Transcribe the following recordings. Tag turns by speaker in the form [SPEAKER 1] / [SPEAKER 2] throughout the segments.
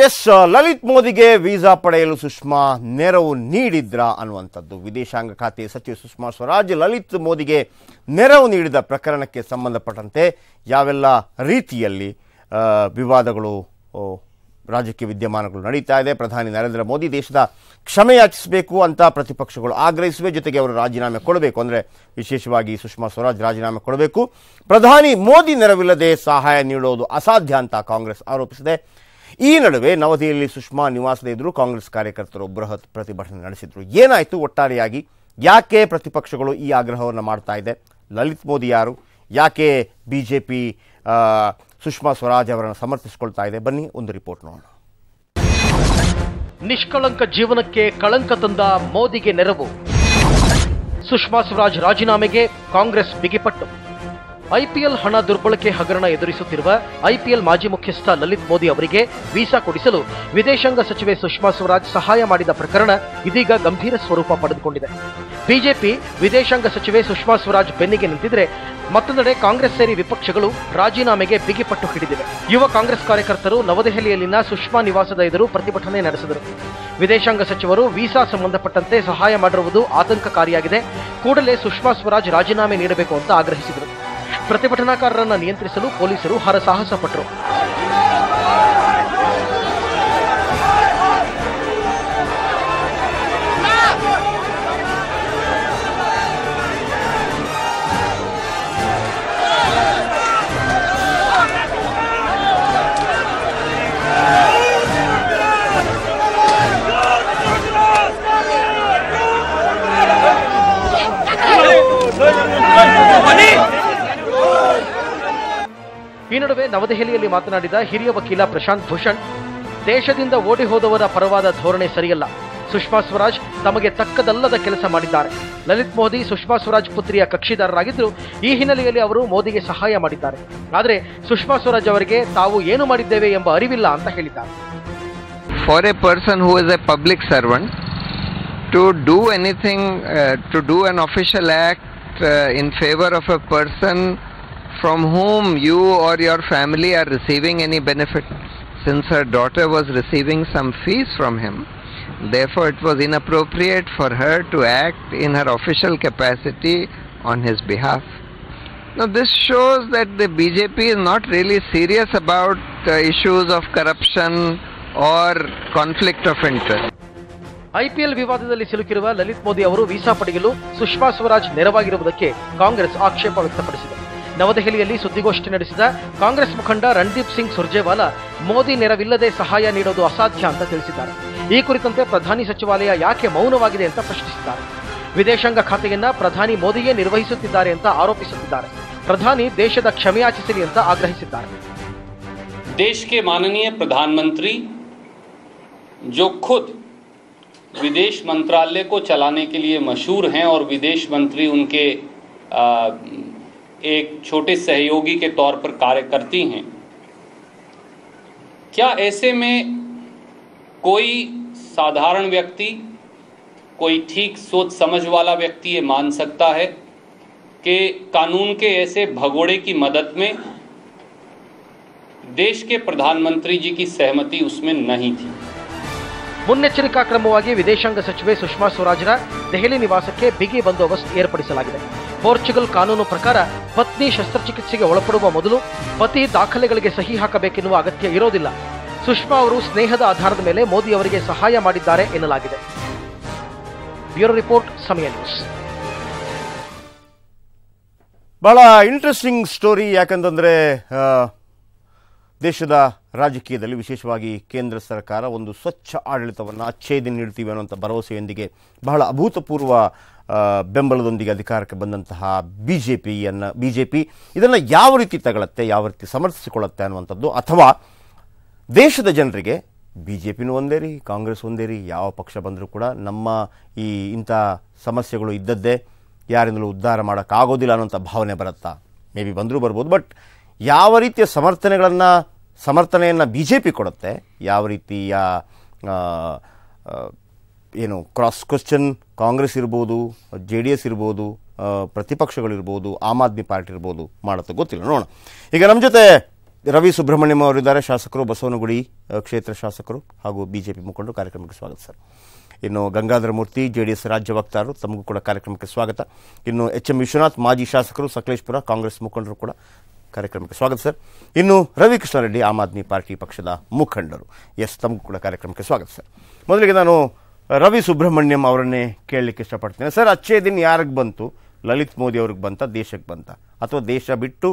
[SPEAKER 1] S Lalit ಮೋದಿಗೆ visa ಪಡೆಯಲು ಸುಷ್ಮಾ ನೆರವು ನೀಡಿದ್ರಾ ಅನ್ನುವಂಥದ್ದು ವಿದೇಶಾಂಗ ಖಾತೆ ಸಚಿವ ಸುಷ್ಮಾ ಸ್ವರಾಜ್ ಲಲಿತ್ ಮೋದಿಗೆ ನೆರವು ನೀಡಿದ ಪ್ರಕರಣಕ್ಕೆ ಸಂಬಂಧಪಟ್ಟಂತೆ ಯಾವೆಲ್ಲ ರೀತಿಯಲ್ಲಿ ವಿವಾದಗಳು ರಾಜಕೀಯ ವಿದ್ಯಮಾನಗಳು ನಡೀತಾ ಇದೆ ಪ್ರಧಾನಿ ನರೇಂದ್ರ ಮೋದಿ ದೇಶದ ಯಾಚಿಸಬೇಕು ಅಂತ ಪ್ರತಿಪಕ್ಷಗಳು ಆಗ್ರಹಿಸುವೆ ಜೊತೆಗೆ ಅವರು ರಾಜೀನಾಮೆ ಕೊಡಬೇಕು ಅಂದರೆ ವಿಶೇಷವಾಗಿ ಸುಷ್ಮಾ ಸ್ವರಾಜ್ ರಾಜೀನಾಮೆ ಕೊಡಬೇಕು ಪ್ರಧಾನಿ ಮೋದಿ ನೆರವಿಲ್ಲದೆ ಸಹಾಯ ನೀಡೋದು ಅಸಾಧ್ಯ ಅಂತ ಕಾಂಗ್ರೆಸ್ ಆರೋಪಿಸಿದೆ ಈ ನಡುವೆ ನವದೆಹಲಿಯಲ್ಲಿ ಸುಷ್ಮಾ ನಿವಾಸದ ಎದುರು ಕಾಂಗ್ರೆಸ್ ಕಾರ್ಯಕರ್ತರು ಬೃಹತ್ ಪ್ರತಿಭಟನೆ ನಡೆಸಿದ್ರು ಏನಾಯಿತು ಒಟ್ಟಾರೆಯಾಗಿ ಯಾಕೆ ಪ್ರತಿಪಕ್ಷಗಳು ಈ ಆಗ್ರಹವನ್ನು ಮಾಡ್ತಾ ಇದೆ ಲಲಿತ್ ಮೋದಿ ಯಾರು ಯಾಕೆ B J P Sushma Swaraj ಅವರನ್ನು ಸಮರ್ಥಿಸಿಕೊಳ್ತಾ ಇದೆ ಬನ್ನಿ ಒಂದು ರಿಪೋರ್ಟ್ ನೋಡೋಣ
[SPEAKER 2] ನಿಷ್ಕಳಂಕ ಜೀವನಕ್ಕೆ ಕಳಂಕ ತಂದ ಮೋದಿಗೆ ನೆರವು ಸುಷ್ಮಾ ಸ್ವರಾಜ್ ರಾಜೀನಾಮೆಗೆ ಕಾಂಗ್ರೆಸ್ ಬಿಗಿಪಟ್ಟು ಐಪಿಎಲ್ ಹಣ ದುರ್ಬಳಕೆ ಹಗರಣ ಎದುರಿಸುತ್ತಿರುವ ಐಪಿಎಲ್ ಮಾಜಿ ಮುಖ್ಯಸ್ಥ ಲಲಿತ್ ಮೋದಿ ಅವರಿಗೆ ವೀಸಾ ಕೊಡಿಸಲು ವಿದೇಶಾಂಗ ಸಚಿವೆ ಸುಷ್ಮಾ ಸ್ವರಾಜ್ ಸಹಾಯ ಮಾಡಿದ ಪ್ರಕರಣ ಇದೀಗ ಗಂಭೀರ ಸ್ವರೂಪ ಪಡೆದುಕೊಂಡಿದೆ ಬಿಜೆಪಿ ವಿದೇಶಾಂಗ ಸಚಿವೆ ಸುಷ್ಮಾ ಸ್ವರಾಜ್ ಬೆನ್ನಿಗೆ ನಿಂತಿದ್ರೆ ಮತ್ತೊಂದೆಡೆ ಕಾಂಗ್ರೆಸ್ ಸೇರಿ ವಿಪಕ್ಷಗಳು ರಾಜೀನಾಮೆಗೆ ಬಿಗಿಪಟ್ಟು ಹಿಡಿದಿವೆ ಯುವ ಕಾಂಗ್ರೆಸ್ ಕಾರ್ಯಕರ್ತರು ನವದೆಹಲಿಯಲ್ಲಿನ ಸುಷ್ಮಾ ನಿವಾಸದ ಎದುರು ಪ್ರತಿಭಟನೆ ನಡೆಸಿದರು ವಿದೇಶಾಂಗ ಸಚಿವರು ವೀಸಾ ಸಂಬಂಧಪಟ್ಟಂತೆ ಸಹಾಯ ಮಾಡಿರುವುದು ಆತಂಕಕಾರಿಯಾಗಿದೆ ಕೂಡಲೇ ಸುಷ್ಮಾ ಸ್ವರಾಜ್ ರಾಜೀನಾಮೆ ನೀಡಬೇಕು ಅಂತ ಆಗ್ರಹಿಸಿದರು ಪ್ರತಿಭಟನಾಕಾರರನ್ನು ನಿಯಂತ್ರಿಸಲು ಪೊಲೀಸರು ಹರಸಾಹಸ ನವದೆಹಲಿಯಲ್ಲಿ ಮಾತನಾಡಿದ ಹಿರಿಯ ವಕೀಲ ಪ್ರಶಾಂತ್ ಭೂಷಣ್ ದೇಶದಿಂದ ಓಡಿ ಹೋದವರ ಪರವಾದ ಧೋರಣೆ ಸರಿಯಲ್ಲ ಸುಷ್ಮಾ ಸ್ವರಾಜ್ ತಮಗೆ ತಕ್ಕದಲ್ಲದ ಕೆಲಸ ಮಾಡಿದ್ದಾರೆ ಲಲಿತ್ ಮೋದಿ ಸುಷ್ಮಾ ಸ್ವರಾಜ್ ಪುತ್ರಿಯ ಕಕ್ಷಿದಾರರಾಗಿದ್ದು ಈ ಹಿನ್ನೆಲೆಯಲ್ಲಿ ಅವರು ಮೋದಿಗೆ ಸಹಾಯ ಮಾಡಿದ್ದಾರೆ ಆದರೆ ಸುಷ್ಮಾ ಸ್ವರಾಜ್ ಅವರಿಗೆ ತಾವು ಏನು ಮಾಡಿದ್ದೇವೆ ಎಂಬ ಅರಿವಿಲ್ಲ ಅಂತ ಹೇಳಿದ್ದಾರೆ
[SPEAKER 1] for a person who is a public servant to do anything to do act in favour of a person from whom you or your family are receiving any benefit, since her daughter was receiving some fees from him. Therefore, it was inappropriate for her to act in her official capacity on his behalf. Now, this shows that the BJP is not really serious about the issues of corruption or conflict of interest.
[SPEAKER 2] IPL ವಿವಾದದಲ್ಲಿ ಸಿಲುಕಿರುವ ಲಲಿತ್ ಮೋದಿ ಅವರು visa ಪಡೆಯಲು ಸುಷ್ಮಾ ಸ್ವರಾಜ್ ನೆರವಾಗಿರುವುದಕ್ಕೆ ಕಾಂಗ್ರೆಸ್ ಆಕ್ಷೇಪ ವ್ಯಕ್ತಪಡಿಸಿದೆ ಅವತೆ ಕೇಳ ಇಲ್ಲಿ ಸುದ್ದಿ ಗೋಷ್ಟಿ ನಡೆಸಿದ ಕಾಂಗ್ರೆಸ್ ಮುಖಂಡ ರಣದೀಪ್ ಸಿಂಗ್ ಸರ್ಜೇವಾಲಾ ಮೋದಿ ನೆರವಿಲ್ಲದೆ ಸಹಾಯ ನೀಡೋದು ಅಸಾಧ್ಯ ಅಂತ ತಿಳಿಸಿದರು ಈ ಕುರಿತಂತೆ ಪ್ರಧಾನಿ सचिवालय ಯಾಕೆ ಮೌನವಾಗಿದೆ ಅಂತ ಪ್ರಶ್ನಿಸಿದರು ವಿದೇಶಾಂಗ ಖಾತೆಯನ್ನ ಪ್ರಧಾನಿ ಮೋದಿಯೇ ನಿರ್ವಹಿಸುತ್ತಿದ್ದಾರೆ ಅಂತ ಆರೋಪಿಸಿದರು ಪ್ರಧಾನಿ ದೇಶದ ಕ್ಷಮೆಯಾಚಿಸಿರಿ ಅಂತ ಆಗ್ರಹಿಸಿದರು
[SPEAKER 3] ದೇಶ کے माननीय प्रधानमंत्री जो खुद विदेश मंत्रालय को चलाने के लिए मशहूर हैं और विदेश मंत्री उनके एक छोटे सहयोगी के तौर पर कार्य करती हैं क्या ऐसे में कोई साधारण व्यक्ति कोई ठीक सोच समझ वाला व्यक्ति ये मान सकता है कि कानून के ऐसे भगोड़े की मदद में देश के प्रधानमंत्री जी की सहमति उसमें नहीं
[SPEAKER 2] थी ಮುನ್ನೆಚ್ಚರಿಕಾ ಕ್ರಮವಾಗಿ ವಿದೇಶಾಂಗ ಸಚಿವೆ ಸುಷ್ಮಾ ಸ್ವರಾಜ್ನ ದೆಹಲಿ ನಿವಾಸಕ್ಕೆ ಬಿಗಿ ಬಂದೋಬಸ್ತ್ ಏರ್ಪಡಿಸಲಾಗಿದೆ ಪೋರ್ಚುಗಲ್ ಕಾನೂನು ಪ್ರಕಾರ ಪತ್ನಿ ಶಸ್ತ್ರಚಿಕಿತ್ಸೆಗೆ ಒಳಪಡುವ ಮೊದಲು ಪತಿ ದಾಖಲೆಗಳಿಗೆ ಸಹಿ ಹಾಕಬೇಕೆನ್ನುವ ಅಗತ್ಯ ಇರೋದಿಲ್ಲ ಸುಷ್ಮಾ ಅವರು ಸ್ನೇಹದ ಆಧಾರದ ಮೇಲೆ ಮೋದಿ ಅವರಿಗೆ ಸಹಾಯ ಮಾಡಿದ್ದಾರೆ ಎನ್ನಲಾಗಿದೆ ಬ್ಯೂರೋ ರಿಪೋರ್ಟ್ ಸಮಯ ನ್ಯೂಸ್ ಬಹಳ ಇಂಟ್ರೆಸ್ಟಿಂಗ್ ಸ್ಟೋರಿ
[SPEAKER 1] ಯಾಕಂತಂದರೆ ದೇಶದ ರಾಜಕೀಯದಲ್ಲಿ ವಿಶೇಷವಾಗಿ ಕೇಂದ್ರ ಸರ್ಕಾರ ಒಂದು ಸ್ವಚ್ಛ ಆಡಳಿತವನ್ನು ಅಚ್ಛೇದನೆ ನೀಡ್ತೀವಿ ಅನ್ನುವಂಥ ಭರವಸೆಯೊಂದಿಗೆ ಬಹಳ ಅಭೂತಪೂರ್ವ ಬೆಂಬಲದೊಂದಿಗೆ ಅಧಿಕಾರಕ್ಕೆ ಬಂದಂತಹ ಬಿ ಜೆ ಪಿಯನ್ನು ಬಿ ಜೆ ಪಿ ಇದನ್ನು ಯಾವ ರೀತಿ ತಗೊಳ್ಳುತ್ತೆ ಯಾವ ರೀತಿ ಸಮರ್ಥಿಸಿಕೊಳ್ಳುತ್ತೆ ಅನ್ನುವಂಥದ್ದು ಅಥವಾ ದೇಶದ ಜನರಿಗೆ ಬಿ ಜೆ ಪಿನೂ ಒಂದೇ ರೀ ಕಾಂಗ್ರೆಸ್ ಒಂದೇ ರೀ ಯಾವ ಪಕ್ಷ ಬಂದರೂ ಕೂಡ ನಮ್ಮ ಈ ಇಂಥ ಸಮಸ್ಯೆಗಳು ಇದ್ದದ್ದೇ ಯಾರಿಂದಲೂ ಉದ್ಧಾರ ಮಾಡೋಕ್ಕಾಗೋದಿಲ್ಲ ಅನ್ನೋಂಥ ಭಾವನೆ ಬರುತ್ತಾ ಮೇ ಬಿ ಬಂದರೂ ಬರ್ಬೋದು ಬಟ್ ಯಾವ ರೀತಿಯ ಸಮರ್ಥನೆಗಳನ್ನು ಸಮರ್ಥನೆಯನ್ನು ಬಿ ಜೆ ಪಿ ಕೊಡುತ್ತೆ ಯಾವ ರೀತಿಯ ಏನು ಕ್ರಾಸ್ ಕ್ವಶನ್ ಕಾಂಗ್ರೆಸ್ ಇರ್ಬೋದು ಜೆ ಡಿ ಎಸ್ ಇರ್ಬೋದು ಪ್ರತಿಪಕ್ಷಗಳಿರ್ಬೋದು ಆಮ್ ಆದ್ಮಿ ಪಾರ್ಟಿ ಇರ್ಬೋದು ಮಾಡುತ್ತೆ ಗೊತ್ತಿಲ್ಲ ನೋಡೋಣ ಈಗ ನಮ್ಮ ಜೊತೆ ರವಿ ಸುಬ್ರಹ್ಮಣ್ಯಂ ಅವರಿದ್ದಾರೆ ಶಾಸಕರು ಬಸವನಗುಡಿ ಕ್ಷೇತ್ರ ಶಾಸಕರು ಹಾಗೂ ಬಿ ಜೆ ಪಿ ಮುಖಂಡರು ಕಾರ್ಯಕ್ರಮಕ್ಕೆ ಸ್ವಾಗತ ಸರ್ ಇನ್ನು Gangadhara Murthy J D S ರಾಜ್ಯ ವಕ್ತಾರರು ತಮಗೂ ಕೂಡ ಕಾರ್ಯಕ್ರಮಕ್ಕೆ ಸ್ವಾಗತ ಇನ್ನು ಎಚ್ ಎಂ ವಿಶ್ವನಾಥ್ ಮಾಜಿ ಶಾಸಕರು ಸಕಲೇಶ್ಪುರ ಕಾಂಗ್ರೆಸ್ ಮುಖಂಡರು ಕೂಡ ಕಾರ್ಯಕ್ರಮಕ್ಕೆ ಸ್ವಾಗತ ಸರ್ ಇನ್ನು ರವಿ ರೆಡ್ಡಿ ಆಮ್ ಆದ್ಮಿ ಪಾರ್ಟಿ ಪಕ್ಷದ ಮುಖಂಡರು ಎಸ್ ತಮಗೂ ಕೂಡ ಕಾರ್ಯಕ್ರಮಕ್ಕೆ ಸ್ವಾಗತ ಸರ್ ಮೊದಲಿಗೆ ನಾನು ರವಿ ಸುಬ್ರಹ್ಮಣ್ಯಂ ಅವರನ್ನೇ ಕೇಳಲಿಕ್ಕೆ ಇಷ್ಟಪಡ್ತೇನೆ ಸರ್ ಅಚ್ಚೇ ದಿನ ಯಾರಿಗೆ ಬಂತು ಲಲಿತ್ ಮೋದಿ ಅವ್ರಿಗೆ ಬಂತ ದೇಶಕ್ಕೆ ಬಂತ ಅಥವಾ ದೇಶ ಬಿಟ್ಟು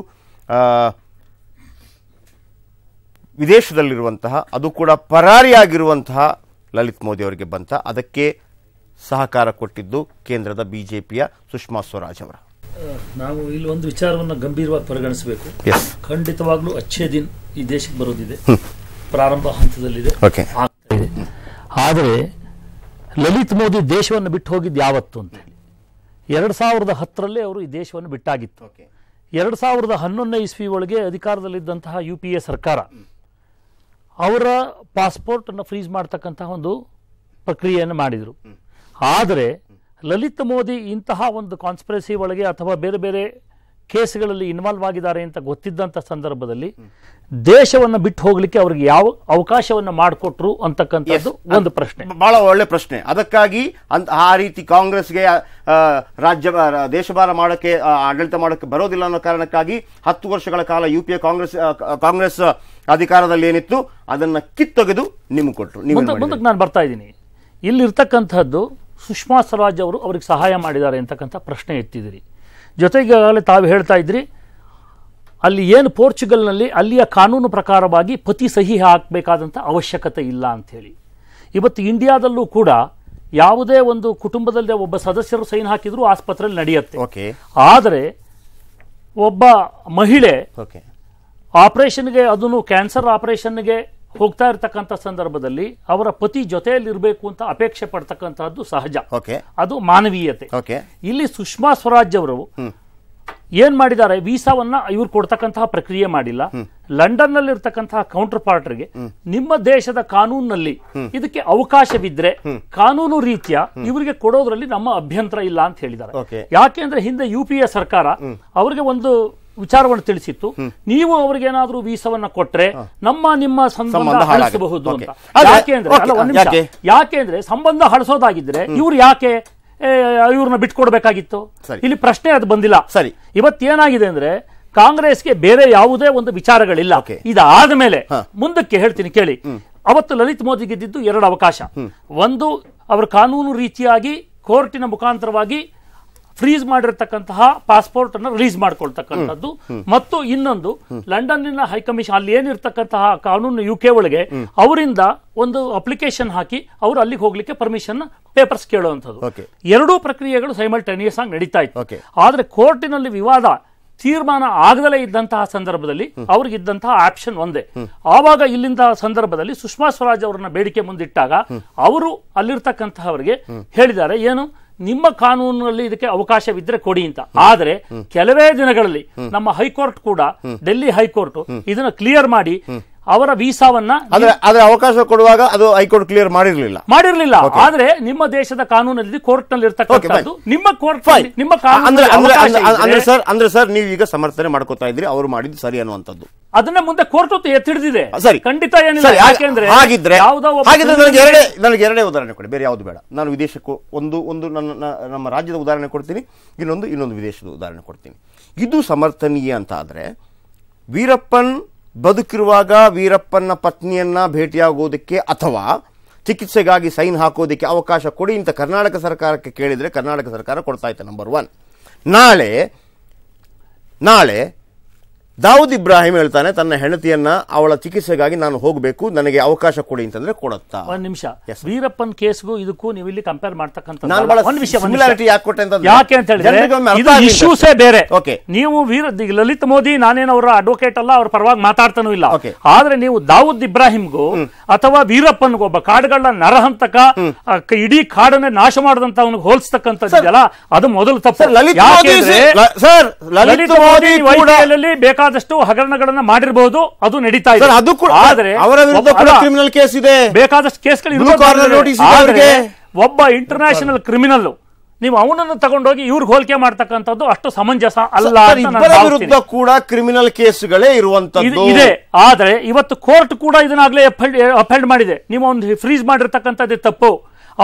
[SPEAKER 1] ವಿದೇಶದಲ್ಲಿರುವಂತಹ ಅದು ಕೂಡ ಪರಾರಿಯಾಗಿರುವಂತಹ ಲಲಿತ್ ಮೋದಿ ಅವರಿಗೆ ಬಂತ ಅದಕ್ಕೆ ಸಹಕಾರ ಕೊಟ್ಟಿದ್ದು ಕೇಂದ್ರದ ಬಿ ಜೆ ಪಿಯ ಸುಷ್ಮಾ ಸ್ವರಾಜ್ ಅವರ
[SPEAKER 4] ನಾವು ಇಲ್ಲಿ ಒಂದು ವಿಚಾರವನ್ನು ಗಂಭೀರವಾಗಿ ಪರಿಗಣಿಸಬೇಕು ಖಂಡಿತವಾಗ್ಲೂ ಅಚ್ಚೇ ದಿನ ಈ ದೇಶಕ್ಕೆ ಬರೋದಿದೆ ಪ್ರಾರಂಭ ಹಂತದಲ್ಲಿದೆ ಆದರೆ ಲಲಿತ್ ಮೋದಿ ದೇಶವನ್ನು ಬಿಟ್ಟು ಹೋಗಿದ್ದು ಯಾವತ್ತು ಅಂತ ಹೇಳಿ ಎರಡು ಸಾವಿರದ ಹತ್ತರಲ್ಲೇ ಅವರು ಈ ದೇಶವನ್ನು ಬಿಟ್ಟಾಗಿತ್ತು ಎರಡು ಸಾವಿರದ ಹನ್ನೊಂದನೇ ಇಸ್ವಿ ಒಳಗೆ ಅಧಿಕಾರದಲ್ಲಿದ್ದಂತಹ ಯು ಪಿ ಎ ಸರ್ಕಾರ ಅವರ ಪಾಸ್ಪೋರ್ಟನ್ನು ಫ್ರೀಜ್ ಮಾಡ್ತಕ್ಕಂತಹ ಒಂದು ಪ್ರಕ್ರಿಯೆಯನ್ನು ಮಾಡಿದರು ಆದರೆ ಲಲಿತ್ ಮೋದಿ ಇಂತಹ ಒಂದು ಕಾನ್ಸ್ಪಿರಸಿ ಒಳಗೆ ಅಥವಾ ಬೇರೆ ಬೇರೆ ಕೇಸ್ಗಳಲ್ಲಿ ಇನ್ವಾಲ್ವ್ ಆಗಿದ್ದಾರೆ ಅಂತ ಗೊತ್ತಿದ್ದಂಥ ಸಂದರ್ಭದಲ್ಲಿ ದೇಶವನ್ನು ಬಿಟ್ಟು ಹೋಗ್ಲಿಕ್ಕೆ ಅವ್ರಿಗೆ ಯಾವ ಅವಕಾಶವನ್ನು ಮಾಡಿಕೊಟ್ರು ಅಂತಕ್ಕಂಥದ್ದು ಒಂದು ಪ್ರಶ್ನೆ ಬಹಳ ಒಳ್ಳೆ ಪ್ರಶ್ನೆ ಅದಕ್ಕಾಗಿ ಅಂತ ಆ ರೀತಿ ಕಾಂಗ್ರೆಸ್ಗೆ
[SPEAKER 1] ರಾಜ್ಯ ದೇಶಭಾರ ಮಾಡೋಕ್ಕೆ ಆಡಳಿತ ಮಾಡೋಕ್ಕೆ ಬರೋದಿಲ್ಲ ಅನ್ನೋ ಕಾರಣಕ್ಕಾಗಿ ಹತ್ತು ವರ್ಷಗಳ ಕಾಲ U P A Congress Congress ಅಧಿಕಾರದಲ್ಲಿ ಏನಿತ್ತು ಅದನ್ನು ಕಿತ್ತೊಗೆದು ನಿಮ್ಗೆ ಕೊಟ್ಟರು ಮುಂದಕ್ಕೆ
[SPEAKER 4] ನಾನು ಬರ್ತಾ ಇದ್ದೀನಿ ಇಲ್ಲಿರ್ತಕ್ಕಂಥದ್ದು ಸುಷ್ಮಾ ಸ್ವರಾಜ್ ಅವರು ಅವ್ರಿಗೆ ಸಹಾಯ ಮಾಡಿದ್ದಾರೆ ಅಂತಕ್ಕಂಥ ಪ್ರಶ್ನೆ ಎತ್ತಿದಿರಿ ಜೊತೆಗೆ ತಾವು ಹೇಳ್ತಾ ಇದ್ರಿ ಅಲ್ಲಿ ಏನು ಪೋರ್ಚುಗಲ್ನಲ್ಲಿ ಅಲ್ಲಿಯ ಕಾನೂನು ಪ್ರಕಾರವಾಗಿ ಪತಿ ಸಹಿ ಹಾಕಬೇಕಾದಂಥ ಅವಶ್ಯಕತೆ ಇಲ್ಲ ಅಂಥೇಳಿ ಇವತ್ತು ಇಂಡಿಯಾದಲ್ಲೂ ಕೂಡ ಯಾವುದೇ ಒಂದು ಕುಟುಂಬದಲ್ಲಿ ಒಬ್ಬ ಸದಸ್ಯರು ಸೈನ್ ಹಾಕಿದರೂ ಆಸ್ಪತ್ರೆಯಲ್ಲಿ ನಡೆಯುತ್ತೆ ಓಕೆ ಆದರೆ ಒಬ್ಬ ಮಹಿಳೆ ಆಪರೇಷನ್ಗೆ ಅದನ್ನು ಕ್ಯಾನ್ಸರ್ ಆಪರೇಷನ್ಗೆ ಹೋಗ್ತಾ ಇರತಕ್ಕಂಥ ಸಂದರ್ಭದಲ್ಲಿ ಅವರ ಪತಿ ಇರಬೇಕು ಅಂತ ಅಪೇಕ್ಷೆ ಪಡ್ತಕ್ಕಂತಹದ್ದು ಸಹಜ ಅದು ಮಾನವೀಯತೆ ಇಲ್ಲಿ ಸುಷ್ಮಾ ಸ್ವರಾಜ್ ಅವರು ಏನ್ ಮಾಡಿದ್ದಾರೆ ವೀಸಾವನ್ನ ಇವ್ರು ಕೊಡ್ತಕ್ಕಂತಹ ಪ್ರಕ್ರಿಯೆ ಮಾಡಿಲ್ಲ ಲಂಡನ್ ನಲ್ಲಿ ಇರ್ತಕ್ಕಂತಹ ಕೌಂಟರ್ ಪಾರ್ಟರ್ಗೆ ನಿಮ್ಮ ದೇಶದ ಕಾನೂನಿನಲ್ಲಿ ಇದಕ್ಕೆ ಅವಕಾಶವಿದ್ರೆ ಕಾನೂನು ರೀತಿಯ ಇವರಿಗೆ ಕೊಡೋದ್ರಲ್ಲಿ ನಮ್ಮ ಅಭ್ಯಂತರ ಇಲ್ಲ ಅಂತ ಹೇಳಿದ್ದಾರೆ ಯಾಕೆಂದ್ರೆ ಹಿಂದೆ ಯು ಪಿ ಎ ಸರ್ಕಾರ ಅವರಿಗೆ ಒಂದು ವಿಚಾರವನ್ನು ತಿಳಿಸಿತ್ತು ನೀವು ಏನಾದ್ರೂ ವೀಸವನ್ನ ಕೊಟ್ರೆ ನಮ್ಮ ನಿಮ್ಮ ಸಂಬಂಧ ಹಳಸಬಹುದು ಯಾಕೆ ಯಾಕೆಂದ್ರೆ ಸಂಬಂಧ ಹಳಸೋದಾಗಿದ್ರೆ ಇವ್ರು ಯಾಕೆ ಇವ್ರನ್ನ ಬಿಟ್ಕೊಡ್ಬೇಕಾಗಿತ್ತು ಇಲ್ಲಿ ಪ್ರಶ್ನೆ ಅದು ಬಂದಿಲ್ಲ ಸರಿ ಇವತ್ತೇನಾಗಿದೆ ಅಂದ್ರೆ ಕಾಂಗ್ರೆಸ್ಗೆ ಬೇರೆ ಯಾವುದೇ ಒಂದು ವಿಚಾರಗಳಿಲ್ಲ ಇದಾದ ಮೇಲೆ ಮುಂದಕ್ಕೆ ಹೇಳ್ತೀನಿ ಕೇಳಿ ಅವತ್ತು ಲಲಿತ್ ಮೋದಿ ಗೆದ್ದಿದ್ದು ಎರಡು ಅವಕಾಶ ಒಂದು ಅವರ ಕಾನೂನು ರೀತಿಯಾಗಿ ಕೋರ್ಟಿನ ಮುಖಾಂತರವಾಗಿ ಫ್ರೀಸ್ ಮಾಡಿರ್ತಕ್ಕಂತಹ ಪಾಸ್ಪೋರ್ಟ್ ಅನ್ನು ರಿಲೀಸ್ ಮಾಡ್ಕೊಳ್ತಕ್ಕಂಥದ್ದು ಮತ್ತು ಇನ್ನೊಂದು ಲಂಡನ್ನಿನ ಹೈಕಮಿಷನ್ ಅಲ್ಲಿ ಏನಿರ್ತಕ್ಕಂತಹ ಕಾನೂನು ಯು ಕೆ ಒಳಗೆ ಅವರಿಂದ ಒಂದು ಅಪ್ಲಿಕೇಶನ್ ಹಾಕಿ ಅವರು ಅಲ್ಲಿಗೆ ಹೋಗ್ಲಿಕ್ಕೆ ಪರ್ಮಿಷನ್ ಪೇಪರ್ಸ್ ಕೇಳುವಂಥದ್ದು ಎರಡೂ ಪ್ರಕ್ರಿಯೆಗಳು ಸೈಮಲ್ಟೇನಿಯಸ್ ಆಗಿ ನಡೀತಾ ಇತ್ತು ಆದ್ರೆ ಕೋರ್ಟಿನಲ್ಲಿ ವಿವಾದ ತೀರ್ಮಾನ ಆಗದಲೇ ಇದ್ದಂತಹ ಸಂದರ್ಭದಲ್ಲಿ ಅವ್ರಿಗಿದ್ದಂತಹ ಆಪ್ಷನ್ ಒಂದೇ ಆವಾಗ ಇಲ್ಲಿಂದ ಸಂದರ್ಭದಲ್ಲಿ ಸುಷ್ಮಾ ಸ್ವರಾಜ್ ಅವರನ್ನ ಬೇಡಿಕೆ ಮುಂದಿಟ್ಟಾಗ ಅವರು ಅಲ್ಲಿರ್ತಕ್ಕಂತಹವರಿಗೆ ಹೇಳಿದ್ದಾರೆ ಏನು ನಿಮ್ಮ ಕಾನೂನಿನಲ್ಲಿ ಇದಕ್ಕೆ ಅವಕಾಶವಿದ್ರೆ ಕೊಡಿ ಅಂತ ಆದರೆ ಕೆಲವೇ ದಿನಗಳಲ್ಲಿ ನಮ್ಮ ಹೈಕೋರ್ಟ್ ಕೂಡ ಡೆಲ್ಲಿ ಹೈಕೋರ್ಟ್ ಇದನ್ನ ಕ್ಲಿಯರ್ ಮಾಡಿ ಅವರ ವೀಸಾವನ್ನ ಅವಕಾಶ ಕೊಡುವಾಗ
[SPEAKER 1] ಅದು ಹೈಕೋರ್ಟ್ ಕ್ಲಿಯರ್ ಮಾಡಿರಲಿಲ್ಲ
[SPEAKER 4] ಮಾಡಿರಲಿಲ್ಲ ಆದ್ರೆ ನಿಮ್ಮ ದೇಶದ ಕಾನೂನಲ್ಲಿ ಕೋರ್ಟ್ ನಲ್ಲಿ ಇರ್ತಕ್ಕಂಥದ್ದು ನಿಮ್ಮ ಕೋರ್ಟ್ ನಿಮ್ಮ ಅಂದ್ರೆ
[SPEAKER 1] ಸರ್ ಅಂದ್ರೆ ಸರ್ ನೀವು ಈಗ ಸಮರ್ಥನೆ ಮಾಡ್ಕೋತಾ ಇದ್ರಿ ಅವರು ಮಾಡಿದ್ದು ಸರಿ ಅನ್ನುವಂಥದ್ದು
[SPEAKER 4] ಅದನ್ನ ಮುಂದೆ ಕೋರ್ಟ್ ಹೊತ್ತು ಎತ್ತಿಡಿದಿದೆ ಸರಿ ಖಂಡಿತ ಏನಿಲ್ಲ ಯಾಕೆಂದ್ರೆ ಹಾಗಿದ್ರೆ ಹಾಗಿದ್ರೆ ನನಗೆ ಎರಡೇ
[SPEAKER 1] ನನಗೆ ಎರಡೇ ಉದಾಹರಣೆ ಕೊಡಿ ಬೇರೆ ಯಾವುದು ಬೇಡ ನಾನು ವಿದೇಶಕ್ಕೂ ಒಂದು ಒಂದು ನನ್ನ ನಮ್ಮ ರಾಜ್ಯದ ಉದಾಹರಣೆ ಕೊಡ್ತೀನಿ ಇನ್ನೊಂದು ಇನ್ನೊಂದು ವಿದೇಶದ ಉದಾಹರಣೆ ಕೊಡ್ತೀನಿ ಇದು ಸಮರ್ಥನೀಯ ಅಂತ ಆದ್ರೆ ವೀರಪ್ಪನ್ ಬದುಕಿರುವಾಗ ವೀರಪ್ಪನ ಪತ್ನಿಯನ್ನ ಭೇಟಿಯಾಗೋದಕ್ಕೆ ಅಥವಾ ಚಿಕಿತ್ಸೆಗಾಗಿ ಸೈನ್ ಹಾಕೋದಕ್ಕೆ ಅವಕಾಶ ಕೊಡಿ ಅಂತ ಕರ್ನಾಟಕ ಸರ್ಕಾರಕ್ಕೆ ಕೇಳಿದರೆ ಕರ್ನಾಟಕ ಸರ್ಕಾರ ಕೊಡ್ತಾ ಇತ್ತು ನಂಬರ್ ಒನ್ ನಾಳೆ ನಾಳೆ ದಾವೂದ್ ಇಬ್ರಾಹಿಂ ಹೇಳ್ತಾನೆ ತನ್ನ ಹೆಂಡತಿಯನ್ನ ಅವಳ ಚಿಕಿತ್ಸೆಗಾಗಿ ನಾನು ಹೋಗಬೇಕು ನನಗೆ ಅವಕಾಶ ಕೊಡಿ ಅಂತಂದ್ರೆ
[SPEAKER 4] ಕೊಡುತ್ತಾ ಒಂದ್ ನಿಮಿಷ ವೀರಪ್ಪನ್ ಕೇಸ್ಗೂ ಇದಕ್ಕೂ ನೀವು ಇಲ್ಲಿ ಕಂಪೇರ್ ಮಾಡ್ತಕ್ಕಂಥ ಒಂದು ವಿಷಯ ಯಾಕೆ ಅಂತ ಯಾಕೆ ಇಶ್ಯೂಸೇ ಬೇರೆ ನೀವು ವೀರ ಲಲಿತ್ ಮೋದಿ ನಾನೇನು ಅವರ ಅಡ್ವೊಕೇಟ್ ಅಲ್ಲ ಅವ್ರ ಪರವಾಗಿ ಮಾತಾಡ್ತಾನೂ ಇಲ್ಲ ಆದ್ರೆ ನೀವು ದಾವೂದ್ ಇಬ್ರಾಹಿಂಗೂ ಅಥವಾ ವೀರಪ್ಪನ್ಗೂ ಒಬ್ಬ ಕಾಡುಗಳ ನರಹಂತಕ ಇಡೀ ಕಾಡನ್ನ ನಾಶ ಮಾಡದಂತ ಅವನಿಗೆ ಹೋಲಿಸ್ತಕ್ಕಂಥದ್ದಲ್ಲ ಅದು ಮೊದಲು ತಪ್ಪು ಲಲಿತ್ ಮೋದಿ ಬೇಕಾದ ಬೇಕಾದಷ್ಟು ಹಗರಣಗಳನ್ನ ಮಾಡಿರಬಹುದು ಅದು ನಡೀತಾ ಇದೆ ಅದು ಕೂಡ ಆದ್ರೆ ಅವರ ವಿರುದ್ಧ ಕ್ರಿಮಿನಲ್ ಕೇಸ್ ಇದೆ ಬೇಕಾದಷ್ಟು ಕೇಸ್ಗಳು ಒಬ್ಬ ಇಂಟರ್ನ್ಯಾಷನಲ್ ಕ್ರಿಮಿನಲ್ ನೀವು ಅವನನ್ನು ತಗೊಂಡೋಗಿ ಇವ್ರಿಗೆ ಹೋಲಿಕೆ ಮಾಡ್ತಕ್ಕಂಥದ್ದು ಅಷ್ಟು ಸಮಂಜಸ ಅಲ್ಲ ವಿರುದ್ಧ ಕೂಡ ಕ್ರಿಮಿನಲ್ ಕೇಸ್ಗಳೇ ಇರುವಂತದ್ದು ಇದೆ ಆದ್ರೆ ಇವತ್ತು ಕೋರ್ಟ್ ಕೂಡ ಇದನ್ನಾಗಲೇ ಅಪೆಂಡ್ ಮಾಡಿದೆ ನೀವು ಒಂದು ಫ್ರೀಜ್ ಮಾಡಿರ್ತಕ್ಕಂಥದ್ದು ತಪ್ಪು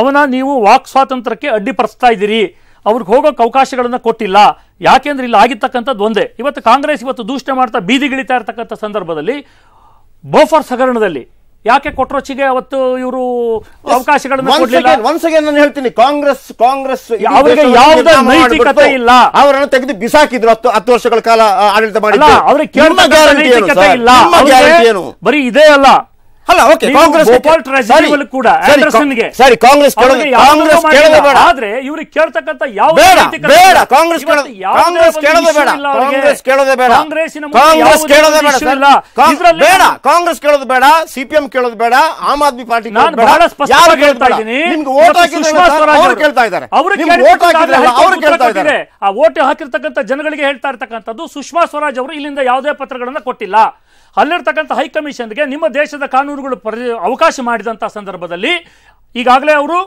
[SPEAKER 4] ಅವನ ನೀವು ವಾಕ್ ಸ್ವಾತಂತ್ರ್ಯಕ್ಕೆ ಅಡ್ಡಿಪಡಿಸ್ತಾ ಇದ್ದೀರಿ ಅವ್ರಿಗೆ ಹೋಗೋಕೆ ಅವಕಾಶಗಳನ್ನು ಕೊಟ್ಟಿಲ್ಲ ಯಾಕೆಂದ್ರೆ ಇಲ್ಲಿ ಆಗಿರ್ತಕ್ಕಂಥದ್ದು ಒಂದೇ ಇವತ್ತು ಕಾಂಗ್ರೆಸ್ ಇವತ್ತು ದೂಷಣೆ ಮಾಡ್ತಾ ಬೀದಿಗಿಳಿತಾ ಇರ್ತಕ್ಕಂಥ ಸಂದರ್ಭದಲ್ಲಿ ಬೋಫರ್ ಹಗರಣದಲ್ಲಿ ಯಾಕೆ ಕೊಟ್ರೊಚ್ಚಿಗೆ ಅವತ್ತು ಇವರು ಅವಕಾಶಗಳನ್ನು ಕೊಡಲಿಲ್ಲ
[SPEAKER 1] ಒನ್ಸ್ ಅಗೇನ್ ನಾನು ಹೇಳ್ತೀನಿ ಕಾಂಗ್ರೆಸ್ ಕಾಂಗ್ರೆಸ್ ಅವರಿಗೆ ಯಾವುದೇ ನೈತಿಕತೆ ಇಲ್ಲ ಅವರನ್ನು ತೆಗೆದು ಬಿಸಾಕಿದ್ರು ಹತ್ತು ಹತ್ತು ವರ್ಷಗಳ ಕಾಲ ಆಡಳಿತ ಮಾಡಿಲ್ಲ ಅವರಿಗೆ ಕೇಳಿದ ಗ್ಯಾರಂಟಿ ಇಲ್ಲ
[SPEAKER 4] ಬರೀ ಇದೇ ಅಲ್ಲ ಅಲ್ಲ ಓಕೆ ಕಾಂಗ್ರೆಸ್ ಗೋಪಾಲ್ ಟ್ರಾಜೆಡಿಗಳು ಕೂಡ ಆಂಡರ್ಸನ್ಗೆ ಸರಿ ಕಾಂಗ್ರೆಸ್ ಕಾಂಗ್ರೆಸ್ ಕೇಳೋದು ಬೇಡ ಆದ್ರೆ ಇವರಿಗೆ ಕೇಳ್ತಕ್ಕಂತ ಯಾವ ಬೇಡ ಬೇಡ ಕಾಂಗ್ರೆಸ್ ಕಾಂಗ್ರೆಸ್ ಕೇಳೋದು ಬೇಡ ಕಾಂಗ್ರೆಸ್ ಕೇಳೋದು ಬೇಡ ಕಾಂಗ್ರೆಸ್
[SPEAKER 1] ಕೇಳೋದು ಬೇಡ ಬೇಡ ಕಾಂಗ್ರೆಸ್ ಕೇಳೋದು ಬೇಡ ಸಿಪಿಎಂ ಕೇಳೋದು ಬೇಡ ಆಮ್ ಆದ್ಮಿ ಪಾರ್ಟಿ ನಾನು ಬಹಳ ಸ್ಪಷ್ಟವಾಗಿ ಹೇಳ್ತಾ ಇದ್ದೀನಿ ನಿಮ್ಗೆ ವೋಟ್ ಹಾಕಿದ್ರೆ ಅವರು ಕೇಳ್ತಾ ಇದ್ದಾರೆ ಅವರು ವೋಟ್ ಹಾಕಿದ್ರೆ
[SPEAKER 4] ಅವರು ಕೇಳ್ತಾ ಇದ್ದಾರೆ ಆ ವೋಟ್ ಹಾಕಿರ್ತಕ್ಕಂತ ಜನಗಳಿಗೆ ಹೇಳ್ತಾ ಇರ್ತಕ್ಕಂಥದ್ದು ಸುಷ್ಮಾ ಸ್ವರಾಜ್ ಅವರು ಇಲ್ಲಿಂದ ಯಾವುದೇ ಪತ್ರಗಳನ್ನ ಕೊಟ್ಟಿಲ್ಲ ಅಲ್ಲಿರ್ತಕ್ಕಂಥ ಹೈಕಮಿಷನ್ಗೆ ನಿಮ್ಮ ದೇಶದ ಕಾನೂನುಗಳು ಅವಕಾಶ ಮಾಡಿದಂಥ ಸಂದರ್ಭದಲ್ಲಿ ಈಗಾಗಲೇ ಅವರು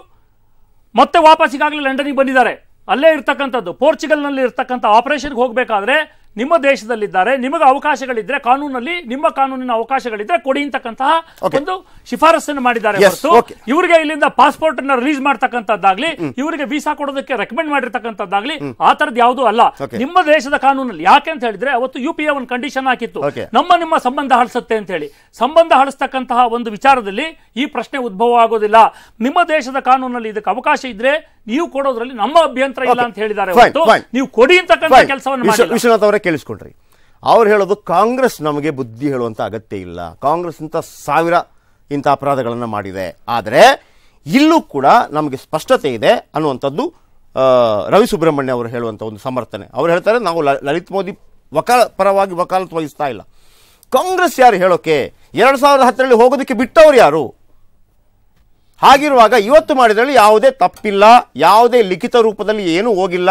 [SPEAKER 4] ಮತ್ತೆ ವಾಪಸ್ ಲಂಡನಿಗೆ ಬಂದಿದ್ದಾರೆ ಅಲ್ಲೇ ಇರ್ತಕ್ಕಂಥದ್ದು ಪೋರ್ಚುಗಲ್ನಲ್ಲಿ ಇರ್ತಕ್ಕಂಥ ಆಪರೇಷನ್ಗೆ ಹೋಗಬೇಕಾದ್ರೆ ನಿಮ್ಮ ದೇಶದಲ್ಲಿದ್ದಾರೆ ನಿಮಗೆ ಅವಕಾಶಗಳಿದ್ರೆ ಕಾನೂನಲ್ಲಿ ನಿಮ್ಮ ಕಾನೂನಿನ ಅವಕಾಶಗಳಿದ್ರೆ ಕೊಡಿ ಅಂತಕ್ಕಂತಹ ಒಂದು ಶಿಫಾರಸನ್ನು ಮಾಡಿದ್ದಾರೆ ಹೊರತು ಇವರಿಗೆ ಇಲ್ಲಿಂದ ಪಾಸ್ಪೋರ್ಟ್ ಅನ್ನ ರಿಲೀಸ್ ಮಾಡ್ತಕ್ಕಂಥದ್ದಾಗ್ಲಿ ಇವರಿಗೆ ವೀಸಾ ಕೊಡೋದಕ್ಕೆ ರೆಕಮೆಂಡ್ ಮಾಡಿರ್ತಕ್ಕಂಥದ್ದಾಗ್ಲಿ ಆ ತರದ್ ಯಾವುದು ಅಲ್ಲ ನಿಮ್ಮ ದೇಶದ ಕಾನೂನಲ್ಲಿ ಯಾಕೆ ಅಂತ ಹೇಳಿದ್ರೆ ಅವತ್ತು ಯು ಪಿ ಎ ಒಂದು ಕಂಡೀಷನ್ ಹಾಕಿತ್ತು ನಮ್ಮ ನಿಮ್ಮ ಸಂಬಂಧ ಹಳಸುತ್ತೆ ಅಂತ ಹೇಳಿ ಸಂಬಂಧ ಹಳಿಸ್ತಕ್ಕಂತಹ ಒಂದು ವಿಚಾರದಲ್ಲಿ ಈ ಪ್ರಶ್ನೆ ಉದ್ಭವ ಆಗೋದಿಲ್ಲ ನಿಮ್ಮ ದೇಶದ ಕಾನೂನಲ್ಲಿ ಇದಕ್ಕೆ ಅವಕಾಶ ಇದ್ರೆ ನೀವು ಕೊಡೋದ್ರಲ್ಲಿ ನಮ್ಮ ಅಭ್ಯಂತರ ಇಲ್ಲ ಅಂತ ಹೇಳಿದ್ದಾರೆ ನೀವು ಕೊಡಿ ಅಂತಕ್ಕಂಥ ಕೆಲಸವನ್ನು
[SPEAKER 1] ವಿಶ್ವನಾಥ್ ಅವರೇ ಕೇಳಿಸ್ಕೊಂಡ್ರಿ ಅವ್ರು ಹೇಳೋದು ಕಾಂಗ್ರೆಸ್ ನಮಗೆ ಬುದ್ಧಿ ಹೇಳುವಂತ ಅಗತ್ಯ ಇಲ್ಲ ಕಾಂಗ್ರೆಸ್ ಅಂತ ಸಾವಿರ ಇಂಥ ಅಪರಾಧಗಳನ್ನು ಮಾಡಿದೆ ಆದ್ರೆ ಇಲ್ಲೂ ಕೂಡ ನಮಗೆ ಸ್ಪಷ್ಟತೆ ಇದೆ ಅನ್ನುವಂಥದ್ದು ರವಿ ಸುಬ್ರಹ್ಮಣ್ಯ ಅವರು ಹೇಳುವಂತ ಒಂದು ಸಮರ್ಥನೆ ಅವ್ರು ಹೇಳ್ತಾರೆ ನಾವು ಲಲಿತ್ ಮೋದಿ ವಕಾಲ ಪರವಾಗಿ ವಕಾಲತ್ ವಹಿಸ್ತಾ ಇಲ್ಲ ಕಾಂಗ್ರೆಸ್ ಯಾರು ಹೇಳೋಕೆ ಎರಡು ಸಾವಿರದ ಹತ್ತರಲ್ಲಿ ಹೋಗೋದಕ್ಕೆ ಬಿಟ್ಟವ್ರು ಯಾರು ಹಾಗಿರುವಾಗ ಇವತ್ತು ಮಾಡಿದ್ರಲ್ಲಿ ಯಾವುದೇ ತಪ್ಪಿಲ್ಲ ಯಾವುದೇ ಲಿಖಿತ ರೂಪದಲ್ಲಿ ಏನೂ ಹೋಗಿಲ್ಲ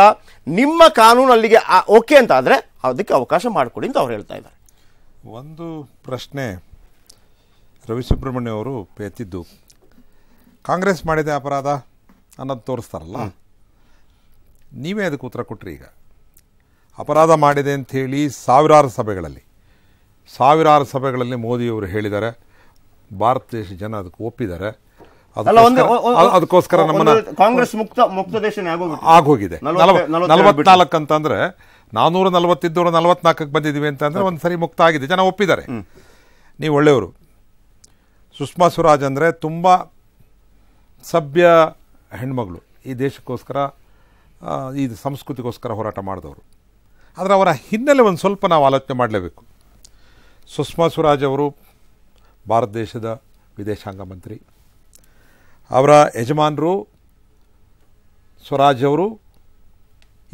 [SPEAKER 1] ನಿಮ್ಮ ಕಾನೂನು ಅಲ್ಲಿಗೆ ಓಕೆ ಅಂತ ಆದರೆ ಅದಕ್ಕೆ ಅವಕಾಶ ಮಾಡಿಕೊಡಿ ಅಂತ ಅವ್ರು ಹೇಳ್ತಾ ಇದ್ದಾರೆ
[SPEAKER 5] ಒಂದು ಪ್ರಶ್ನೆ ರವಿಸುಬ್ರಹ್ಮಣ್ಯ ಅವರು ಎತ್ತಿದ್ದು ಕಾಂಗ್ರೆಸ್ ಮಾಡಿದೆ ಅಪರಾಧ ಅನ್ನೋದು ತೋರಿಸ್ತಾರಲ್ಲ ನೀವೇ ಅದಕ್ಕೆ ಉತ್ತರ ಕೊಟ್ರಿ ಈಗ ಅಪರಾಧ ಮಾಡಿದೆ ಅಂಥೇಳಿ ಸಾವಿರಾರು ಸಭೆಗಳಲ್ಲಿ ಸಾವಿರಾರು ಸಭೆಗಳಲ್ಲಿ ಮೋದಿಯವರು ಹೇಳಿದ್ದಾರೆ ಭಾರತ ದೇಶ ಜನ ಅದಕ್ಕೆ ಒಪ್ಪಿದ್ದಾರೆ ಅದಕ್ಕೋಸ್ಕರ ನಮ್ಮನ್ನ ಕಾಂಗ್ರೆಸ್
[SPEAKER 1] ಮುಕ್ತ ಮುಕ್ತ ದೇಶ ಆಗೋಗಿದೆ
[SPEAKER 5] ಅಂತಂದ್ರೆ ನಾನೂರ ನಲವತ್ತಿದ್ದೂರ ನಲವತ್ನಾಲ್ಕಕ್ಕೆ ಬಂದಿದ್ದೀವಿ ಅಂತಂದ್ರೆ ಒಂದು ಸರಿ ಮುಕ್ತ ಆಗಿದೆ ಜನ ಒಪ್ಪಿದ್ದಾರೆ ನೀವು ಒಳ್ಳೆಯವರು ಸುಷ್ಮಾ ಸ್ವರಾಜ್ ಅಂದರೆ ತುಂಬ ಸಭ್ಯ ಹೆಣ್ಮಗಳು ಈ ದೇಶಕ್ಕೋಸ್ಕರ ಈ ಸಂಸ್ಕೃತಿಗೋಸ್ಕರ ಹೋರಾಟ ಮಾಡಿದವರು ಆದರೆ ಅವರ ಹಿನ್ನೆಲೆ ಒಂದು ಸ್ವಲ್ಪ ನಾವು ಆಲೋಚನೆ ಮಾಡಲೇಬೇಕು ಸುಷ್ಮಾ ಸ್ವರಾಜ್ ಅವರು ಭಾರತ ದೇಶದ ವಿದೇಶಾಂಗ ಮಂತ್ರಿ ಅವರ ಯಜಮಾನರು ಸ್ವರಾಜ್ ಅವರು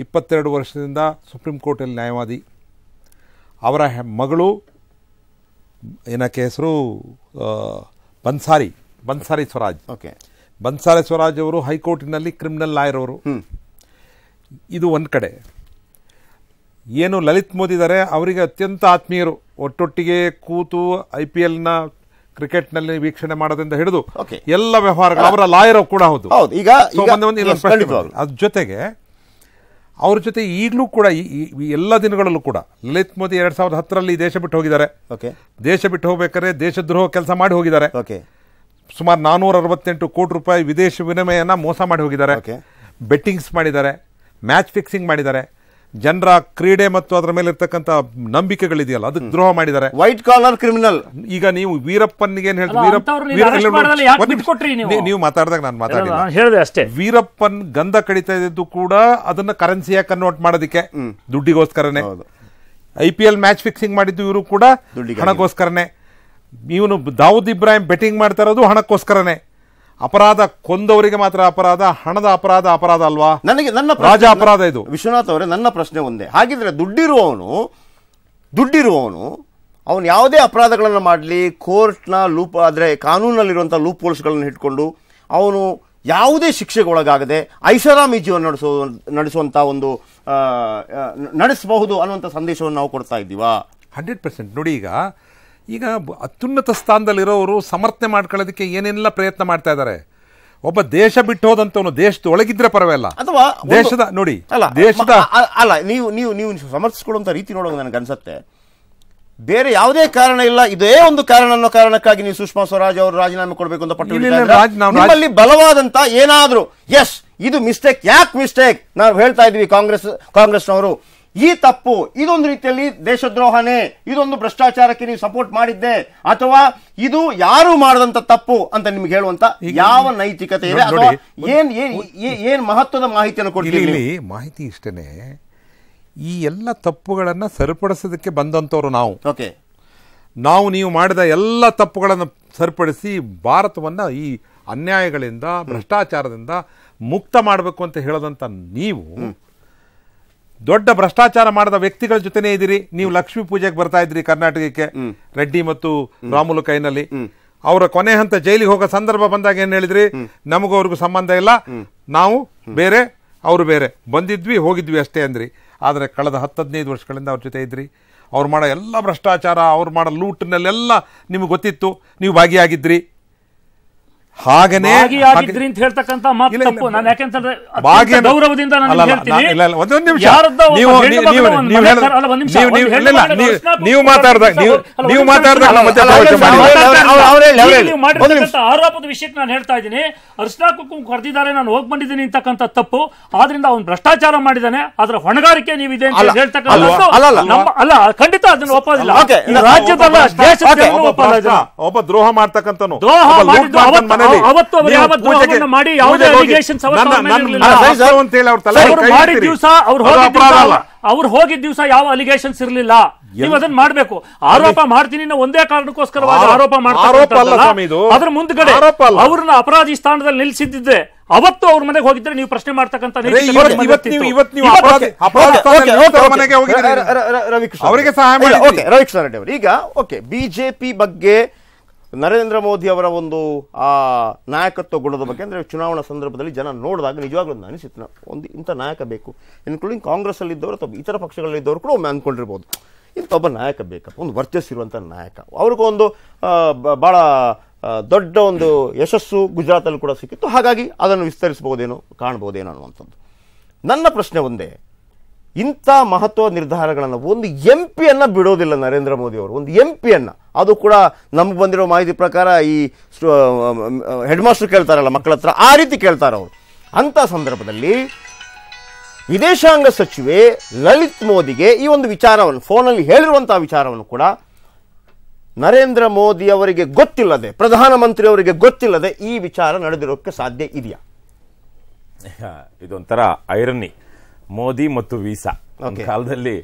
[SPEAKER 5] ಇಪ್ಪತ್ತೆರಡು ವರ್ಷದಿಂದ ಸುಪ್ರೀಂ ಕೋರ್ಟಲ್ಲಿ ನ್ಯಾಯವಾದಿ ಅವರ ಮಗಳು ಏನಕ್ಕೆ ಹೆಸರು ಬನ್ಸಾರಿ ಬನ್ಸಾರಿ ಸ್ವರಾಜ್ ಓಕೆ ಬನ್ಸಾರಿ ಸ್ವರಾಜ್ ಅವರು ಹೈಕೋರ್ಟಿನಲ್ಲಿ ಕ್ರಿಮಿನಲ್ ಲಾಯರ್ ಅವರು ಇದು ಒಂದು ಕಡೆ ಏನು ಲಲಿತ್ ಮೋದಿ ಇದ್ದಾರೆ ಅವರಿಗೆ ಅತ್ಯಂತ ಆತ್ಮೀಯರು ಒಟ್ಟೊಟ್ಟಿಗೆ ಕೂತು ಐ ಪಿ ಎಲ್ನ ಕ್ರಿಕೆಟ್ ನಲ್ಲಿ ವೀಕ್ಷಣೆ ಮಾಡೋದ್ರಿಂದ ಹಿಡಿದು ಎಲ್ಲ ವ್ಯವಹಾರಗಳು ಅವರ ಲಾಯರ್ ಕೂಡ ಹೌದು ಈಗ ಅದ್ರ ಜೊತೆಗೆ ಅವ್ರ ಜೊತೆ ಈಗಲೂ ಕೂಡ ಈ ಎಲ್ಲ ದಿನಗಳಲ್ಲೂ ಕೂಡ ಲಲಿತ್ ಮೋದಿ ಎರಡ್ ಸಾವಿರದ ಹತ್ತರಲ್ಲಿ ದೇಶ ಬಿಟ್ಟು ಹೋಗಿದ್ದಾರೆ ದೇಶ ಬಿಟ್ಟು ಹೋಗ್ಬೇಕಾದ್ರೆ ದೇಶದ್ರೋಹ ಕೆಲಸ ಮಾಡಿ ಹೋಗಿದ್ದಾರೆ ಸುಮಾರು ನಾನೂರ ಅರವತ್ತೆಂಟು ಕೋಟಿ ರೂಪಾಯಿ ವಿದೇಶ ವಿನಿಮಯನ ಮೋಸ ಮಾಡಿ ಹೋಗಿದ್ದಾರೆ ಬೆಟ್ಟಿಂಗ್ಸ್ ಮಾಡಿದ್ದಾರೆ ಮ್ಯಾಚ್ ಫಿಕ್ಸಿಂಗ್ ಮಾಡಿದ್ದಾರೆ ಜನರ ಕ್ರೀಡೆ ಮತ್ತು ಅದರ ಮೇಲೆ ಇರ್ತಕ್ಕಂಥ ನಂಬಿಕೆಗಳಿದೆಯಲ್ಲ ಅದಕ್ಕೆ ದ್ರೋಹ ಮಾಡಿದ್ದಾರೆ ವೈಟ್ ಕಾಲರ್ ಕ್ರಿಮಿನಲ್ ಈಗ ನೀವು ವೀರಪ್ಪನ್ಗೆ ಏನ್ ಹೇಳ್ತೀವಿ ನೀವು ಮಾತಾಡಿದಾಗ ನಾನು ಮಾತಾಡಿಲ್ಲ ಹೇಳಿದೆ ಅಷ್ಟೇ ವೀರಪ್ಪನ್ ಗಂಧ ಕಡಿತಾ ಇದ್ದು ಕೂಡ ಅದನ್ನ ಕರೆನ್ಸಿಯ ಕನ್ವರ್ಟ್ ಮಾಡೋದಕ್ಕೆ ದುಡ್ಡಿಗೋಸ್ಕರನೇ I P L match fixing ಮಾಡಿದ್ದು ಇವರು ಕೂಡ ಹಣಕ್ಕೋಸ್ಕರನೇ ಇವನು ದಾವೂದ್ ಇಬ್ರಾಹಿಂ ಬೆಟ್ಟಿಂಗ್ ಮಾಡ್ತಾ ಇರೋದು ಹಣಕ್ಕೋಸ್ಕರನೇ ಅಪರಾಧ ಕೊಂದವರಿಗೆ ಮಾತ್ರ ಅಪರಾಧ ಹಣದ ಅಪರಾಧ ಅಪರಾಧ ಅಲ್ವಾ ನನಗೆ ನನ್ನ ರಾಜ ಅಪರಾಧ
[SPEAKER 1] ಇದು ವಿಶ್ವನಾಥ್ ಅವರೇ ನನ್ನ ಪ್ರಶ್ನೆ ಒಂದೇ ಹಾಗಿದ್ರೆ ದುಡ್ಡಿರುವವನು ದುಡ್ಡಿರುವವನು ಅವನು ಯಾವುದೇ ಅಪರಾಧಗಳನ್ನು ಮಾಡಲಿ ಕೋರ್ಟ್ನ ಲೂಪ್ ಆದರೆ ಕಾನೂನಲ್ಲಿರುವಂಥ ಲೂಪ್ ಹೋಲ್ಸ್ಗಳನ್ನು ಇಟ್ಕೊಂಡು ಅವನು ಯಾವುದೇ ಶಿಕ್ಷೆಗೆ ಒಳಗಾಗದೆ ಐಷಾರಾಮಿ ಜೀವನ ನಡೆಸೋ ನಡೆಸುವಂಥ
[SPEAKER 5] ಒಂದು ನಡೆಸಬಹುದು ಅನ್ನುವಂಥ ಸಂದೇಶವನ್ನು ನಾವು ಕೊಡ್ತಾ ಇದ್ದೀವಾ ಹಂಡ್ರೆಡ್ ಪರ್ಸೆಂಟ್ ನೋಡಿ ಈಗ ಈಗ ಅತ್ಯುನ್ನತ ಸ್ಥಾನದಲ್ಲಿರೋರು ಸಮರ್ಥನೆ ಮಾಡ್ಕೊಳ್ಳೋದಕ್ಕೆ ಏನೆಲ್ಲ ಪ್ರಯತ್ನ ಮಾಡ್ತಾ ಇದ್ದಾರೆ ಒಬ್ಬ ದೇಶ ಬಿಟ್ಟು ಹೋದಂತವನು ದೇಶದ ಪರವಾಗಿಲ್ಲ ಅಥವಾ ದೇಶದ ನೋಡಿ ಅಲ್ಲ ದೇಶದ ಅಲ್ಲ ನೀವು ನೀವು ನೀವು ಸಮರ್ಥಿಸ್ಕೊಳ್ಳುವಂಥ ರೀತಿ ನೋಡೋದು ನನಗೆ ಅನ್ಸುತ್ತೆ
[SPEAKER 1] ಬೇರೆ ಯಾವುದೇ ಕಾರಣ ಇಲ್ಲ ಇದೇ ಒಂದು ಕಾರಣ ಅನ್ನೋ ಕಾರಣಕ್ಕಾಗಿ ನೀವು ಸುಷ್ಮಾ ಸ್ವರಾಜ್ ಅವರು ರಾಜೀನಾಮೆ ಕೊಡಬೇಕು ಅಂತ ಪಟ್ಟು ನಮ್ಮಲ್ಲಿ ಬಲವಾದಂತ ಏನಾದರೂ ಎಸ್ ಇದು ಮಿಸ್ಟೇಕ್ ಯಾಕೆ ಮಿಸ್ಟೇಕ್ ನಾವು ಹೇಳ್ತಾ ಇದೀವಿ ಕಾಂಗ್ರೆಸ್ ಕಾಂಗ್ರೆಸ್ನವರು ಈ ತಪ್ಪು ಇದೊಂದು ರೀತಿಯಲ್ಲಿ ದೇಶದ್ರೋಹನೇ ಇದೊಂದು ಭ್ರಷ್ಟಾಚಾರಕ್ಕೆ ನೀವು ಸಪೋರ್ಟ್ ಮಾಡಿದ್ದೆ ಅಥವಾ ಇದು ಯಾರು ಮಾಡದಂತ ತಪ್ಪು ಅಂತ ನಿಮ್ಗೆ ಹೇಳುವಂತ ಯಾವ ನೈತಿಕತೆ ಇದೆ ಏನ್ ಏನ್ ಮಹತ್ವದ ಮಾಹಿತಿಯನ್ನು ಕೊಡ್ತೀವಿ
[SPEAKER 5] ಮಾಹಿತಿ ಇಷ್ಟೇನೆ ಈ ಎಲ್ಲ ತಪ್ಪುಗಳನ್ನು ಸರಿಪಡಿಸೋದಕ್ಕೆ ಬಂದಂತವ್ರು ನಾವು ಓಕೆ ನಾವು ನೀವು ಮಾಡಿದ ಎಲ್ಲ ತಪ್ಪುಗಳನ್ನು ಸರಿಪಡಿಸಿ ಭಾರತವನ್ನ ಈ ಅನ್ಯಾಯಗಳಿಂದ ಭ್ರಷ್ಟಾಚಾರದಿಂದ ಮುಕ್ತ ಮಾಡಬೇಕು ಅಂತ ಹೇಳದಂತ ನೀವು ದೊಡ್ಡ ಭ್ರಷ್ಟಾಚಾರ ಮಾಡಿದ ವ್ಯಕ್ತಿಗಳ ಜೊತೆನೇ ಇದ್ದೀರಿ ನೀವು ಲಕ್ಷ್ಮೀ ಪೂಜೆಗೆ ಬರ್ತಾ ಇದ್ರಿ ಕರ್ನಾಟಕಕ್ಕೆ ರೆಡ್ಡಿ ಮತ್ತು ರಾಮುಲು ಕೈನಲ್ಲಿ ಅವರ ಕೊನೆ ಹಂತ ಜೈಲಿಗೆ ಹೋಗೋ ಸಂದರ್ಭ ಬಂದಾಗ ಏನ್ ಹೇಳಿದ್ರಿ ನಮಗೂ ಅವ್ರಿಗೂ ಸಂಬಂಧ ಇಲ್ಲ ನಾವು ಬೇರೆ ಅವರು ಬೇರೆ ಬಂದಿದ್ವಿ ಹೋಗಿದ್ವಿ ಅಷ್ಟೇ ಅಂದ್ರಿ ಆದರೆ ಕಳೆದ ಹದಿನೈದು ವರ್ಷಗಳಿಂದ ಅವ್ರ ಜೊತೆ ಇದ್ರಿ ಅವ್ರು ಮಾಡೋ ಎಲ್ಲ ಭ್ರಷ್ಟಾಚಾರ ಅವ್ರು ಮಾಡೋ ಲೂಟ್ನಲ್ಲೆಲ್ಲ ನಿಮ್ಗೆ ಗೊತ್ತಿತ್ತು ನೀವು ಭಾಗಿಯಾಗಿದ್ರಿ ಹಾಗೆ ಅಂತ ಗೌರವದಿಂದ ಆರೋಪದ
[SPEAKER 4] ವಿಷಯಕ್ಕೆ ನಾನು ಹೇಳ್ತಾ ಇದ್ದೀನಿ ಕರೆದಿದ್ದಾರೆ ನಾನು ಹೋಗಿ ಬಂದಿದ್ದೀನಿ ತಪ್ಪು ಆದ್ರಿಂದ ಅವ್ನು ಭ್ರಷ್ಟಾಚಾರ ಮಾಡಿದಾನೆ ಅದರ ಹೊಣೆಗಾರಿಕೆ ನೀವಿದೆ ಅಲ್ಲ ಖಂಡಿತ ಅದನ್ನ ಒಪ್ಪೋದಿಲ್ಲ ರಾಜ್ಯದಲ್ಲ
[SPEAKER 5] ಒಪ್ಪ ದ್ರೋಹ ಮಾಡ್ತಕ್ಕಂಥ ದ್ರೋಹ ಮಾಡಿ ಯಾವುದೇ ಅಲಿಗೇಷನ್ಸ್ ಅವ್ರ
[SPEAKER 4] ದಿವಸ ಅವ್ರು ಹೋಗಿದ್ದ ದಿವಸ ಯಾವ ಅಲಿಗೇಷನ್ಸ್ ಇರಲಿಲ್ಲ ನೀವು ಅದನ್ನ ಮಾಡಬೇಕು ಆರೋಪ ಮಾಡ್ತೀನಿ ಒಂದೇ ಕಾರಣಕ್ಕೋಸ್ಕರ ಆರೋಪ ಮಾಡ್ತಾರೆ ಅದ್ರ ಮುಂದ್ಗಡೆ ಅವ್ರನ್ನ ಅಪರಾಧಿ ಸ್ಥಾನದಲ್ಲಿ ನಿಲ್ಸಿದ್ದೆ ಅವತ್ತು ಅವ್ರ ಮನೆಗೆ ಹೋಗಿದ್ರೆ ನೀವು ಪ್ರಶ್ನೆ ಮಾಡ್ತಕ್ಕಂತ ರವಿಕೃಷ್ಣ
[SPEAKER 1] ಅವರಿಗೆ ಸಹಾಯ ರವಿಕೃಷ್ಣ ರೆಡ್ಡಿ ಅವರು ಈಗ ಓಕೆ ಬಿಜೆಪಿ ಬಗ್ಗೆ ನರೇಂದ್ರ ಮೋದಿ ಅವರ ಒಂದು ಆ ನಾಯಕತ್ವ ಗುಣದ ಬಗ್ಗೆ ಅಂದರೆ ಚುನಾವಣಾ ಸಂದರ್ಭದಲ್ಲಿ ಜನ ನೋಡಿದಾಗ ನಿಜವಾಗ್ಲೂ ಅನಿಸಿತ್ತು ಒಂದು ಇಂಥ ನಾಯಕ ಬೇಕು ಇನ್ಕ್ಲೂಡಿಂಗ್ ಕಾಂಗ್ರೆಸ್ಸಲ್ಲಿದ್ದವರು ಅಥವಾ ಇತರ ಪಕ್ಷಗಳಲ್ಲಿದ್ದವರು ಕೂಡ ಒಮ್ಮೆ ಅಂದ್ಕೊಂಡಿರ್ಬೋದು ಒಬ್ಬ ನಾಯಕ ಬೇಕಪ್ಪ ಒಂದು ವರ್ಚಸ್ಸಿರುವಂಥ ನಾಯಕ ಒಂದು ಭಾಳ ದೊಡ್ಡ ಒಂದು ಯಶಸ್ಸು ಗುಜರಾತಲ್ಲಿ ಕೂಡ ಸಿಕ್ಕಿತ್ತು ಹಾಗಾಗಿ ಅದನ್ನು ವಿಸ್ತರಿಸ್ಬೋದೇನೋ ಕಾಣ್ಬೋದೇನೋ ಅನ್ನುವಂಥದ್ದು ನನ್ನ ಪ್ರಶ್ನೆ ಒಂದೇ ಇಂಥ ಮಹತ್ವ ನಿರ್ಧಾರಗಳನ್ನು ಒಂದು ಎಂ ಪಿಯನ್ನು ಬಿಡೋದಿಲ್ಲ ನರೇಂದ್ರ ಮೋದಿ ಅವರು ಒಂದು ಎಂ ಪಿಯನ್ನು ಅದು ಕೂಡ ನಮ್ಗೆ ಬಂದಿರೋ ಮಾಹಿತಿ ಪ್ರಕಾರ ಈ ಹೆಡ್ ಮಾಸ್ಟರ್ ಕೇಳ್ತಾರಲ್ಲ ಮಕ್ಕಳ ಹತ್ರ ಆ ರೀತಿ ಕೇಳ್ತಾರೆ ಅವರು ಅಂಥ ಸಂದರ್ಭದಲ್ಲಿ ವಿದೇಶಾಂಗ ಸಚಿವೆ ಲಲಿತ್ ಮೋದಿಗೆ ಈ ಒಂದು ವಿಚಾರವನ್ನು ಫೋನಲ್ಲಿ ಹೇಳಿರುವಂಥ ವಿಚಾರವನ್ನು ಕೂಡ ನರೇಂದ್ರ ಮೋದಿ ಅವರಿಗೆ ಗೊತ್ತಿಲ್ಲದೆ ಪ್ರಧಾನಮಂತ್ರಿ ಅವರಿಗೆ ಗೊತ್ತಿಲ್ಲದೆ ಈ ವಿಚಾರ ನಡೆದಿರೋಕ್ಕೆ ಸಾಧ್ಯ ಇದೆಯಾ
[SPEAKER 6] ಇದೊಂಥರ ಐರನ್ನಿ ಮೋದಿ ಮತ್ತು ವೀಸಾ ಕಾಲದಲ್ಲಿ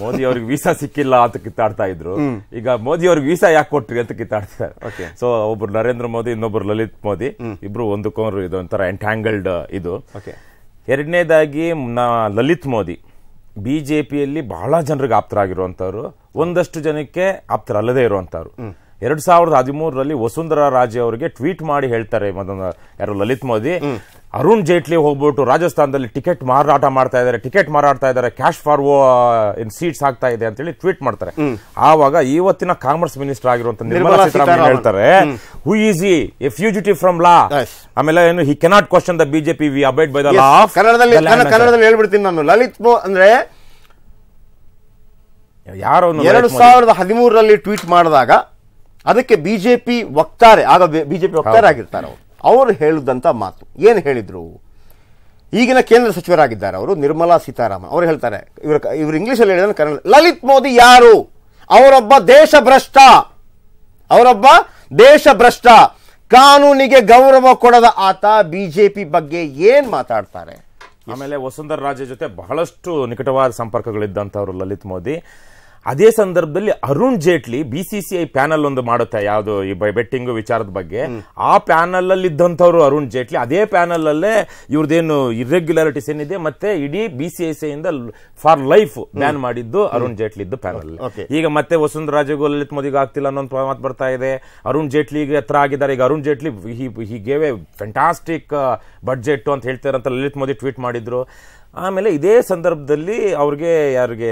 [SPEAKER 6] ಮೋದಿ ಅವ್ರಿಗೆ ವೀಸಾ ಸಿಕ್ಕಿಲ್ಲ ಅಂತ ಕಿತ್ತಾಡ್ತಾ ಇದ್ರು ಈಗ ಮೋದಿ ಅವ್ರಿಗೆ ವೀಸಾ ಯಾಕೆ ಕೊಟ್ರಿ ಅಂತ ಕಿತ್ತಾಡ್ತಾರೆ ಸೊ ಒಬ್ರು ನರೇಂದ್ರ ಮೋದಿ ಇನ್ನೊಬ್ರು ಲಲಿತ್ ಮೋದಿ ಇಬ್ರು ಒಂದಕ್ಕೊಂದ್ರು ಇದು ಒಂಥರ ಎಂಟ್ಯಾಂಗಲ್ಡ್ ಇದು ಎರಡನೇದಾಗಿ ಲಲಿತ್ ಮೋದಿ ಬಿಜೆಪಿಯಲ್ಲಿ ಬಹಳ ಜನರಿಗೆ ಆಪ್ತರಾಗಿರುವಂತವ್ರು ಒಂದಷ್ಟು ಜನಕ್ಕೆ ಆಪ್ತರಲ್ಲದೆ ಇರುವಂತವ್ರು ಎರಡ್ ಸಾವಿರದ ಹದಿಮೂರರಲ್ಲಿ ವಸುಂಧರಾ ರಾಜೇ ಅವರಿಗೆ ಟ್ವೀಟ್ ಮಾಡಿ ಹೇಳ್ತಾರೆ ಯಾರು ಲಲಿತ್ ಮೋದಿ ಅರುಣ್ ಜೇಟ್ಲಿ ಹೋಗ್ಬಿಟ್ಟು ರಾಜಸ್ಥಾನದಲ್ಲಿ ಟಿಕೆಟ್ ಮಾರಾಟ ಮಾಡ್ತಾ ಇದ್ದಾರೆ ಟಿಕೆಟ್ ಮಾರಾಡ್ತಾ ಇದ್ದಾರೆ ಕ್ಯಾಶ್ ಫಾರ್ ಇನ್ ಸೀಟ್ಸ್ ಆಗ್ತಾ ಇದೆ ಹೇಳಿ ಟ್ವೀಟ್ ಮಾಡ್ತಾರೆ ಆವಾಗ ಇವತ್ತಿನ ಕಾಮರ್ಸ್ ಮಿನಿಸ್ಟರ್ ಆಗಿರುವಂತ ನಿರ್ಮಲಾ ಸೀತಾರಾಮನ್ ಹೇಳ್ತಾರೆ who is uh a fugitive from law ಆಮೇಲೆ ಏನು he cannot question the BJP we abide by the law ಕನ್ನಡದಲ್ಲಿ ಕನ್ನಡದಲ್ಲಿ
[SPEAKER 1] ಹೇಳ್ಬಿಡ್ತೀನಿ ನಾನು ಲಲಿತ್ ಅಂದ್ರೆ ಯಾರೋ ಎರಡು ಸಾವಿರದ ಹದಿಮೂರರಲ್ಲಿ ಟ್ವೀಟ್ ಮಾಡಿದಾಗ ಅದಕ್ಕೆ ಬಿಜೆಪಿ ವಕ್ತಾರೆ ಆಗ ಬಿಜೆಪಿ ವಕ್ತಾರೆ ಆಗಿರ್ತಾರೆ ಅವರು ಅವರು ಹೇಳಿದಂಥ ಮಾತು ಏನು ಹೇಳಿದರು ಈಗಿನ ಕೇಂದ್ರ ಸಚಿವರಾಗಿದ್ದಾರೆ ಅವರು ನಿರ್ಮಲಾ ಸೀತಾರಾಮನ್ ಅವರು ಹೇಳ್ತಾರೆ ಇವರು ಇವರು ಇಂಗ್ಲೀಷಲ್ಲಿ ಹೇಳಿದ್ರೆ ಕನ್ನಡ ಲಲಿತ್ ಮೋದಿ ಯಾರು ಅವರೊಬ್ಬ ದೇಶಭ್ರಷ್ಟ ಅವರೊಬ್ಬ ದೇಶಭ್ರಷ್ಟ ಕಾನೂನಿಗೆ ಗೌರವ ಕೊಡದ ಆತ ಬಿಜೆಪಿ ಬಗ್ಗೆ ಏನು ಮಾತಾಡ್ತಾರೆ
[SPEAKER 6] ಆಮೇಲೆ ವಸುಂಧರ ರಾಜ ಜೊತೆ ಬಹಳಷ್ಟು ನಿಕಟವಾದ ಸಂಪರ್ಕಗಳಿದ್ದಂಥವ್ರು ಲಲಿತ್ ಮೋದಿ ಅದೇ ಸಂದರ್ಭದಲ್ಲಿ Arun Jaitley B C C I panel ಒಂದು ಮಾಡುತ್ತೆ ಯಾವುದು ಈ ಬೆಟ್ಟಿಂಗ್ ವಿಚಾರದ ಬಗ್ಗೆ ಆ ಪ್ಯಾನಲ್ ಅಲ್ಲಿ ಇದ್ದಂಥವ್ರು ಅರುಣ್ ಜೇಟ್ಲಿ ಅದೇ ಪ್ಯಾನಲ್ ಅಲ್ಲೇ ಇವ್ರದ್ದೇನು ಇರ್ರೆಗ್ಯುಲಾರಿಟೀಸ್ ಏನಿದೆ ಮತ್ತೆ ಇಡೀ ಬಿ ಸಿ ಸಿ ಇಂದ ಫಾರ್ ಲೈಫ್ ಬ್ಯಾನ್ ಮಾಡಿದ್ದು ಅರುಣ್ ಜೇಟ್ಲಿ ಇದ್ದು ಪ್ಯಾನಲ್ ಈಗ ಮತ್ತೆ ವಸುಂಧರಾಜಗೂ ಲಲಿತ್ ಮೋದಿಗೆ ಆಗ್ತಿಲ್ಲ ಅನ್ನೋ ಮಾತು ಬರ್ತಾ ಇದೆ ಅರುಣ್ ಜೇಟ್ಲಿಗೆ ಹತ್ರ ಆಗಿದ್ದಾರೆ ಈಗ ಅರುಣ್ ಜೇಟ್ಲಿ ಹೀಗೇವೆ ಫ್ಯಾಂಟಾಸ್ಟಿಕ್ ಬಡ್ಜೆಟ್ ಅಂತ ಹೇಳ್ತಾರೆ ಲಲಿತ್ ಮೋದಿ ಟ್ವೀಟ್ ಮಾಡಿದ್ರು ಆಮೇಲೆ ಇದೇ ಸಂದರ್ಭದಲ್ಲಿ ಅವ್ರಿಗೆ ಯಾರಿಗೆ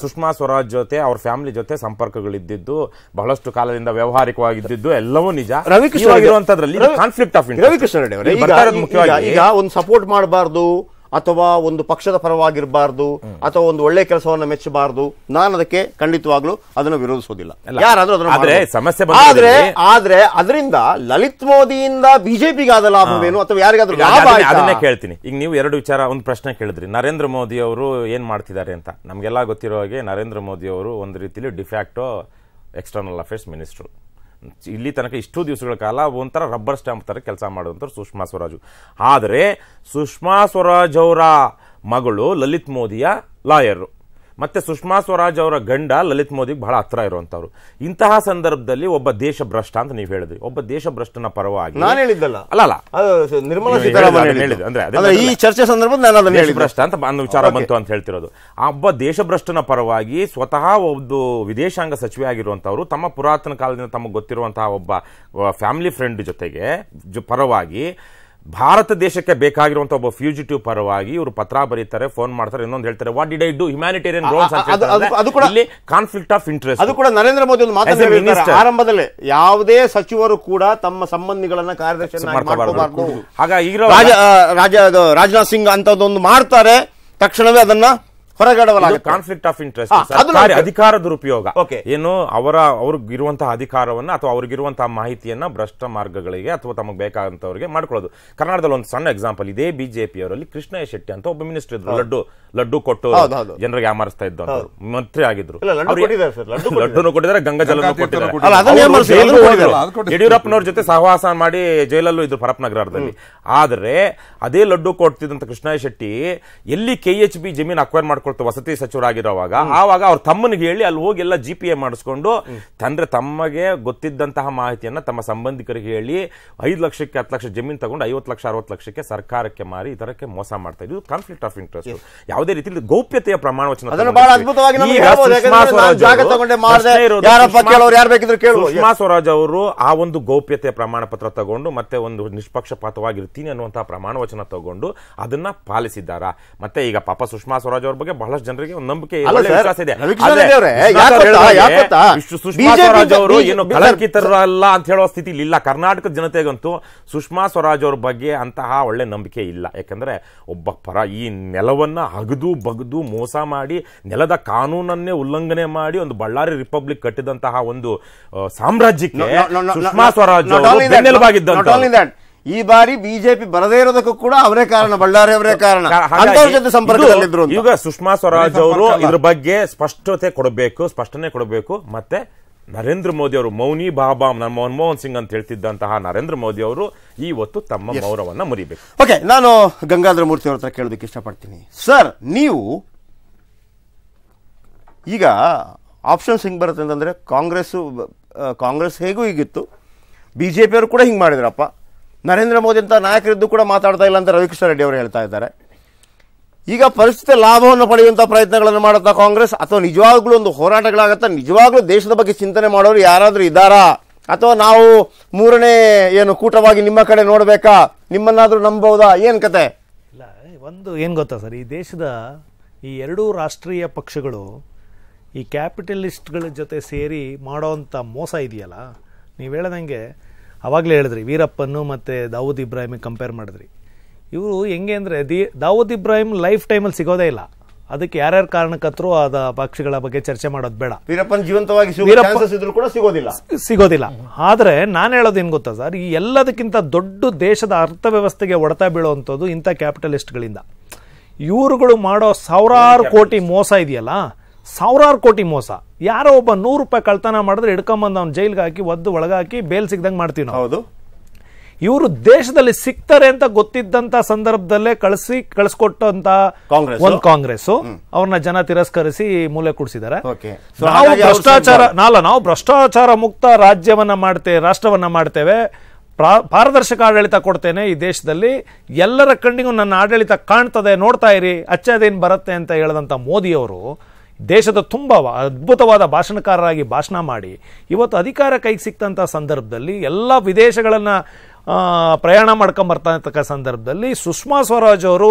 [SPEAKER 6] ಸುಷ್ಮಾ ಸ್ವರಾಜ್ ಜೊತೆ ಅವ್ರ ಫ್ಯಾಮಿಲಿ ಜೊತೆ ಸಂಪರ್ಕಗಳಿದ್ದು ಬಹಳಷ್ಟು ಕಾಲದಿಂದ ವ್ಯವಹಾರಿಕವಾಗಿದ್ದು ಎಲ್ಲವೂ ನಿಜ ರವಿಕೃಷ್ಣ ಕಾನ್ಫ್ಲಿಕ್ಟ್ ಆಫ್ ರವಿಕೃಷ್ಣ ಮುಖ್ಯವಾಗಿ ಈಗ
[SPEAKER 1] ಒಂದು ಸಪೋರ್ಟ್ ಮಾಡಬಾರ್ದು ಅಥವಾ ಒಂದು ಪಕ್ಷದ ಪರವಾಗಿರಬಾರ್ದು ಅಥವಾ ಒಂದು ಒಳ್ಳೆ ಕೆಲಸವನ್ನು ಮೆಚ್ಚಬಾರದು ನಾನು ಅದಕ್ಕೆ ಖಂಡಿತವಾಗ್ಲೂ ಅದನ್ನು ವಿರೋಧಿಸೋದಿಲ್ಲ ಸಮಸ್ಯೆ ಆದ್ರೆ ಆದ್ರೆ ಅದರಿಂದ ಲಲಿತ್ ಮೋದಿಯಿಂದ ಬಿಜೆಪಿಗಾದ ಲಾಭವೇನು ಅಥವಾ ಯಾರಿಗಾದ್ರೂ ಲಾಭ ಅದನ್ನೇ
[SPEAKER 6] ಕೇಳ್ತೀನಿ ಈಗ ನೀವು ಎರಡು ವಿಚಾರ ಒಂದು ಪ್ರಶ್ನೆ ಕೇಳಿದ್ರಿ ನರೇಂದ್ರ ಮೋದಿ ಅವರು ಏನ್ ಮಾಡ್ತಿದ್ದಾರೆ ಅಂತ ನಮಗೆಲ್ಲ ಗೊತ್ತಿರೋ ಹಾಗೆ ನರೇಂದ್ರ ಮೋದಿ ಅವರು ಒಂದು ರೀತಿಯಲ್ಲಿ ಡಿಫ್ಯಾಕ್ಟೋ ಎಕ್ಸ್ಟರ್ನಲ್ ಅಫೇರ್ಸ್ ಮಿನಿಸ್ಟರ್ ಇಲ್ಲಿ ತನಕ ಇಷ್ಟು ದಿವಸಗಳ ಕಾಲ ಒಂಥರ ರಬ್ಬರ್ ಸ್ಟ್ಯಾಂಪ್ ಥರ ಕೆಲಸ ಮಾಡುವಂಥವ್ರು ಸುಷ್ಮಾ ಸ್ವರಾಜು ಆದರೆ ಸುಷ್ಮಾ ಸ್ವರಾಜ್ ಅವರ ಮಗಳು ಲಲಿತ್ ಮೋದಿಯ ಲಾಯರು ಮತ್ತೆ ಸುಷ್ಮಾ ಸ್ವರಾಜ್ ಅವರ ಗಂಡ ಲಲಿತ್ ಮೋದಿಗೆ ಬಹಳ ಹತ್ರ ಇರುವಂತವ್ರು ಇಂತಹ ಸಂದರ್ಭದಲ್ಲಿ ಒಬ್ಬ ದೇಶ ಭ್ರಷ್ಟ ಅಂತ ನೀವು ಹೇಳಿದ್ರಿ ಒಬ್ಬ ದೇಶ ಭ್ರಷ್ಟನ ಪರವಾಗಿ ನಾನು ಹೇಳಿದ್ದಲ್ಲ ಅಲ್ಲ
[SPEAKER 1] ನಿರ್ಮಲಾ ಸೀತಾರಾಮನ್ ಹೇಳಿದ್ರು ಅಂದ್ರೆ ಈ ಚರ್ಚೆ ಸಂದರ್ಭದಲ್ಲಿ ನಾನು ಭ್ರಷ್ಟ
[SPEAKER 6] ಅಂತ ವಿಚಾರ ಬಂತು ಅಂತ ಹೇಳ್ತಿರೋದು ಆ ಒಬ್ಬ ದೇಶ ಭ್ರಷ್ಟನ ಪರವಾಗಿ ಸ್ವತಃ ಒಂದು ವಿದೇಶಾಂಗ ಸಚಿವೆ ಆಗಿರುವಂತವ್ರು ತಮ್ಮ ಪುರಾತನ ಕಾಲದಿಂದ ತಮಗೆ ಗೊತ್ತಿರುವಂತಹ ಒಬ್ಬ ಫ್ಯಾಮಿಲಿ ಫ್ರೆಂಡ್ ಜೊತೆಗೆ ಪರವಾಗಿ ಭಾರತ ದೇಶಕ್ಕೆ ಬೇಕಾಗಿರುವಂತಹ ಒಬ್ಬ ಫ್ಯೂಜಿಟಿವ್ ಪರವಾಗಿ ಇವರು ಪತ್ರ ಬರೀತಾರೆ ಫೋನ್ ಮಾಡ್ತಾರೆ ಇನ್ನೊಂದು ಹೇಳ್ತಾರೆ what did I do humanitarian rules conflict of interest
[SPEAKER 1] ಅದು ಕೂಡ ನರೇಂದ್ರ ಮೋದಿ ಒಂದು ಮಾತಾಡಿದ್ದಾರೆ ಆರಂಭದಲ್ಲಿ ಯಾವುದೇ ಸಚಿವರು ಕೂಡ ತಮ್ಮ ಸಂಬಂಧಿಗಳನ್ನ ಕಾರ್ಯದರ್ಶಿ ಹಾಗಾಗಿ ರಾಜನಾಥ್ ಸಿಂಗ್ ಅಂತದೊಂದು ಮಾಡ್ತಾರೆ ತಕ್ಷಣವೇ ಅದನ್ನ ಹೊರಗಡವಲ್ಲ ಕಾನ್ಫ್ಲಿಕ್ಟ್ ಆಫ್ ಇಂಟ್ರೆಸ್ಟ್ ಅಧಿಕಾರ ದುರುಪಯೋಗ
[SPEAKER 6] ಏನು ಅವರ ಅವ್ರಿಗೆ ಇರುವಂತಹ ಅಧಿಕಾರವನ್ನ ಅಥವಾ ಅವ್ರಿಗಿರುವಂತಹ ಮಾಹಿತಿಯನ್ನ ಭ್ರಷ್ಟ ಮಾರ್ಗಗಳಿಗೆ ಅಥವಾ ತಮಗೆ ಬೇಕಾದಂತವರಿಗೆ ಮಾಡ್ಕೊಳ್ಳೋದು ಕರ್ನಾಟಕದಲ್ಲಿ ಒಂದು ಸಣ್ಣ ಎಕ್ಸಾಂಪಲ್ ಇದೇ ಅವರಲ್ಲಿ ಕೃಷ್ಣಯ್ಯ ಶೆಟ್ಟಿ ಅಂತ ಒಬ್ಬ ಮಿನಿಸ್ಟರ್ ಇದ್ರು ಲಡ್ಡು ಲಡ್ಡು ಕೊಟ್ಟು ಜನರಿಗೆ ಯಾಮಾರಿಸ್ತಾ ಇದ್ದ ಮಂತ್ರಿ ಆಗಿದ್ರು ಲಡ್ಡು ಕೊಟ್ಟಿದ್ದಾರೆ ಗಂಗಾ ಜಲ ಕೊಟ್ಟಿದ್ದಾರೆ ಯಡಿಯೂರಪ್ಪನವ್ರ ಜೊತೆ ಸಹವಾಸ ಮಾಡಿ ಜೈಲಲ್ಲೂ ಇದ್ರು ನಗರದಲ್ಲಿ ಆದ್ರೆ ಅದೇ ಲಡ್ಡು ಕೊಡ್ತಿದ್ದಂತ ಕೃಷ್ಣ ಶೆಟ್ಟಿ ಎಲ್ಲಿ ಕೆ ಎಚ್ ಬಿ ಜಮೀನ್ ಅಕ್ವೈರ್ ಮಾಡ್ಕೊಳ್ತಾ ವಸತಿ ಸಚಿವರಾಗಿರೋವಾಗ ಆವಾಗ ಅವ್ರ ತಮ್ಮನಿಗೆ ಹೇಳಿ ಅಲ್ಲಿ ಹೋಗಿ ಎಲ್ಲ ಜಿ ಪಿ ಎ ಮಾಡಿಸ್ಕೊಂಡು ತಂದ್ರೆ ತಮಗೆ ಗೊತ್ತಿದ್ದಂತಹ ಮಾಹಿತಿಯನ್ನ ತಮ್ಮ ಸಂಬಂಧಿಕರಿಗೆ ಹೇಳಿ ಐದು ಲಕ್ಷಕ್ಕೆ ಹತ್ತು ಲಕ್ಷ ಜಮೀನು ತಗೊಂಡು ಐವತ್ತು ಲಕ್ಷ ಅರವತ್ತು ಲಕ್ಷಕ್ಕೆ ಸರ್ಕಾರಕ್ಕೆ ಮಾರಿ ಇದರಕ್ಕೆ ಮೋಸ ಮಾಡ್ತಾ ಇದ್ದು ಕಾನ್ಫ್ಲಿಕ್ಟ್ ಆಫ್ ಇಂಟ್ರೆಸ್ಟ್ ಯಾವುದೇ ರೀತಿ ಗೌಪ್ಯತೆಯ ಪ್ರಮಾಣ ವಚನ ಸ್ವರಾಜ್ ಅವರು ಆ ಒಂದು ಗೌಪ್ಯತೆಯ ಪ್ರಮಾಣ ಪತ್ರ ತಗೊಂಡು ಮತ್ತೆ ಒಂದು ನಿಷ್ಪಕ್ಷಪಾತವಾಗಿರ್ತೀನಿ ಅನ್ನುವಂತಹ ಪ್ರಮಾಣ ವಚನ ತಗೊಂಡು ಅದನ್ನ ಪಾಲಿಸಿದ್ದಾರೆ ಮತ್ತೆ ಈಗ ಪಾಪ ಸುಷ್ಮಾ ಸ್ವರಾಜ್ ಅವ್ರ ಬಗ್ಗೆ ಬಹಳಷ್ಟು ಜನರಿಗೆ ಒಂದು ನಂಬಿಕೆ ವಿಶ್ವಾಸ ಇದೆ ಅವರು ಏನು ಅಂತ ಹೇಳುವ ಸ್ಥಿತಿ ಇಲ್ಲ ಕರ್ನಾಟಕದ ಜನತೆಗಂತೂ ಸುಷ್ಮಾ ಸ್ವರಾಜ್ ಅವ್ರ ಬಗ್ಗೆ ಅಂತಹ ಒಳ್ಳೆ ನಂಬಿಕೆ ಇಲ್ಲ ಯಾಕಂದ್ರೆ ಒಬ್ಬ ಪರ ಈ ನೆಲವನ್ನ ಅಗದು ಬಗ್ದು ಮೋಸ ಮಾಡಿ ನೆಲದ ಕಾನೂನನ್ನೇ ಉಲ್ಲಂಘನೆ ಮಾಡಿ ಒಂದು ಬಳ್ಳಾರಿ ರಿಪಬ್ಲಿಕ್ ಕಟ್ಟಿದಂತಹ ಒಂದು ಸಾಮ್ರಾಜ್ಯಕ್ಕೆ ಸುಷ್ಮಾ ಸ್ವರಾಜ್
[SPEAKER 1] ಈ ಬಾರಿ ಬಿಜೆಪಿ ಬರದೇ ಇರೋದಕ್ಕೂ ಕೂಡ ಅವರೇ ಕಾರಣ ಬಳ್ಳಾರಿ ಅವರೇ ಕಾರಣ ಜೊತೆ
[SPEAKER 6] ಈಗ ಸುಷ್ಮಾ ಸ್ವರಾಜ್ ಅವರು ಇದ್ರ ಬಗ್ಗೆ ಸ್ಪಷ್ಟತೆ ಕೊಡಬೇಕು ಸ್ಪಷ್ಟನೆ ಕೊಡಬೇಕು ಮತ್ತೆ ನರೇಂದ್ರ ಮೋದಿ ಅವರು ಮೌನಿ ಬಾಬಾ ನನ್ನ ಮನಮೋಹನ್ ಸಿಂಗ್ ಅಂತ ಹೇಳ್ತಿದ್ದಂತಹ ನರೇಂದ್ರ ಮೋದಿ ಅವರು
[SPEAKER 1] ಇವತ್ತು ತಮ್ಮ ಮೌರವನ್ನ ಮುರಿಬೇಕು ಓಕೆ ನಾನು ಗಂಗಾಧರ ಮೂರ್ತಿ ಅವ್ರ ಹತ್ರ ಕೇಳೋದಕ್ಕೆ ಇಷ್ಟಪಡ್ತೀನಿ ಸರ್ ನೀವು ಈಗ ಆಪ್ಷನ್ಸ್ ಹಿಂಗೆ ಬರುತ್ತೆ ಅಂತಂದರೆ ಕಾಂಗ್ರೆಸ್ಸು ಕಾಂಗ್ರೆಸ್ ಹೇಗೂ ಹೀಗಿತ್ತು ಬಿ ಜೆ ಪಿಯವರು ಕೂಡ ಹಿಂಗೆ ಮಾಡಿದ್ರಪ್ಪ ನರೇಂದ್ರ ಮೋದಿ ಅಂತ ನಾಯಕರಿದ್ದು ಕೂಡ ಮಾತಾಡ್ತಾ ಇಲ್ಲ ಅಂತ ರವಿಕೃಷ್ಣ ರೆಡ್ಡಿ ಅವರು ಹೇಳ್ತಾ ಇದ್ದಾರೆ ಈಗ ಪರಿಸ್ಥಿತಿ ಲಾಭವನ್ನು ಪಡೆಯುವಂಥ ಪ್ರಯತ್ನಗಳನ್ನು ಮಾಡುತ್ತಾ ಕಾಂಗ್ರೆಸ್ ಅಥವಾ ನಿಜವಾಗ್ಲೂ ಒಂದು ಹೋರಾಟಗಳಾಗತ್ತಾ ನಿಜವಾಗ್ಲೂ ದೇಶದ ಬಗ್ಗೆ ಚಿಂತನೆ ಮಾಡೋರು ಯಾರಾದರೂ ಇದ್ದಾರಾ ಅಥವಾ ನಾವು ಮೂರನೇ ಏನು ಕೂಟವಾಗಿ ನಿಮ್ಮ ಕಡೆ ನೋಡಬೇಕಾ ನಿಮ್ಮನ್ನಾದರೂ ನಂಬಬಹುದಾ ಏನು ಕತೆ ಇಲ್ಲ
[SPEAKER 7] ಒಂದು ಏನು ಗೊತ್ತಾ ಸರ್ ಈ ದೇಶದ ಈ ಎರಡೂ ರಾಷ್ಟ್ರೀಯ ಪಕ್ಷಗಳು ಈ ಕ್ಯಾಪಿಟಲಿಸ್ಟ್ಗಳ ಜೊತೆ ಸೇರಿ ಮಾಡೋವಂಥ ಮೋಸ ಇದೆಯಲ್ಲ ನೀವು ಹೇಳ್ದಂಗೆ ಆವಾಗಲೇ ಹೇಳಿದ್ರಿ ವೀರಪ್ಪನ್ನು ಮತ್ತು ದಾವೂದ್ ಇಬ್ರಾಹಿಮಿಗೆ ಕಂಪೇರ್ ಮಾಡಿದ್ರಿ ಇವರು ಹೆಂಗೆ ಅಂದರೆ ದಿ ದಾವೂದ್ ಇಬ್ರಾಹಿಂ ಲೈಫ್ ಟೈಮಲ್ಲಿ ಸಿಗೋದೇ ಇಲ್ಲ ಅದಕ್ಕೆ ಯಾರ್ಯಾರು ಕಾರಣಕರ್ತರು ಅದ ಪಕ್ಷಿಗಳ ಬಗ್ಗೆ ಚರ್ಚೆ ಮಾಡೋದು ಬೇಡ ವೀರಪ್ಪನ್ ಜೀವಂತವಾಗಿ ಕೂಡ ಸಿಗೋದಿಲ್ಲ ಸಿಗೋದಿಲ್ಲ ಆದರೆ ನಾನು ಹೇಳೋದು ಏನು ಗೊತ್ತಾ ಸರ್ ಈ ಎಲ್ಲದಕ್ಕಿಂತ ದೊಡ್ಡ ದೇಶದ ಅರ್ಥವ್ಯವಸ್ಥೆಗೆ ಹೊಡೆತ ಬೀಳುವಂಥದ್ದು ಇಂಥ ಕ್ಯಾಪಿಟಲಿಸ್ಟ್ಗಳಿಂದ ಇವರುಗಳು ಮಾಡೋ ಸಾವಿರಾರು ಕೋಟಿ ಮೋಸ ಇದೆಯಲ್ಲ ಸಾವಿರಾರು ಕೋಟಿ ಮೋಸ ಯಾರೋ ಒಬ್ಬ ನೂರು ರೂಪಾಯಿ ಕಳ್ತನ ಮಾಡಿದ್ರೆ ಹಿಡ್ಕೊಂಬಂದು ಅವ್ನು ಜೈಲ್ಗೆ ಹಾಕಿ ಒದ್ದು ಒಳಗಾಕಿ ಬೇಲ್ ಸಿಗ್ದಂಗೆ ಮಾಡ್ತೀವಿ ನಾವು ಹೌದು ಇವರು ದೇಶದಲ್ಲಿ ಸಿಗ್ತಾರೆ ಅಂತ ಗೊತ್ತಿದ್ದಂತ ಸಂದರ್ಭದಲ್ಲೇ ಕಳಿಸಿ ಕಳಿಸ್ಕೊಟ್ಟಂತ ಒಂದು ಕಾಂಗ್ರೆಸ್ ಅವ್ರನ್ನ ಜನ ತಿರಸ್ಕರಿಸಿ ಮೂಲೆ ಕೂಡಿಸಿದ್ದಾರೆ ಭ್ರಷ್ಟಾಚಾರ ನಾಲ್ಲ ನಾವು ಭ್ರಷ್ಟಾಚಾರ ಮುಕ್ತ ರಾಜ್ಯವನ್ನ ಮಾಡ್ತೇವೆ ರಾಷ್ಟ್ರವನ್ನ ಮಾಡ್ತೇವೆ ಪಾರದರ್ಶಕ ಆಡಳಿತ ಕೊಡ್ತೇನೆ ಈ ದೇಶದಲ್ಲಿ ಎಲ್ಲರ ಕಣ್ಣಿಗೂ ನನ್ನ ಆಡಳಿತ ಕಾಣ್ತದೆ ನೋಡ್ತಾ ಇರಿ ಅಚ್ಚದೇನು ಬರುತ್ತೆ ಅಂತ ಹೇಳದಂತ ಅವರು ದೇಶದ ತುಂಬಾ ಅದ್ಭುತವಾದ ಭಾಷಣಕಾರರಾಗಿ ಭಾಷಣ ಮಾಡಿ ಇವತ್ತು ಅಧಿಕಾರ ಕೈಗೆ ಸಿಕ್ತಂಥ ಸಂದರ್ಭದಲ್ಲಿ ಎಲ್ಲ ವಿದೇಶಗಳನ್ನ ಪ್ರಯಾಣ ಮಾಡ್ಕೊಂಬರ್ತಾ ಇರ್ತಕ್ಕ ಸಂದರ್ಭದಲ್ಲಿ ಸುಷ್ಮಾ ಸ್ವರಾಜ್ ಅವರು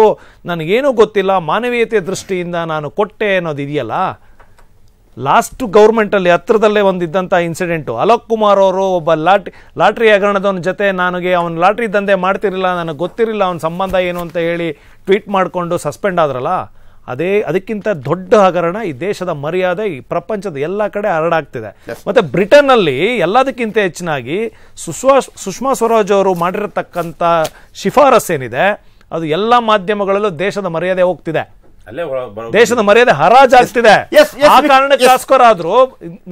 [SPEAKER 7] ನನಗೇನೂ ಗೊತ್ತಿಲ್ಲ ಮಾನವೀಯತೆ ದೃಷ್ಟಿಯಿಂದ ನಾನು ಕೊಟ್ಟೆ ಅನ್ನೋದು ಇದೆಯಲ್ಲ ಲಾಸ್ಟ್ ಗೌರ್ಮೆಂಟಲ್ಲಿ ಹತ್ರದಲ್ಲೇ ಒಂದಿದ್ದಂಥ ಇನ್ಸಿಡೆಂಟು ಅಲೋಕ್ ಕುಮಾರ್ ಅವರು ಒಬ್ಬ ಲಾಟ್ರಿ ಲಾಟ್ರಿ ಹಗರಣದವನ ಜೊತೆ ನನಗೆ ಅವ್ನು ಲಾಟ್ರಿ ದಂಧೆ ಮಾಡ್ತಿರಲಿಲ್ಲ ನನಗೆ ಗೊತ್ತಿರಲಿಲ್ಲ ಅವ್ನ ಸಂಬಂಧ ಏನು ಅಂತ ಹೇಳಿ ಟ್ವೀಟ್ ಮಾಡಿಕೊಂಡು ಸಸ್ಪೆಂಡ್ ಆದ್ರಲ್ಲ ಅದೇ ಅದಕ್ಕಿಂತ ದೊಡ್ಡ ಹಗರಣ ಈ ದೇಶದ ಮರ್ಯಾದೆ ಈ ಪ್ರಪಂಚದ ಎಲ್ಲ ಕಡೆ ಹರಡಾಗ್ತಿದೆ ಮತ್ತೆ ಬ್ರಿಟನ್ ಅಲ್ಲಿ ಎಲ್ಲದಕ್ಕಿಂತ ಹೆಚ್ಚಿನಾಗಿ ಸುಷ್ಮಾ ಸುಷ್ಮಾ ಸ್ವರಾಜ್ ಅವರು ಶಿಫಾರಸ್ ಏನಿದೆ ಅದು ಎಲ್ಲ ಮಾಧ್ಯಮಗಳಲ್ಲೂ ದೇಶದ ಮರ್ಯಾದೆ ಹೋಗ್ತಿದೆ ದೇಶದ ಮರ್ಯಾದೆ ಹರಾಜಾಗ್ತಿದೆ ಆ ಕಾರಣಕ್ಕೋಸ್ಕರ ಆದ್ರೂ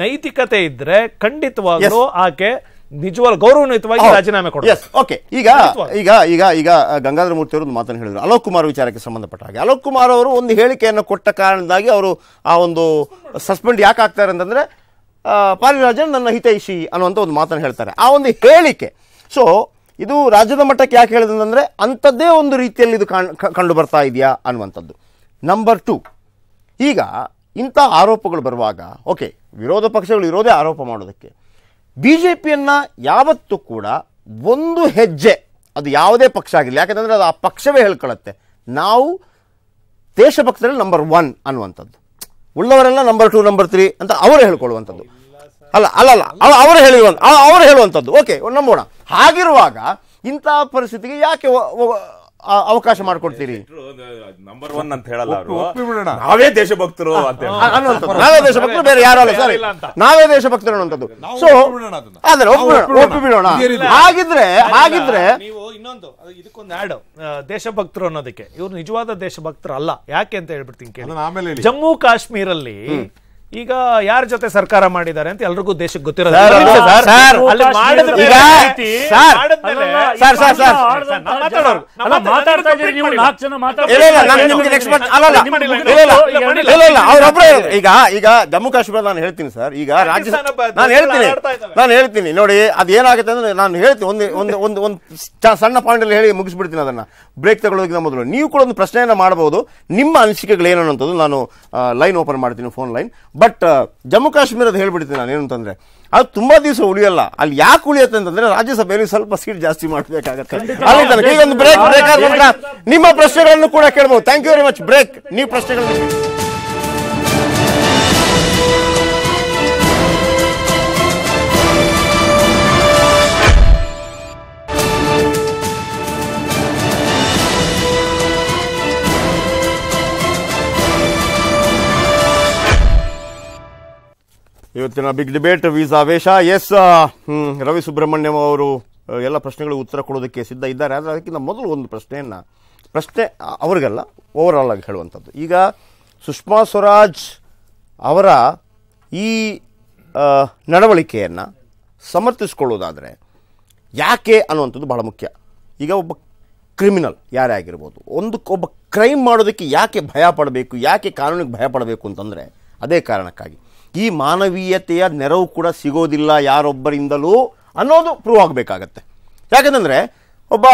[SPEAKER 7] ನೈತಿಕತೆ ಇದ್ರೆ ಖಂಡಿತವಾಗ್ಲೂ ಆಕೆ ನಿಜವಾದ ಗೌರವಯುತವಾಗಿ ರಾಜೀನಾಮೆ ಕೊಡಿ ಓಕೆ ಈಗ
[SPEAKER 1] ಈಗ ಈಗ ಈಗ ಗಂಗಾಧರ ಮೂರ್ತಿ ಅವರು ಒಂದು ಮಾತನ್ನು ಹೇಳಿದರು ಅಲೋಕ್ ಕುಮಾರ್ ವಿಚಾರಕ್ಕೆ ಸಂಬಂಧಪಟ್ಟ ಹಾಗೆ ಅಲೋಕ್ ಕುಮಾರ್ ಅವರು ಒಂದು ಹೇಳಿಕೆಯನ್ನು ಕೊಟ್ಟ ಕಾರಣದಾಗಿ ಅವರು ಆ ಒಂದು ಸಸ್ಪೆಂಡ್ ಯಾಕೆ ಆಗ್ತಾರೆ ಅಂತಂದ್ರೆ ಪಾರಿರಾಜನ್ ನನ್ನ ಹಿತೈಷಿ ಅನ್ನುವಂಥ ಒಂದು ಮಾತನ್ನು ಹೇಳ್ತಾರೆ ಆ ಒಂದು ಹೇಳಿಕೆ ಸೊ ಇದು ರಾಜ್ಯದ ಮಟ್ಟಕ್ಕೆ ಯಾಕೆ ಹೇಳಿದಂತಂದ್ರೆ ಅಂಥದ್ದೇ ಒಂದು ರೀತಿಯಲ್ಲಿ ಇದು ಕಂಡು ಬರ್ತಾ ಇದೆಯಾ ಅನ್ನುವಂಥದ್ದು ನಂಬರ್ ಟು ಈಗ ಇಂಥ ಆರೋಪಗಳು ಬರುವಾಗ ಓಕೆ ವಿರೋಧ ಪಕ್ಷಗಳು ಇರೋದೇ ಆರೋಪ ಮಾಡೋದಕ್ಕೆ ಬಿ ಜೆ ಪಿಯನ್ನು ಯಾವತ್ತೂ ಕೂಡ ಒಂದು ಹೆಜ್ಜೆ ಅದು ಯಾವುದೇ ಪಕ್ಷ ಆಗಿರಲಿ ಯಾಕಂದ್ರೆ ಅದು ಆ ಪಕ್ಷವೇ ಹೇಳ್ಕೊಳ್ಳುತ್ತೆ ನಾವು ದೇಶಭಕ್ತರಲ್ಲಿ ನಂಬರ್ ಒನ್ ಅನ್ನುವಂಥದ್ದು ಉಳ್ಳವರೆಲ್ಲ ನಂಬರ್ ಟು ನಂಬರ್ ತ್ರೀ ಅಂತ ಅವರು ಹೇಳ್ಕೊಳ್ಳುವಂಥದ್ದು ಅಲ್ಲ ಅಲ್ಲ ಅಲ್ಲ ಅವರು ಹೇಳಿರುವಂಥ ಅವರು ಹೇಳುವಂಥದ್ದು ಓಕೆ ನಂಬೋಣ ಹಾಗಿರುವಾಗ ಇಂಥ ಪರಿಸ್ಥಿತಿಗೆ ಯಾಕೆ ಅವಕಾಶ ಮಾಡ್ಕೊಡ್ತೀರಿ ನಂಬರ್ ಒನ್ ಅಂತ ಹೇಳಲ್ಲ ನಾವೇ ದೇಶಭಕ್ತರು ಅಂತ ನಾವೇ ದೇಶಭಕ್ತರು ಬೇರೆ ಯಾರು ಅಲ್ಲ ಸರಿ ನಾವೇ ದೇಶಭಕ್ತರು ಅನ್ನೋದು ಸೊ
[SPEAKER 7] ಆದ್ರೆ ಒಪ್ಪಿಬಿಡೋಣ ಬಿಡೋಣ ಹಾಗಿದ್ರೆ ಹಾಗಿದ್ರೆ ನೀವು ಇನ್ನೊಂದು ಇದಕ್ಕೊಂದು ಆಡ್ ದೇಶಭಕ್ತರು ಅನ್ನೋದಕ್ಕೆ ಇವ್ರು ನಿಜವಾದ ದೇಶಭಕ್ತರು ಅಲ್ಲ ಯಾಕೆ ಅಂತ ಹೇಳ್ಬಿಡ್ತೀನಿ ಕೇಳಿ ಜಮ್ಮು ಕಾಶ್ಮೀರಲ್ಲಿ ಈಗ ಯಾರ ಜೊತೆ ಸರ್ಕಾರ ಮಾಡಿದ್ದಾರೆ ಅಂತ ಎಲ್ರಿಗೂ ದೇಶಕ್ಕೆ ಗೊತ್ತಿರೋದು
[SPEAKER 1] ಈಗ ಈಗ ಜಮ್ಮು ಕಾಶ್ಮೀರ ನಾನು ಹೇಳ್ತೀನಿ ಸರ್ ಈಗ ರಾಜ್ಯ ನಾನು ಹೇಳ್ತೀನಿ ನಾನು ಹೇಳ್ತೀನಿ ನೋಡಿ ಅದೇನಾಗುತ್ತೆ ಅಂದ್ರೆ ನಾನು ಹೇಳ್ತೀನಿ ಒಂದು ಒಂದು ಒಂದು ಸಣ್ಣ ಪಾಯಿಂಟ್ ಅಲ್ಲಿ ಹೇಳಿ ಮುಗಿಸ್ಬಿಡ್ತೀನಿ ಅದನ್ನ ಬ್ರೇಕ್ ತಗೊಳ್ಳೋದಕ್ಕಿಂತ ಮೊದಲು ನೀವು ಕೂಡ ಒಂದು ಪ್ರಶ್ನೆಯನ್ನ ಮಾಡಬಹುದು ನಿಮ್ಮ ಅನಿಸಿಕೆಗಳು ಏನು ನಾನು ಲೈನ್ ಓಪನ್ ಮಾಡ್ತೀನಿ ಫೋನ್ ಲೈನ್ ಬಟ್ ಜಮ್ಮು ಕಾಶ್ಮೀರದ ಹೇಳ್ಬಿಡ್ತೀನಿ ನಾನು ಏನು ಅದು ತುಂಬ ದಿವಸ ಉಳಿಯಲ್ಲ ಅಲ್ಲಿ ಯಾಕೆ ಉಳಿಯುತ್ತೆ ಅಂತಂದರೆ ರಾಜ್ಯಸಭೆಯಲ್ಲಿ ಸ್ವಲ್ಪ ಸೀಟ್ ಜಾಸ್ತಿ ಮಾಡಬೇಕಾಗತ್ತೆ ಒಂದು ಬ್ರೇಕ್ ನಿಮ್ಮ ಪ್ರಶ್ನೆಗಳನ್ನು ಕೂಡ ಕೇಳ್ಬೋದು thank you very much break ನೀವು ಪ್ರಶ್ನೆಗಳನ್ನು ಇವತ್ತಿನ ಬಿಗ್ ಡಿಬೇಟ್ ವೀಸಾ ವೇಷ ಎಸ್ ರವಿ ಸುಬ್ರಹ್ಮಣ್ಯಂ ಅವರು ಎಲ್ಲ ಪ್ರಶ್ನೆಗಳಿಗೆ ಉತ್ತರ ಕೊಡೋದಕ್ಕೆ ಸಿದ್ಧ ಇದ್ದಾರೆ ಆದರೆ ಅದಕ್ಕಿಂತ ಮೊದಲು ಒಂದು ಪ್ರಶ್ನೆಯನ್ನು ಪ್ರಶ್ನೆ ಅವರಿಗಲ್ಲ ಓವರ್ ಆಲ್ ಆಗಿ ಹೇಳುವಂಥದ್ದು ಈಗ ಸುಷ್ಮಾ ಸ್ವರಾಜ್ ಅವರ ಈ ನಡವಳಿಕೆಯನ್ನು ಸಮರ್ಥಿಸ್ಕೊಳ್ಳೋದಾದರೆ ಯಾಕೆ ಅನ್ನುವಂಥದ್ದು ಬಹಳ ಮುಖ್ಯ ಈಗ ಒಬ್ಬ ಕ್ರಿಮಿನಲ್ ಯಾರೇ ಆಗಿರ್ಬೋದು ಒಂದು ಒಬ್ಬ ಕ್ರೈಮ್ ಮಾಡೋದಕ್ಕೆ ಯಾಕೆ ಭಯ ಪಡಬೇಕು ಯಾಕೆ ಕಾನೂನಿಗೆ ಭಯ ಪಡಬೇಕು ಅಂತಂದರೆ ಅದೇ ಕಾರಣಕ್ಕಾಗಿ ಈ ಮಾನವೀಯತೆಯ ನೆರವು ಕೂಡ ಸಿಗೋದಿಲ್ಲ ಯಾರೊಬ್ಬರಿಂದಲೂ ಅನ್ನೋದು ಪ್ರೂವ್ ಆಗಬೇಕಾಗತ್ತೆ ಯಾಕಂತಂದರೆ ಒಬ್ಬ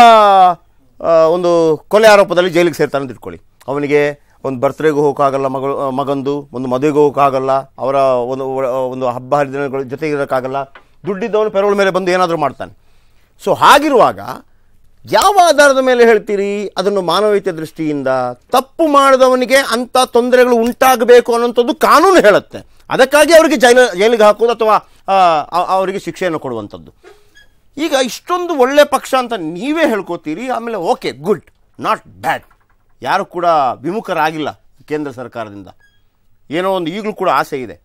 [SPEAKER 1] ಒಂದು ಕೊಲೆ ಆರೋಪದಲ್ಲಿ ಜೈಲಿಗೆ ಸೇರ್ತಾನೆ ಅಂತ ಇಟ್ಕೊಳ್ಳಿ ಅವನಿಗೆ ಒಂದು ಬರ್ತ್ಡೇಗೂ ಹೋಗೋಕ್ಕಾಗಲ್ಲ ಮಗಳು ಮಗಂದು ಒಂದು ಮದುವೆಗೂ ಹೋಗೋಕ್ಕಾಗಲ್ಲ ಅವರ ಒಂದು ಒಂದು ಹಬ್ಬ ಹರಿದಿನಗಳ ಜೊತೆಗೆ ಇರೋಕ್ಕಾಗಲ್ಲ ದುಡ್ಡಿದ್ದವನು ಪೆರೋಲ್ ಮೇಲೆ ಬಂದು ಏನಾದರೂ ಮಾಡ್ತಾನೆ ಸೊ ಹಾಗಿರುವಾಗ ಯಾವ ಆಧಾರದ ಮೇಲೆ ಹೇಳ್ತೀರಿ ಅದನ್ನು ಮಾನವೀಯತೆ ದೃಷ್ಟಿಯಿಂದ ತಪ್ಪು ಮಾಡಿದವನಿಗೆ ಅಂಥ ತೊಂದರೆಗಳು ಉಂಟಾಗಬೇಕು ಅನ್ನೋಂಥದ್ದು ಕಾನೂನು ಹೇಳುತ್ತೆ ಅದಕ್ಕಾಗಿ ಅವರಿಗೆ ಜೈಲ ಜೈಲಿಗೆ ಹಾಕೋದು ಅಥವಾ ಅವರಿಗೆ ಶಿಕ್ಷೆಯನ್ನು ಕೊಡುವಂಥದ್ದು ಈಗ ಇಷ್ಟೊಂದು ಒಳ್ಳೆ ಪಕ್ಷ ಅಂತ ನೀವೇ ಹೇಳ್ಕೋತೀರಿ ಆಮೇಲೆ ಓಕೆ ಗುಡ್ ನಾಟ್ ಬ್ಯಾಡ್ ಯಾರು ಕೂಡ ವಿಮುಖರಾಗಿಲ್ಲ ಕೇಂದ್ರ ಸರ್ಕಾರದಿಂದ ಏನೋ ಒಂದು ಈಗಲೂ ಕೂಡ ಆಸೆ ಇದೆ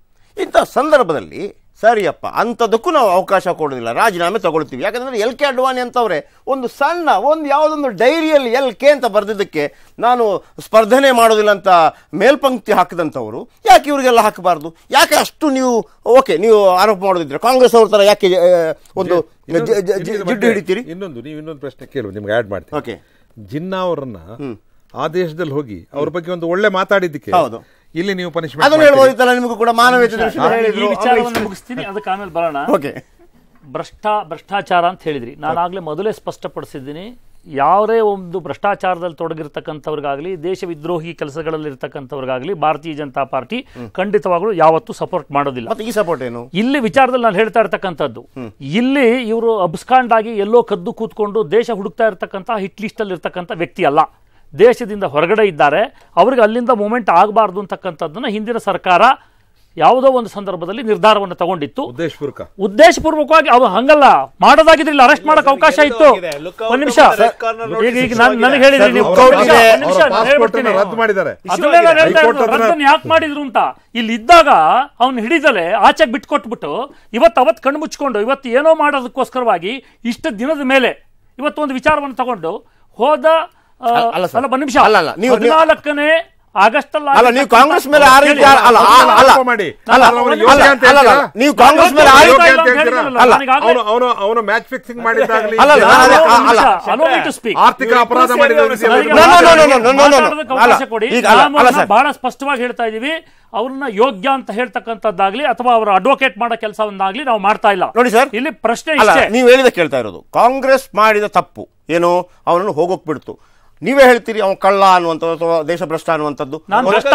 [SPEAKER 1] ಇಂಥ ಸಂದರ್ಭದಲ್ಲಿ ಸರಿಯಪ್ಪ ಅಂಥದಕ್ಕೂ ನಾವು ಅವಕಾಶ ಕೊಡೋದಿಲ್ಲ ರಾಜೀನಾಮೆ ತಗೊಳ್ತೀವಿ ಯಾಕಂದರೆ ಎಲ್ ಕೆ ಅಡ್ವಾಣಿ ಅಂತವ್ರೆ ಒಂದು ಸಣ್ಣ ಒಂದು ಯಾವುದೊಂದು ಡೈರಿಯಲ್ಲಿ ಎಲ್ ಕೆ ಅಂತ ಬರೆದಿದ್ದಕ್ಕೆ ನಾನು ಸ್ಪರ್ಧನೆ ಮಾಡೋದಿಲ್ಲ ಅಂತ ಮೇಲ್ಪಂಕ್ತಿ ಹಾಕಿದಂಥವರು ಯಾಕೆ ಇವರಿಗೆಲ್ಲ ಹಾಕಬಾರ್ದು ಯಾಕೆ ಅಷ್ಟು ನೀವು ಓಕೆ ನೀವು ಆರೋಪ ಮಾಡೋದಿದ್ರೆ ಕಾಂಗ್ರೆಸ್ ಅವ್ರ ಥರ ಯಾಕೆ ಒಂದು ಜಿಡ್ಡು ಹಿಡಿತೀರಿ
[SPEAKER 5] ಇನ್ನೊಂದು ನೀವು ಇನ್ನೊಂದು ಪ್ರಶ್ನೆ ಕೇಳು ನಿಮ್ಗೆ ಆ್ಯಡ್ ಮಾಡ್ತೀನಿ ಓಕೆ ಜಿನ್ನಾ ಅವರನ್ನ ಆ ಹೋಗಿ ಅವ್ರ ಬಗ್ಗೆ ಒಂದು ಒಳ್ಳೆ ಮಾತಾಡಿದ್ದಕ್ಕೆ ಹೌದು ಇಲ್ಲಿ ನೀವು ಪನಿಷ್ಮೆಂಟ್ ಕೂಡ ಮುಗಿಸ್ತೀನಿ
[SPEAKER 4] ಆಮೇಲೆ ಬರೋಣ ಭ್ರಷ್ಟಾಚಾರ ಅಂತ ಹೇಳಿದ್ರಿ ನಾನಾಗಲೇ ಮೊದಲೇ ಸ್ಪಷ್ಟಪಡಿಸಿದ್ದೀನಿ ಯಾವುದೇ ಒಂದು ಭ್ರಷ್ಟಾಚಾರದಲ್ಲಿ ತೊಡಗಿರ್ತಕ್ಕಂಥವ್ರಿಗಾಗಲಿ ದೇಶ ವಿದ್ರೋಹಿ ಇರ್ತಕ್ಕಂಥವ್ರಿಗಾಗಲಿ ಭಾರತೀಯ ಜನತಾ ಪಾರ್ಟಿ ಖಂಡಿತವಾಗ್ಲೂ ಯಾವತ್ತೂ ಸಪೋರ್ಟ್ ಮಾಡೋದಿಲ್ಲ ಈ ಸಪೋರ್ಟ್ ಏನು ಇಲ್ಲಿ ವಿಚಾರದಲ್ಲಿ ನಾನು ಹೇಳ್ತಾ ಇರ್ತಕ್ಕಂಥದ್ದು ಇಲ್ಲಿ ಇವರು ಅಬ್ಸ್ಕಾಂಡ್ ಆಗಿ ಎಲ್ಲೋ ಕದ್ದು ಕೂತ್ಕೊಂಡು ದೇಶ ಹುಡುಕ್ತಾ ಇರ್ತಕ್ಕಂಥ ಹಿಟ್ ಅಲ್ಲಿ ಇರ್ತಕ್ಕಂಥ ವ್ಯಕ್ತಿ ಅಲ್ಲ ದೇಶದಿಂದ ಹೊರಗಡೆ ಇದ್ದಾರೆ ಅವ್ರಿಗೆ ಅಲ್ಲಿಂದ ಮೂಮೆಂಟ್ ಆಗಬಾರ್ದು ಅಂತಕ್ಕಂಥದ್ದನ್ನು ಹಿಂದಿನ ಸರ್ಕಾರ ಯಾವುದೋ ಒಂದು ಸಂದರ್ಭದಲ್ಲಿ ನಿರ್ಧಾರವನ್ನು ತಗೊಂಡಿತ್ತು ಉದ್ದೇಶಪೂರ್ವಕ ಉದ್ದೇಶಪೂರ್ವಕವಾಗಿ ಅವ್ರು ಹಂಗಲ್ಲ ಮಾಡೋದಾಗಿದ್ರೆ ಇಲ್ಲಿ ಅರೆಸ್ಟ್ ಮಾಡಕ್ ಅವಕಾಶ ಇತ್ತು ಒಂದ್ ನಿಮಿಷ ಈಗ ನನಗೆ ಯಾಕೆ ಮಾಡಿದ್ರು ಅಂತ ಇಲ್ಲಿ ಇದ್ದಾಗ ಅವ್ನು ಹಿಡಿದಲೆ ಆಚೆ ಬಿಟ್ಕೊಟ್ಬಿಟ್ಟು ಇವತ್ತು ಅವತ್ ಕಣ್ಣು ಮುಚ್ಕೊಂಡು ಇವತ್ತು ಏನೋ ಮಾಡೋದಕ್ಕೋಸ್ಕರವಾಗಿ ಇಷ್ಟು ದಿನದ ಮೇಲೆ ಇವತ್ತು ಒಂದು ವಿಚಾರವನ್ನು ತಗೊಂಡು ಹೋದ ಅಲ್ಲ ಸರ್ ಅಲ್ಲ ನಿಮಿಷ ಅಲ್ಲ ಅಲ್ಲ ನೀವು ಹದಿನಾಲ್ಕನೇ ಆಗಸ್ಟ್ ಅಲ್ಲ ನೀವು ಕಾಂಗ್ರೆಸ್ ಮೇಲೆ ಆ ರೀತಿ ಅಲ್ಲ ಅಲ್ಲ ಮಾಡಿ ಅಲ್ಲ ಅಲ್ಲ ನೀವು ಕಾಂಗ್ರೆಸ್ ಮೇಲೆ ಆ ರೀತಿ ಅಲ್ಲ ಅವನು
[SPEAKER 5] ಅವನು ಮ್ಯಾಚ್ ಫಿಕ್ಸಿಂಗ್ ಮಾಡಿದ್ದಾಗಲಿ ಅಲ್ಲ ಅಲ್ಲ
[SPEAKER 4] ಅಲೋ ಮಿ ಟು ಸ್ಪೀಕ್ ಆರ್ಥಿಕ ಅಪರಾಧ ಮಾಡಿದವರು ಬಹಳ ಸ್ಪಷ್ಟವಾಗಿ ಹೇಳ್ತಾ ಇದೀವಿ ಅವ್ರನ್ನ ಯೋಗ್ಯ ಅಂತ ಹೇಳ್ತಕ್ಕಂಥದ್ದಾಗ್ಲಿ ಅಥವಾ ಅವರ ಅಡ್ವೊಕೇಟ್ ಮಾಡೋ ಕೆಲಸವನ್ನಾಗ್ಲಿ ನಾವು ಮಾಡ್ತಾ ಇಲ್ಲ ನೋಡಿ ಸರ್ ಇಲ್ಲಿ ಪ್ರಶ್ನೆ ನೀವು
[SPEAKER 1] ಹೇಳಿದ ಕೇಳ್ತಾ ಇರೋದು ಕಾಂಗ್ರೆಸ್ ಮಾಡಿದ ತಪ್ಪು ಏನು ಅವನನ್ನು ಹೋಗೋಕ್ ಬಿಡ್ತು ನೀವೇ ಹೇಳ್ತೀರಿ ಅವ್ನು ಕಳ್ಳ ಅನ್ನುವಂಥದ್ದು ಅಥವಾ ದೇಶ ಭ್ರಷ್ಟ ಅನ್ನುವಂಥದ್ದು ಕಾಂಗ್ರೆಸ್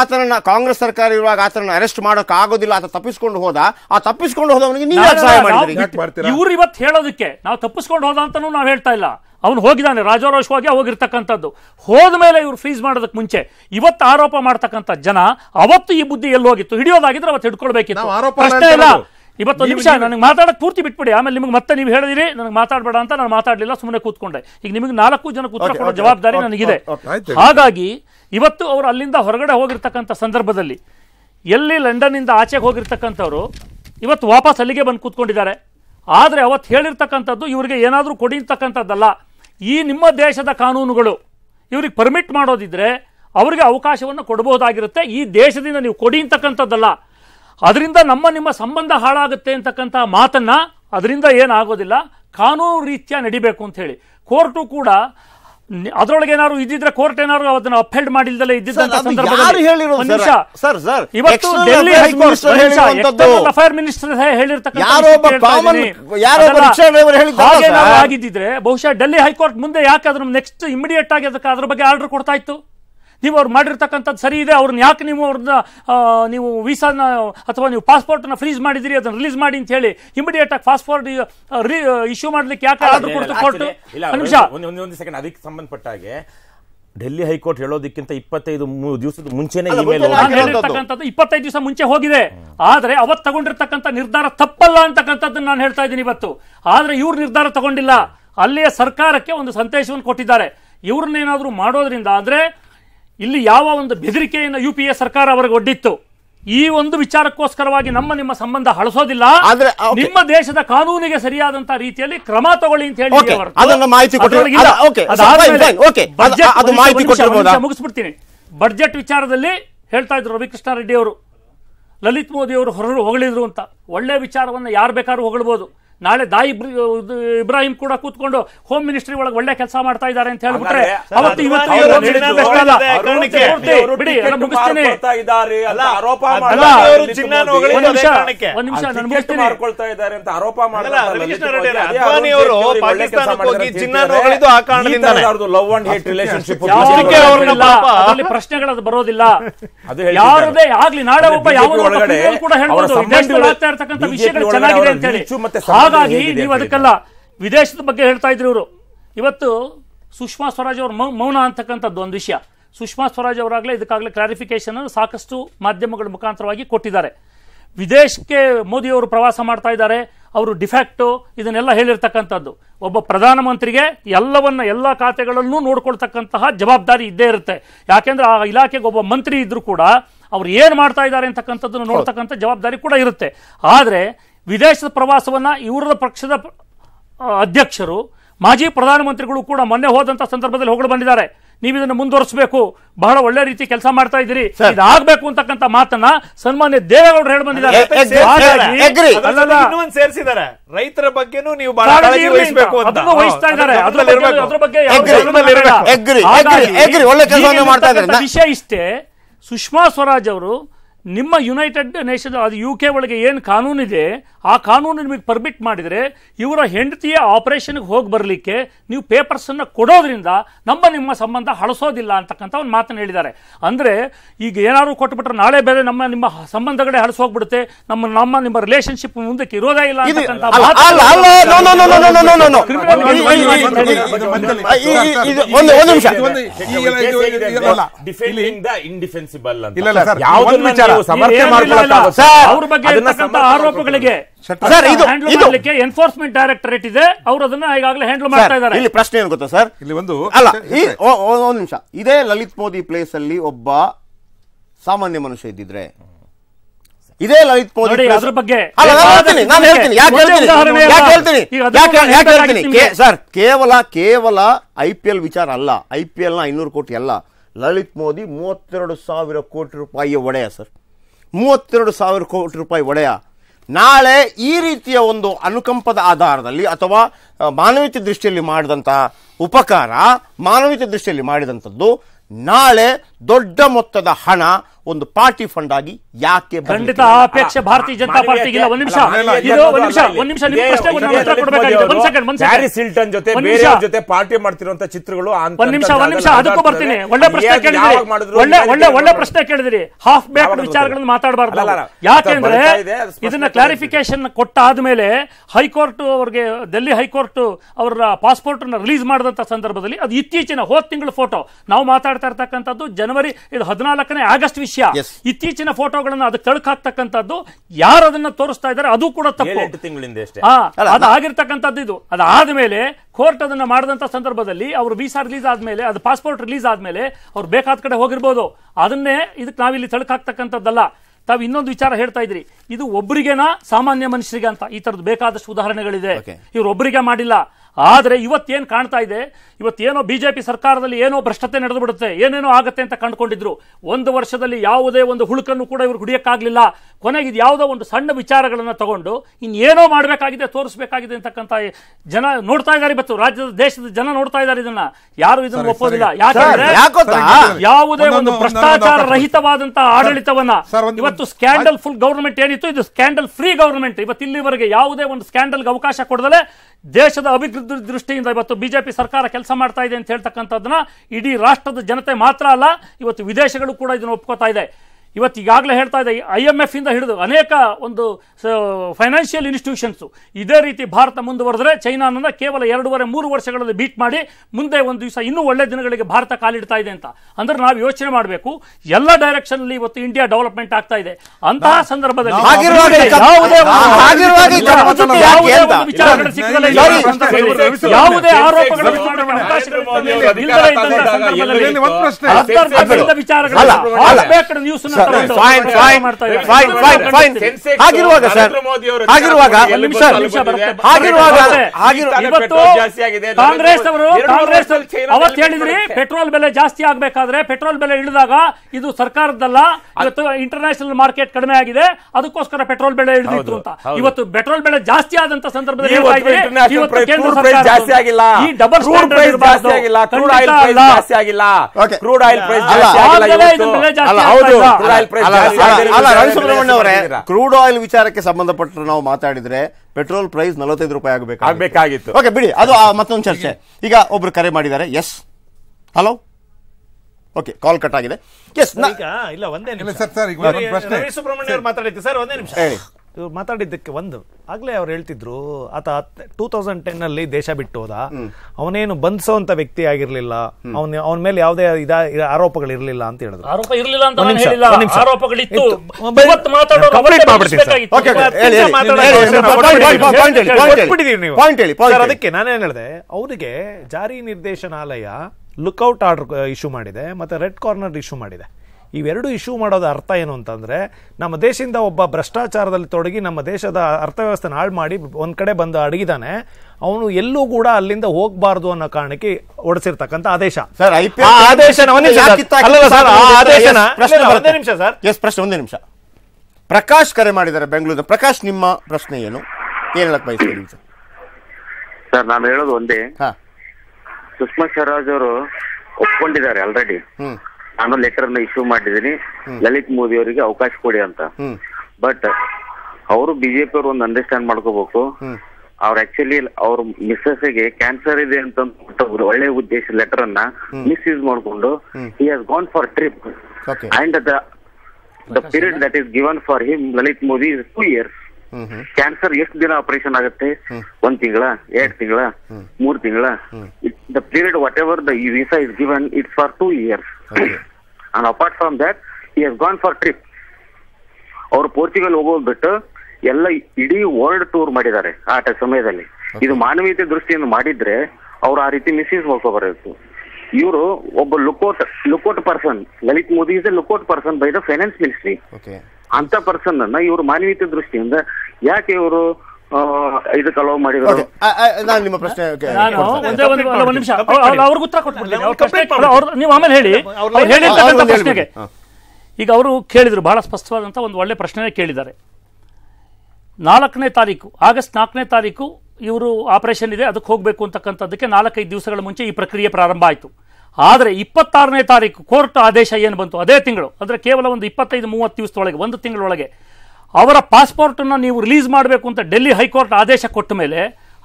[SPEAKER 1] ಆತನ ಕಾಂಗ್ರೆಸ್ ಸರ್ಕಾರ ಇರುವಾಗ ಆತನ ಅರೆಸ್ಟ್ ಮಾಡೋಕೆ ಆಗೋದಿಲ್ಲ ಆತ ತಪ್ಪಿಸ್ಕೊಂಡು ಹೋದ ಆ
[SPEAKER 4] ತಪ್ಪಿಸ್ಕೊಂಡು ಹೋದವನಿಗೆ ನೀವು ಇವ್ರು ಇವತ್ತು ಹೇಳೋದಕ್ಕೆ ನಾವು ತಪ್ಪಿಸ್ಕೊಂಡು ಹೋದ ಅಂತ ನಾವು ಹೇಳ್ತಾ ಇಲ್ಲ ಅವನು ಹೋಗಿದ್ದಾನೆ ರಾಜಾರೋಷವಾಗಿ ಹೋಗಿರ್ತಕ್ಕಂಥದ್ದು ಹೋದ ಮೇಲೆ ಇವರು ಫ್ರೀಸ್ ಮಾಡೋದಕ್ಕೆ ಮುಂಚೆ ಇವತ್ತು ಆರೋಪ ಮಾಡ್ತಕ್ಕಂಥ ಜನ ಅವತ್ತು ಈ ಬುದ್ಧಿ ಎಲ್ಲಿ ಹೋಗಿತ್ತು ಹಿಡಿಯೋದಾಗಿದ್ರೆ ಅವತ್ತು ಹಿಡ್ಕೊಳ್ಬೇಕಿತ್ತು ಪ್ರಶ್ನೆ ಇಲ್ಲ ಇವತ್ತು ನಿಮಿಷ ನನಗೆ ಮಾತಾಡಕ್ಕೆ ಪೂರ್ತಿ ಬಿಟ್ಬಿಡಿ ಆಮೇಲೆ ನಿಮಗೆ ಮತ್ತೆ ನೀವು ಹೇಳಿದಿರಿ ನನಗೆ ಮಾತಾಡಬೇಡ ಅಂತ ನಾನು ಮಾತಾಡಲಿಲ್ಲ ಸುಮ್ಮನೆ ಕೂತ್ಕೊಂಡೆ ಈಗ ನಿಮಗೆ ನಾಲ್ಕು ಜನ ಕೂತ್ಕೊಳ್ಳೋ ಜವಾಬ್ದಾರಿ ನನಗಿದೆ ಹಾಗಾಗಿ ಇವತ್ತು ಅವರು ಅಲ್ಲಿಂದ ಹೊರಗಡೆ ಹೋಗಿರ್ತಕ್ಕಂಥ ಸಂದರ್ಭದಲ್ಲಿ ಎಲ್ಲಿ ಲಂಡನ್ನಿಂದ ಆಚೆಗೆ ಹೋಗಿರ್ತಕ್ಕಂಥವ್ರು ಇವತ್ತು ವಾಪಸ್ ಅಲ್ಲಿಗೆ ಬಂದು ಕೂತ್ಕೊಂಡಿದ್ದಾರೆ ಆದರೆ ಅವತ್ತು ಹೇಳಿರ್ತಕ್ಕಂಥದ್ದು ಇವರಿಗೆ ಏನಾದರೂ ಕೊಡಿರ್ತಕ್ಕಂಥದ್ದಲ್ಲ ಈ ನಿಮ್ಮ ದೇಶದ ಕಾನೂನುಗಳು ಇವ್ರಿಗೆ ಪರ್ಮಿಟ್ ಮಾಡೋದಿದ್ರೆ ಅವರಿಗೆ ಅವಕಾಶವನ್ನು ಕೊಡಬಹುದಾಗಿರುತ್ತೆ ಈ ದೇಶದಿಂದ ನೀವು ಕೊಡಿ ಅಂತಕ್ಕಂಥದ್ದಲ್ಲ ಅದರಿಂದ ನಮ್ಮ ನಿಮ್ಮ ಸಂಬಂಧ ಹಾಳಾಗುತ್ತೆ ಅಂತಕ್ಕಂಥ ಮಾತನ್ನು ಅದರಿಂದ ಏನಾಗೋದಿಲ್ಲ ಕಾನೂನು ರೀತ್ಯ ನಡಿಬೇಕು ಅಂತ ಹೇಳಿ ಕೋರ್ಟು ಕೂಡ ಅದರೊಳಗೆ ಏನಾದ್ರು ಇದ್ದಿದ್ರೆ ಕೋರ್ಟ್ ಏನಾದ್ರು ಅದನ್ನ ಅಪ್ಹೆಲ್ಡ್ ಮಾಡಿಲ್ದಲ್ಲ ಇದ್ದಿದ್ದಂತ ಸಂದರ್ಭದಲ್ಲಿ ನಿಮಿಷ ಸರ್ ಸರ್ ಇವತ್ತು Delhi high court external affair minister ಹೇಳಿರ್ತಕ್ಕಂಥ ಹಾಗೆ ನಾವು ಆಗಿದ್ದಿದ್ರೆ ಬಹುಶಃ ಡೆಲ್ಲಿ ಹೈಕೋರ್ಟ್ ಮುಂದೆ ಯಾಕೆ ನೆಕ್ಸ್ಟ್ ಇಮಿಡಿಯೇಟ್ ಆಗಿ ಅದಕ್ಕೆ ಅದ್ರ ಬಗ್ಗೆ ಆರ್ಡರ್ ಕೊಡ್ತಾ ಇತ್ತು ನೀವು ಅವ್ರು ಮಾಡಿರ್ತಕ್ಕಂಥದ್ದು ಸರಿ ಇದೆ ಅವ್ರನ್ನ ಯಾಕೆ ನೀವು ಅವ್ರನ್ನ ನೀವು ವೀಸಾನ ಅಥವಾ ನೀವು ಪಾಸ್ಪೋರ್ಟನ್ನು ಫ್ರೀಜ್ ಮಾಡಿದಿರಿ ಅದನ್ನು ರಿಲೀಸ್ ಮಾಡಿ ಅಂತ ಹೇಳಿ ಇಮಿಡಿಯೇಟ್ ಆಗಿ ಪಾಸ್ಪೋರ್ಟ್ ಇಶ್ಯೂ ಮಾಡ್ಲಿಕ್ಕೆ ಯಾಕೆ ಕೊಡ್ತು ಕೊಟ್ಟು ಒಂದು ಸೆಕೆಂಡ್ ಅದಕ್ಕೆ ಸಂಬಂಧಪಟ್ಟ ಹಾಗೆ
[SPEAKER 6] ಡೆಲ್ಲಿ ಹೈಕೋರ್ಟ್ ಹೇಳೋದಕ್ಕಿಂತ ಇಪ್ಪತ್ತೈದು ದಿವಸದ ಮುಂಚೆನೇ ಇಮೇಲ್ ಹೇಳಿರ್ತಕ್ಕಂಥದ್ದು
[SPEAKER 4] ಇಪ್ಪತ್ತೈದು ದಿವಸ ಮುಂಚೆ ಹೋಗಿದೆ ಆದ್ರೆ ಅವತ್ತು ತಗೊಂಡಿರ್ತಕ್ಕಂಥ ನಿರ್ಧಾರ ತಪ್ಪಲ್ಲ ಅಂತಕ್ಕಂಥದ್ದು ನಾನು ಹೇಳ್ತಾ ಇದ್ದೀನಿ ಇವತ್ತು ಆದ್ರೆ ಇವ್ರು ನಿರ್ಧಾರ ತಗೊಂಡಿಲ್ಲ ಅಲ್ಲಿಯ ಸರ್ಕಾರಕ್ಕೆ ಒಂದು ಸಂದೇಶವನ್ನು ಕೊಟ್ಟಿದ್ದಾರೆ ಇವ್ರನ್ನೇನಾದ್ರೂ ಮಾಡೋದ್ರಿಂದ ಆದ್ರೆ ಇಲ್ಲಿ ಯಾವ ಒಂದು ಬೆದರಿಕೆಯನ್ನು ಯು ಪಿ ಎ ಸರ್ಕಾರ ಅವರಿಗೆ ಒಡ್ಡಿತ್ತು ಈ ಒಂದು ವಿಚಾರಕ್ಕೋಸ್ಕರವಾಗಿ ನಮ್ಮ ನಿಮ್ಮ ಸಂಬಂಧ ಹಳಸೋದಿಲ್ಲ ನಿಮ್ಮ ದೇಶದ ಕಾನೂನಿಗೆ ಸರಿಯಾದಂತ ರೀತಿಯಲ್ಲಿ ಕ್ರಮ ತಗೊಳ್ಳಿ ಅಂತ ಹೇಳಿ ಮಾಹಿತಿ ಮುಗಿಸ್ಬಿಡ್ತೀನಿ ಬಜೆಟ್ ವಿಚಾರದಲ್ಲಿ ಹೇಳ್ತಾ ಇದ್ರು ರವಿಕೃಷ್ಣ ರೆಡ್ಡಿ ಅವರು ಲಲಿತ್ ಮೋದಿ ಅವರು ಹೊರರು ಹೊಗಳಿದ್ರು ಅಂತ ಒಳ್ಳೆ ವಿಚಾರವನ್ನು ಯಾರು ಬೇಕಾದ್ರೂ ಹೊಗಳಬಹುದು ನಾಳೆ ದಾಯಿ ಇಬ್ರಾಹಿಂ ಕೂಡ ಕೂತ್ಕೊಂಡು ಹೋಮ್ ಮಿನಿಸ್ಟ್ರಿ ಒಳಗೆ ಒಳ್ಳೆ ಕೆಲಸ ಮಾಡ್ತಾ ಇದ್ದಾರೆ ಅಂತ ಹೇಳ್ಬಿಟ್ರೆ ಅವತ್ತು ಇವತ್ತು ಬಿಡಿ ಬರೋದಿಲ್ಲ ಯಾರದೇ ಆಗ್ಲಿ ನಾಳೆ ಒಬ್ಬ ಯಾವ ಕೂಡ ಹೇಳ್ಬೋದು ಆಗ್ತಾ ಇರ್ತಕ್ಕಂಥ ವಿಷಯಗಳು ಚೆನ್ನಾಗಿದೆ ಅಂತ ಹೇಳಿ ಹಾಗಾಗಿ ನೀವು ಅದಕ್ಕೆಲ್ಲ ವಿದೇಶದ ಬಗ್ಗೆ ಹೇಳ್ತಾ ಇದ್ರು ಇವರು ಇವತ್ತು ಸುಷ್ಮಾ ಸ್ವರಾಜ್ ಅವ್ರ ಮೌನ ಅಂತಕ್ಕಂಥದ್ದು ಒಂದು ವಿಷಯ ಸುಷ್ಮಾ ಸ್ವರಾಜ್ ಅವರಾಗಲೇ ಇದಕ್ಕಾಗಲೇ ಕ್ಲಾರಿಫಿಕೇಶನ್ ಸಾಕಷ್ಟು ಮಾಧ್ಯಮಗಳ ಮುಖಾಂತರವಾಗಿ ಕೊಟ್ಟಿದ್ದಾರೆ ವಿದೇಶಕ್ಕೆ ಮೋದಿಯವರು ಪ್ರವಾಸ ಮಾಡ್ತಾ ಇದ್ದಾರೆ ಅವರು ಡಿಫ್ಯಾಕ್ಟು ಇದನ್ನೆಲ್ಲ ಹೇಳಿರ್ತಕ್ಕಂಥದ್ದು ಒಬ್ಬ ಪ್ರಧಾನಮಂತ್ರಿಗೆ ಎಲ್ಲವನ್ನ ಎಲ್ಲ ಖಾತೆಗಳನ್ನೂ ನೋಡ್ಕೊಳ್ತಕ್ಕಂತಹ ಜವಾಬ್ದಾರಿ ಇದ್ದೇ ಇರುತ್ತೆ ಯಾಕೆಂದ್ರೆ ಆ ಇಲಾಖೆಗೆ ಒಬ್ಬ ಮಂತ್ರಿ ಇದ್ರೂ ಕೂಡ ಅವ್ರು ಏನು ಮಾಡ್ತಾ ಇದ್ದಾರೆ ಅಂತಕ್ಕಂಥದ್ದನ್ನು ನೋಡ್ತಕ್ಕಂಥ ಜವಾಬ್ದಾರಿ ಕೂಡ ಇರುತ್ತೆ ಆದರೆ ವಿದೇಶದ ಪ್ರವಾಸವನ್ನು ಇವರ ಪಕ್ಷದ ಅಧ್ಯಕ್ಷರು ಮಾಜಿ ಪ್ರಧಾನಮಂತ್ರಿಗಳು ಕೂಡ ಮೊನ್ನೆ ಹೋದಂಥ ಸಂದರ್ಭದಲ್ಲಿ ಹೊಗಳು ಬಂದಿದ್ದಾರೆ ನೀವು ಇದನ್ನು ಮುಂದುವರಿಸಬೇಕು ಬಹಳ ಒಳ್ಳೆ ರೀತಿ ಕೆಲಸ ಮಾಡ್ತಾ ಇದ್ದೀರಿ ಇದಾಗಬೇಕು ಅಂತಕ್ಕಂಥ ಮಾತನ್ನ ಸನ್ಮಾನ್ಯ ದೇವೇಗೌಡರು ಹೇಳಿ ಬಂದಿದ್ದಾರೆ
[SPEAKER 7] ರೈತರ ಬಗ್ಗೆನೂ ನೀವು ವಹಿಸ್ತಾ ಇದ್ದಾರೆ ಬಗ್ಗೆ
[SPEAKER 4] ವಿಷಯ ಇಷ್ಟೇ ಸುಷ್ಮಾ ಸ್ವರಾಜ್ ಅವರು ನಿಮ್ಮ ಯುನೈಟೆಡ್ ನೇಷನ್ ಅದು ಯು ಕೆ ಒಳಗೆ ಏನು ಕಾನೂನಿದೆ ಆ ಕಾನೂನು ನಿಮಗೆ ಪರ್ಮಿಟ್ ಮಾಡಿದರೆ ಇವರ ಹೆಂಡತಿಯ ಆಪರೇಷನ್ಗೆ ಹೋಗಿ ಬರಲಿಕ್ಕೆ ನೀವು ಪೇಪರ್ಸನ್ನು ಕೊಡೋದ್ರಿಂದ ನಮ್ಮ ನಿಮ್ಮ ಸಂಬಂಧ ಹಳಸೋದಿಲ್ಲ ಅಂತಕ್ಕಂಥ ಒಂದು ಮಾತನ್ನು ಹೇಳಿದ್ದಾರೆ ಅಂದರೆ ಈಗ ಏನಾದರೂ ಕೊಟ್ಟುಬಿಟ್ರೆ ನಾಳೆ ಬೇರೆ ನಮ್ಮ ನಿಮ್ಮ ಸಂಬಂಧಗಳೇ ಹಳಸೋಗ್ಬಿಡುತ್ತೆ ನಮ್ಮ ನಮ್ಮ ನಿಮ್ಮ ರಿಲೇಷನ್ಶಿಪ್ ಮುಂದಕ್ಕೆ ಇರೋದೇ ಇಲ್ಲ ಅಂತಕ್ಕಂಥ
[SPEAKER 6] ನೀವು ಸಮರ್ಥನೆ ಮಾಡ್ಕೊಳ್ಳೋಕ್ಕಾಗುತ್ತೆ
[SPEAKER 4] ಆರೋಪಗಳಿಗೆ ಸರ್ ಇದು ಮಾಡ್ಲಿಕ್ಕೆ ಎನ್ಫೋರ್ಸ್ಮೆಂಟ್ ಡೈರೆಕ್ಟರೇಟ್ ಇದೆ ಅವರು ಅದನ್ನ ಈಗಾಗಲೇ ಹ್ಯಾಂಡಲ್ ಮಾಡ್ತಾ ಇದ್ದಾರೆ ಇಲ್ಲಿ ಪ್ರಶ್ನೆ
[SPEAKER 1] ಏನು ಗೊತ್ತಾ ಸರ್ ಇಲ್ಲಿ ಒಂದು ಅಲ್ಲ ಒಂದು ನಿಮಿಷ ಇದೇ ಲಲಿತ್ ಮೋದಿ ಪ್ಲೇಸ್ ಅಲ್ಲಿ ಒಬ್ಬ ಸಾಮಾನ್ಯ ಮನುಷ್ಯ ಇದ್ದಿದ್ರೆ ಇದೇ ಲಲಿತ್ ಮೋದಿ ಅದ್ರ ಬಗ್ಗೆ ಅಲ್ಲ ನಾನು ಹೇಳ್ತೀನಿ ನಾನು ಹೇಳ್ತೀನಿ ಯಾಕೆ ಹೇಳ್ತೀನಿ ಯಾಕೆ ಹೇಳ್ತೀನಿ ಯಾಕೆ ಯಾಕೆ ಹೇಳ್ತೀನಿ ಸರ್ ಕೇವಲ ಕೇವಲ ಐ ಪಿ ಎಲ್ ವಿಚಾರ ಅಲ್ಲ ಐ ಪಿ ಎಲ್ನ ಐನೂರು ಕೋಟಿ ಅಲ್ಲ ಲಲಿತ್ ಮೋದಿ ಮೂವತ್ತೆರಡು ಸಾವಿರ ಕೋಟಿ ರೂಪಾಯಿ ಒಡೆಯ ಸರ್ ಮೂವತ್ತೆರಡು ಸಾವಿರ ಕೋಟಿ ರೂಪಾಯಿ ಒಡೆಯ ನಾಳೆ ಈ ರೀತಿಯ ಒಂದು ಅನುಕಂಪದ ಆಧಾರದಲ್ಲಿ ಅಥವಾ ಮಾನವೀಯತೆ ದೃಷ್ಟಿಯಲ್ಲಿ ಮಾಡಿದಂತಹ ಉಪಕಾರ ಮಾನವೀಯತೆ ದೃಷ್ಟಿಯಲ್ಲಿ ಮಾಡಿದಂಥದ್ದು ನಾಳೆ ದೊಡ್ಡ ಮೊತ್ತದ ಹಣ ಒಂದು ಪಾರ್ಟಿ ಫಂಡ್ ಆಗಿ ಯಾಕೆ ಖಂಡಿತ ಅಪೇಕ್ಷೆ ಭಾರತೀಯ ಜನತಾ ಪಾರ್ಟಿಗೆ ಇಲ್ಲ ಒಂದು ನಿಮಿಷ
[SPEAKER 6] ಇದು ಒಂದು ನಿಮಿಷ ಒಂದು ನಿಮಿಷ ನಿಮ್ಮ ಪ್ರಶ್ನೆಗೆ ಉತ್ತರ ಕೊಡಬೇಕಾಗಿದೆ ಒಂದು ಸೆಕೆಂಡ್ ಒಂದು ಹ್ಯಾರಿಸ್
[SPEAKER 4] ಸಿಲ್ಟನ್ ಜೊತೆ ಬೇರೆ ಜೊತೆ ಪಾರ್ಟಿ ಮಾಡ್ತಿರುವಂತ ಚಿತ್ರಗಳು ಒಂದು ನಿಮಿಷ ಒಂದು ನಿಮಿಷ ಅದಕ್ಕೂ ಬರ್ತೀನಿ ಒಳ್ಳೆ ಪ್ರಶ್ನೆ ಕೇಳಿದ್ರಿ ಒಳ್ಳೆ ಒಳ್ಳೆ ಒಳ್ಳೆ ಪ್ರಶ್ನೆ ಕೇಳಿದ್ರಿ ಹಾಫ್ ಬ್ಯಾಕ್ ವಿಚಾರಗಳನ್ನು ಮಾತಾಡಬಾರ್ದು ಯಾಕೆಂದ್ರೆ ಇದನ್ನ ಕ್ಲಾರಿಫಿಕೇಶನ್ ಆದ್ಮೇಲೆ ಹೈಕೋರ್ಟ್ ಅವರಿಗೆ ಡೆಲ್ಲಿ ಹೈಕೋರ್ಟ್ ಅವರ ಪಾಸ್ಪೋರ್ಟ್ ರಿಲೀಸ್ ಮಾಡಿದಂತ ಸಂದರ್ಭದಲ್ಲಿ ಅದು ಇತ್ತೀಚಿನ ಹೋದ್ ತಿಂಗಳ ಫೋಟೋ ನಾವು ಮಾತಾಡ್ತಾ ಇರ್ತಕ್ಕಂಥದ್ದು ಜನ ಜನವರಿ ಇದು ಹದಿನಾಲ್ಕನೇ ಆಗಸ್ಟ್ ವಿಷಯ ಇತ್ತೀಚಿನ ಫೋಟೋಗಳನ್ನು ಅದಕ್ಕೆ ಹಾಕ್ತಕ್ಕಂಥದ್ದು ಯಾರು ಅದನ್ನ ತೋರಿಸ್ತಾ ಇದ್ದಾರೆ ಅದು ಕೂಡ ತಪ್ಪು
[SPEAKER 6] ತಿಂಗಳಿಂದ ಅದು
[SPEAKER 4] ಆಗಿರ್ತಕ್ಕಂಥದ್ದು ಇದು ಅದಾದ ಮೇಲೆ ಕೋರ್ಟ್ ಅದನ್ನ ಮಾಡಿದಂತ ಸಂದರ್ಭದಲ್ಲಿ ಅವರು ವೀಸಾ ರಿಲೀಸ್ ಆದ್ಮೇಲೆ ಅದು ಪಾಸ್ಪೋರ್ಟ್ ರಿಲೀಸ್ ಆದ್ಮೇಲೆ ಅವ್ರು ಬೇಕಾದ ಕಡೆ ಹೋಗಿರ್ಬೋದು ಅದನ್ನೇ ಇದಕ್ಕೆ ನಾವಿಲ್ಲಿ ಹಾಕ್ತಕ್ಕಂಥದ್ದಲ್ಲ ತಾವು ಇನ್ನೊಂದು ವಿಚಾರ ಹೇಳ್ತಾ ಇದ್ರಿ ಇದು ಒಬ್ಬರಿಗೆನಾ ಸಾಮಾನ್ಯ ಮನುಷ್ಯರಿಗೆ ಅಂತ ಈ ತರದ್ದು ಬೇಕಾದಷ್ಟು ಉದಾಹರಣೆಗಳಿದೆ ಇವ್ರೊಬ್ಬರಿಗೆ ಮಾಡಿಲ್ಲ ಆದರೆ ಇವತ್ತೇನು ಕಾಣ್ತಾ ಇದೆ ಇವತ್ತೇನೋ ಬಿ ಜೆ ಪಿ ಸರ್ಕಾರದಲ್ಲಿ ಏನೋ ಭ್ರಷ್ಟತೆ ನಡೆದು ಬಿಡುತ್ತೆ ಏನೇನೋ ಆಗುತ್ತೆ ಅಂತ ಕಂಡುಕೊಂಡಿದ್ರು ಒಂದು ವರ್ಷದಲ್ಲಿ ಯಾವುದೇ ಒಂದು ಹುಳುಕನ್ನು ಕೂಡ ಇವರು ಹುಡಿಯೋಕ್ಕಾಗಲಿಲ್ಲ ಕೊನೆಗೆ ಇದು ಯಾವುದೋ ಒಂದು ಸಣ್ಣ ವಿಚಾರಗಳನ್ನು ತಗೊಂಡು ಇನ್ನೇನೋ ಮಾಡಬೇಕಾಗಿದೆ ತೋರಿಸಬೇಕಾಗಿದೆ ಅಂತಕ್ಕಂಥ ಜನ ನೋಡ್ತಾ ಇದ್ದಾರೆ ಇವತ್ತು ರಾಜ್ಯದ ದೇಶದ ಜನ ನೋಡ್ತಾ ಇದ್ದಾರೆ ಇದನ್ನ ಯಾರು ಇದನ್ನು ಒಪ್ಪೋದಿಲ್ಲ ಯಾಕಂದ್ರೆ ಯಾವುದೇ ಒಂದು ಭ್ರಷ್ಟಾಚಾರ ರಹಿತವಾದಂತಹ ಆಡಳಿತವನ್ನ ಇವತ್ತು ಸ್ಕ್ಯಾಂಡಲ್ ಫುಲ್ ಗೌರ್ಮೆಂಟ್ ಏನಿತ್ತು ಇದು ಸ್ಕ್ಯಾಂಡಲ್ ಫ್ರೀ ಗೌರ್ಮೆಂಟ್ ಇವತ್ತು ಇಲ್ಲಿವರೆಗೆ ಯಾವುದೇ ಒಂದು ಸ್ಕ್ಯಾಂಡಲ್ಗೆ ಅವಕಾಶ ಕೊಡದಲೆ ದೇಶದ ಅಭಿವೃದ್ಧಿ ದೃಷ್ಟಿಯಿಂದ ಇವತ್ತು ಬಿಜೆಪಿ ಸರ್ಕಾರ ಕೆಲಸ ಮಾಡ್ತಾ ಇದೆ ಅಂತ ಹೇಳ್ತಕ್ಕಂಥದ್ದನ್ನ ಇಡೀ ರಾಷ್ಟ್ರದ ಜನತೆ ಮಾತ್ರ ಅಲ್ಲ ಇವತ್ತು ವಿದೇಶಗಳು ಕೂಡ ಇದನ್ನು ಒಪ್ಕೋತಾ ಇದೆ ಇವತ್ತು ಈಗಾಗಲೇ ಹೇಳ್ತಾ ಇದೆ ಐ ಎಮ್ ಎಫ್ ಇಂದ ಹಿಡಿದು ಅನೇಕ ಒಂದು ಫೈನಾನ್ಷಿಯಲ್ ಇನ್ಸ್ಟಿಟ್ಯೂಷನ್ಸು ಇದೇ ರೀತಿ ಭಾರತ ಮುಂದುವರೆದರೆ ಚೈನಾನನ್ನು ಕೇವಲ ಎರಡೂವರೆ ಮೂರು ವರ್ಷಗಳಲ್ಲಿ ಬೀಟ್ ಮಾಡಿ ಮುಂದೆ ಒಂದು ದಿವಸ ಇನ್ನೂ ಒಳ್ಳೆ ದಿನಗಳಿಗೆ ಭಾರತ ಕಾಲಿಡ್ತಾ ಇದೆ ಅಂತ ಅಂದ್ರೆ ನಾವು ಯೋಚನೆ ಮಾಡಬೇಕು ಎಲ್ಲ ಡೈರೆಕ್ಷನ್ಲ್ಲಿ ಇವತ್ತು ಇಂಡಿಯಾ ಡೆವಲಪ್ಮೆಂಟ್ ಆಗ್ತಾ ಇದೆ ಅಂತಹ ಸಂದರ್ಭದಲ್ಲಿ ಯಾವುದೇ ಆರೋಪಗಳು ವಿಚಾರಗಳು ನ್ಯೂಸ್ ಹಾಗಿರುವಾಗ ಸರ್ ಹಾಗಿರುವಾಗ ನಿಮಿಷ ಹಾಗಿರುವಾಗ ಕಾಂಗ್ರೆಸ್ ಅವರು ಕಾಂಗ್ರೆಸ್ ಅವತ್ತು ಹೇಳಿದ್ರಿ ಪೆಟ್ರೋಲ್ ಬೆಲೆ ಜಾಸ್ತಿ ಆಗಬೇಕಾದ್ರೆ ಪೆಟ್ರೋಲ್ ಬೆಲೆ ಇಳಿದಾಗ ಇದು ಸರ್ಕಾರದಲ್ಲ ಇವತ್ತು ಇಂಟರ್ನ್ಯಾಷನಲ್ ಮಾರ್ಕೆಟ್ ಕಡಿಮೆ ಆಗಿದೆ ಅದಕ್ಕೋಸ್ಕರ ಪೆಟ್ರೋಲ್ ಬೆಲೆ ಇಳಿದಿತ್ತು ಅಂತ ಇವತ್ತು ಪೆಟ್ರೋಲ್ ಬೆಲೆ ಜಾಸ್ತಿ ಆದಂತ ಸಂದರ್ಭದಲ್ಲಿ ಇವತ್ತು ಕೇಂದ್ರ ಸರ್ಕಾರ ಜಾಸ್ತಿ ಆಗಿಲ್ಲ ಈ ಡಬಲ್ ಪ್ರೈಸ್ ಜಾಸ್ತಿ ಆಗಿಲ್ಲ ಕ್ರೂಡ್ ಆಯಿಲ್ ಪ್ರೈಸ್ ಜಾಸ್ತಿ
[SPEAKER 1] ಆಗಿಲ್ಲ ಕ್ರೂಡ್
[SPEAKER 4] ಆಯಿಲ್ ಪ್ರೈಸ್ ಜಾಸ್ತಿ ಆಗಿಲ್ಲ
[SPEAKER 2] ಹೌದು ರವಿಸುಬ್ರಹ್ಮಣ್ಯ ಅವರೇ
[SPEAKER 1] ಕ್ರೂಡ್ ಆಯಿಲ್ ವಿಚಾರಕ್ಕೆ ಸಂಬಂಧಪಟ್ಟ ನಾವು ಮಾತಾಡಿದ್ರೆ ಪೆಟ್ರೋಲ್ ಪ್ರೈಸ್ ನಲವತ್ತೈದು ರೂಪಾಯಿ ಆಗಬೇಕು ಓಕೆ ಬಿಡಿ ಅದು ಮತ್ತೊಂದು ಚರ್ಚೆ ಈಗ ಒಬ್ರು ಕರೆ ಮಾಡಿದ್ದಾರೆ yes hello okay call cut ಆಗಿದೆ
[SPEAKER 7] ಎಸ್ ಇಲ್ಲ ಒಂದೇ ನಿಮಿಷ ಸರ್ ಸರ್ ಸರ್ ಒಂದೇ ನಿಮಿಷ ಹೇಳಿ ಇವ್ರು ಮಾತಾಡಿದ್ದಕ್ಕೆ ಒಂದು ಆಗ್ಲೇ ಅವ್ರು ಹೇಳ್ತಿದ್ರು ಆತ ಟೂ ತೌಸಂಡ್ ಟೆನ್ ಅಲ್ಲಿ ದೇಶ ಬಿಟ್ಟು ಹೋದ ಅವನೇನು ಬಂಧಿಸೋಂತ ವ್ಯಕ್ತಿ ಆಗಿರ್ಲಿಲ್ಲ ಅವನ ಅವನ ಮೇಲೆ ಯಾವ್ದೇ ಇದ ಆರೋಪಗಳು ಇರ್ಲಿಲ್ಲ ಅಂತ ಹೇಳಿದ್ರು ಆರೋಪ ಅದಕ್ಕೆ ನಾನೇನ್ ಹೇಳಿದೆ ಅವರಿಗೆ ಜಾರಿ ನಿರ್ದೇಶನಾಲಯ ಲುಕ್ಔಟ್ ಆರ್ಡರ್ ಇಶ್ಯೂ ಮಾಡಿದೆ ಮತ್ತೆ ರೆಡ್ ಕಾರ್ನರ್ ಇಶ್ಯೂ ಮಾಡಿದೆ ಇವೆರಡು ಇಶ್ಯೂ ಮಾಡೋದ ಅರ್ಥ ಏನು ಅಂತಂದರೆ ನಮ್ಮ ದೇಶದಿಂದ ಒಬ್ಬ ಭ್ರಷ್ಟಾಚಾರದಲ್ಲಿ ತೊಡಗಿ ನಮ್ಮ ದೇಶದ ಅರ್ಥವ್ಯವಸ್ಥೆನ ಹಾಳು ಮಾಡಿ ಒಂದು ಕಡೆ ಬಂದು ಅಡಗಿದಾನೆ ಅವನು ಎಲ್ಲೂ ಕೂಡ ಅಲ್ಲಿಂದ ಹೋಗಬಾರ್ದು ಅನ್ನೋ ಕಾರಣಕ್ಕೆ ಹೊಡೆಸಿರ್ತಕ್ಕಂಥ ಆದೇಶ ಸರ್ ಒಂದೇ ನಿಮಿಷ
[SPEAKER 3] ಸರ್
[SPEAKER 1] ಪ್ರಶ್ನೆ ಒಂದೇ ನಿಮಿಷ ಪ್ರಕಾಶ್ ಕರೆ ಮಾಡಿದ್ದಾರೆ ಬೆಂಗಳೂರು ಪ್ರಕಾಶ್ ನಿಮ್ಮ ಪ್ರಶ್ನೆ ಏನು ಏನ್ ಹೇಳಕ್ ನಿಮಿಷ
[SPEAKER 3] ಸರ್ ನಾನು ಹೇಳೋದು ಒಂದೇ ಸುಷ್ಮಾ ಸ್ವರಾಜ್ ಅವರು ಒಪ್ಕೊಂಡಿದ್ದಾರೆ ಆಲ್ರೆಡಿ ನಾನು ಲೆಟರ್ ಅನ್ನ ಇಶ್ಯೂ ಮಾಡಿದೀನಿ ಲಲಿತ್ ಮೋದಿ ಅವರಿಗೆ ಅವಕಾಶ ಕೊಡಿ ಅಂತ ಬಟ್ ಅವರು ಬಿಜೆಪಿ ಅವರು ಒಂದು ಅಂಡರ್ಸ್ಟ್ಯಾಂಡ್ ಮಾಡ್ಕೋಬೇಕು ಅವ್ರ ಆಕ್ಚುಲಿ ಅವ್ರ ಮಿಸ್ಸಸ್ ಗೆ ಕ್ಯಾನ್ಸರ್ ಇದೆ ಅಂತ ಒಳ್ಳೆ ಉದ್ದೇಶ ಲೆಟರ್ ಅನ್ನ ಮಿಸ್ಯೂಸ್ ಮಾಡಿಕೊಂಡು he has gone for trip and the the period that is given for him Lalit Modi is two years cancer ಎಷ್ಟು ದಿನ ಆಪರೇಷನ್ ಆಗುತ್ತೆ ಒಂದ್ ತಿಂಗಳ ಎರಡ್ ತಿಂಗಳ ಮೂರ್ ತಿಂಗಳ the period what ever the visa is given it's for two years and apart from that he has gone for trip ಅವರು ಪೋರ್ಚುಗಲ್ ಹೋಗೋದ್ಬಿಟ್ಟು ಎಲ್ಲ ಇಡೀ ವರ್ಲ್ಡ್ ಟೂರ್ ಮಾಡಿದ್ದಾರೆ ಆ ಸಮಯದಲ್ಲಿ ಇದು ಮಾನವೀಯತೆ ದೃಷ್ಟಿಯಿಂದ ಮಾಡಿದ್ರೆ ಅವ್ರು ಆ ರೀತಿ ಮಿಸ್ಯೂಸ್ ಮಾಡ್ಕೋಬಾರದು ಇವರು ಒಬ್ಬ lookout lookout person Lalit Modi is a lookout person by the finance ministry ಅಂತ ಪರ್ಸನ್ ಅನ್ನ ಇವರು ಮಾನವೀಯತೆ ದೃಷ್ಟಿಯಿಂದ ಯಾಕೆ ಇವರು ಐದು ಮಾಡಿದ್ರು
[SPEAKER 1] ನಾನು ನಿಮ್ಮ ಪ್ರಶ್ನೆ ಅವ್ರಿಗೆ
[SPEAKER 4] ಉತ್ತರ ಕೊಟ್ಬಿಡ್ತೀನಿ ನೀವು ಆಮೇಲೆ ಹೇಳಿ ಅವ್ರು ಪ್ರಶ್ನೆಗೆ ಈಗ ಅವರು ಕೇಳಿದ್ರು ಬಹಳ ಸ್ಪಷ್ಟವಾದಂತ ಒಂದು ಒಳ್ಳೆ ಪ್ರಶ್ನೆ ಕೇಳಿದ್ದಾರೆ ನಾಲ್ಕನೇ ತಾರೀಕು ಆಗಸ್ಟ್ ನಾಲ್ಕನೇ ತಾರೀಕು ಇವರು ಆಪರೇಷನ್ ಇದೆ ಅದಕ್ಕೆ ಹೋಗಬೇಕು ಅಂತಕ್ಕಂಥದ್ದಕ್ಕೆ ನಾಲ್ಕೈದು ದಿವಸಗಳ ಮುಂಚೆ ಈ ಪ್ರಕ್ರಿಯೆ ಪ್ರಾರಂಭ ಆಯಿತು ಆದರೆ ಇಪ್ಪತ್ತಾರನೇ ತಾರೀಕು ಕೋರ್ಟ್ ಆದೇಶ ಏನು ಬಂತು ಅದೇ ತಿಂಗಳು ಅಂದರೆ ಕೇವಲ ಒಂದು ಇಪ್ಪತ್ತೈದು ಮೂವತ್ತು ದಿವಸದೊಳಗೆ ಒಂದು ತಿಂಗಳೊಳಗೆ ಅವರ ಪಾಸ್ಪೋರ್ಟನ್ನು ನೀವು ರಿಲೀಸ್ ಮಾಡಬೇಕು ಅಂತ ಡೆಲ್ಲಿ ಹೈಕೋರ್ಟ್ ಆದೇಶ ಕೊಟ್ಟ ಮೇಲೆ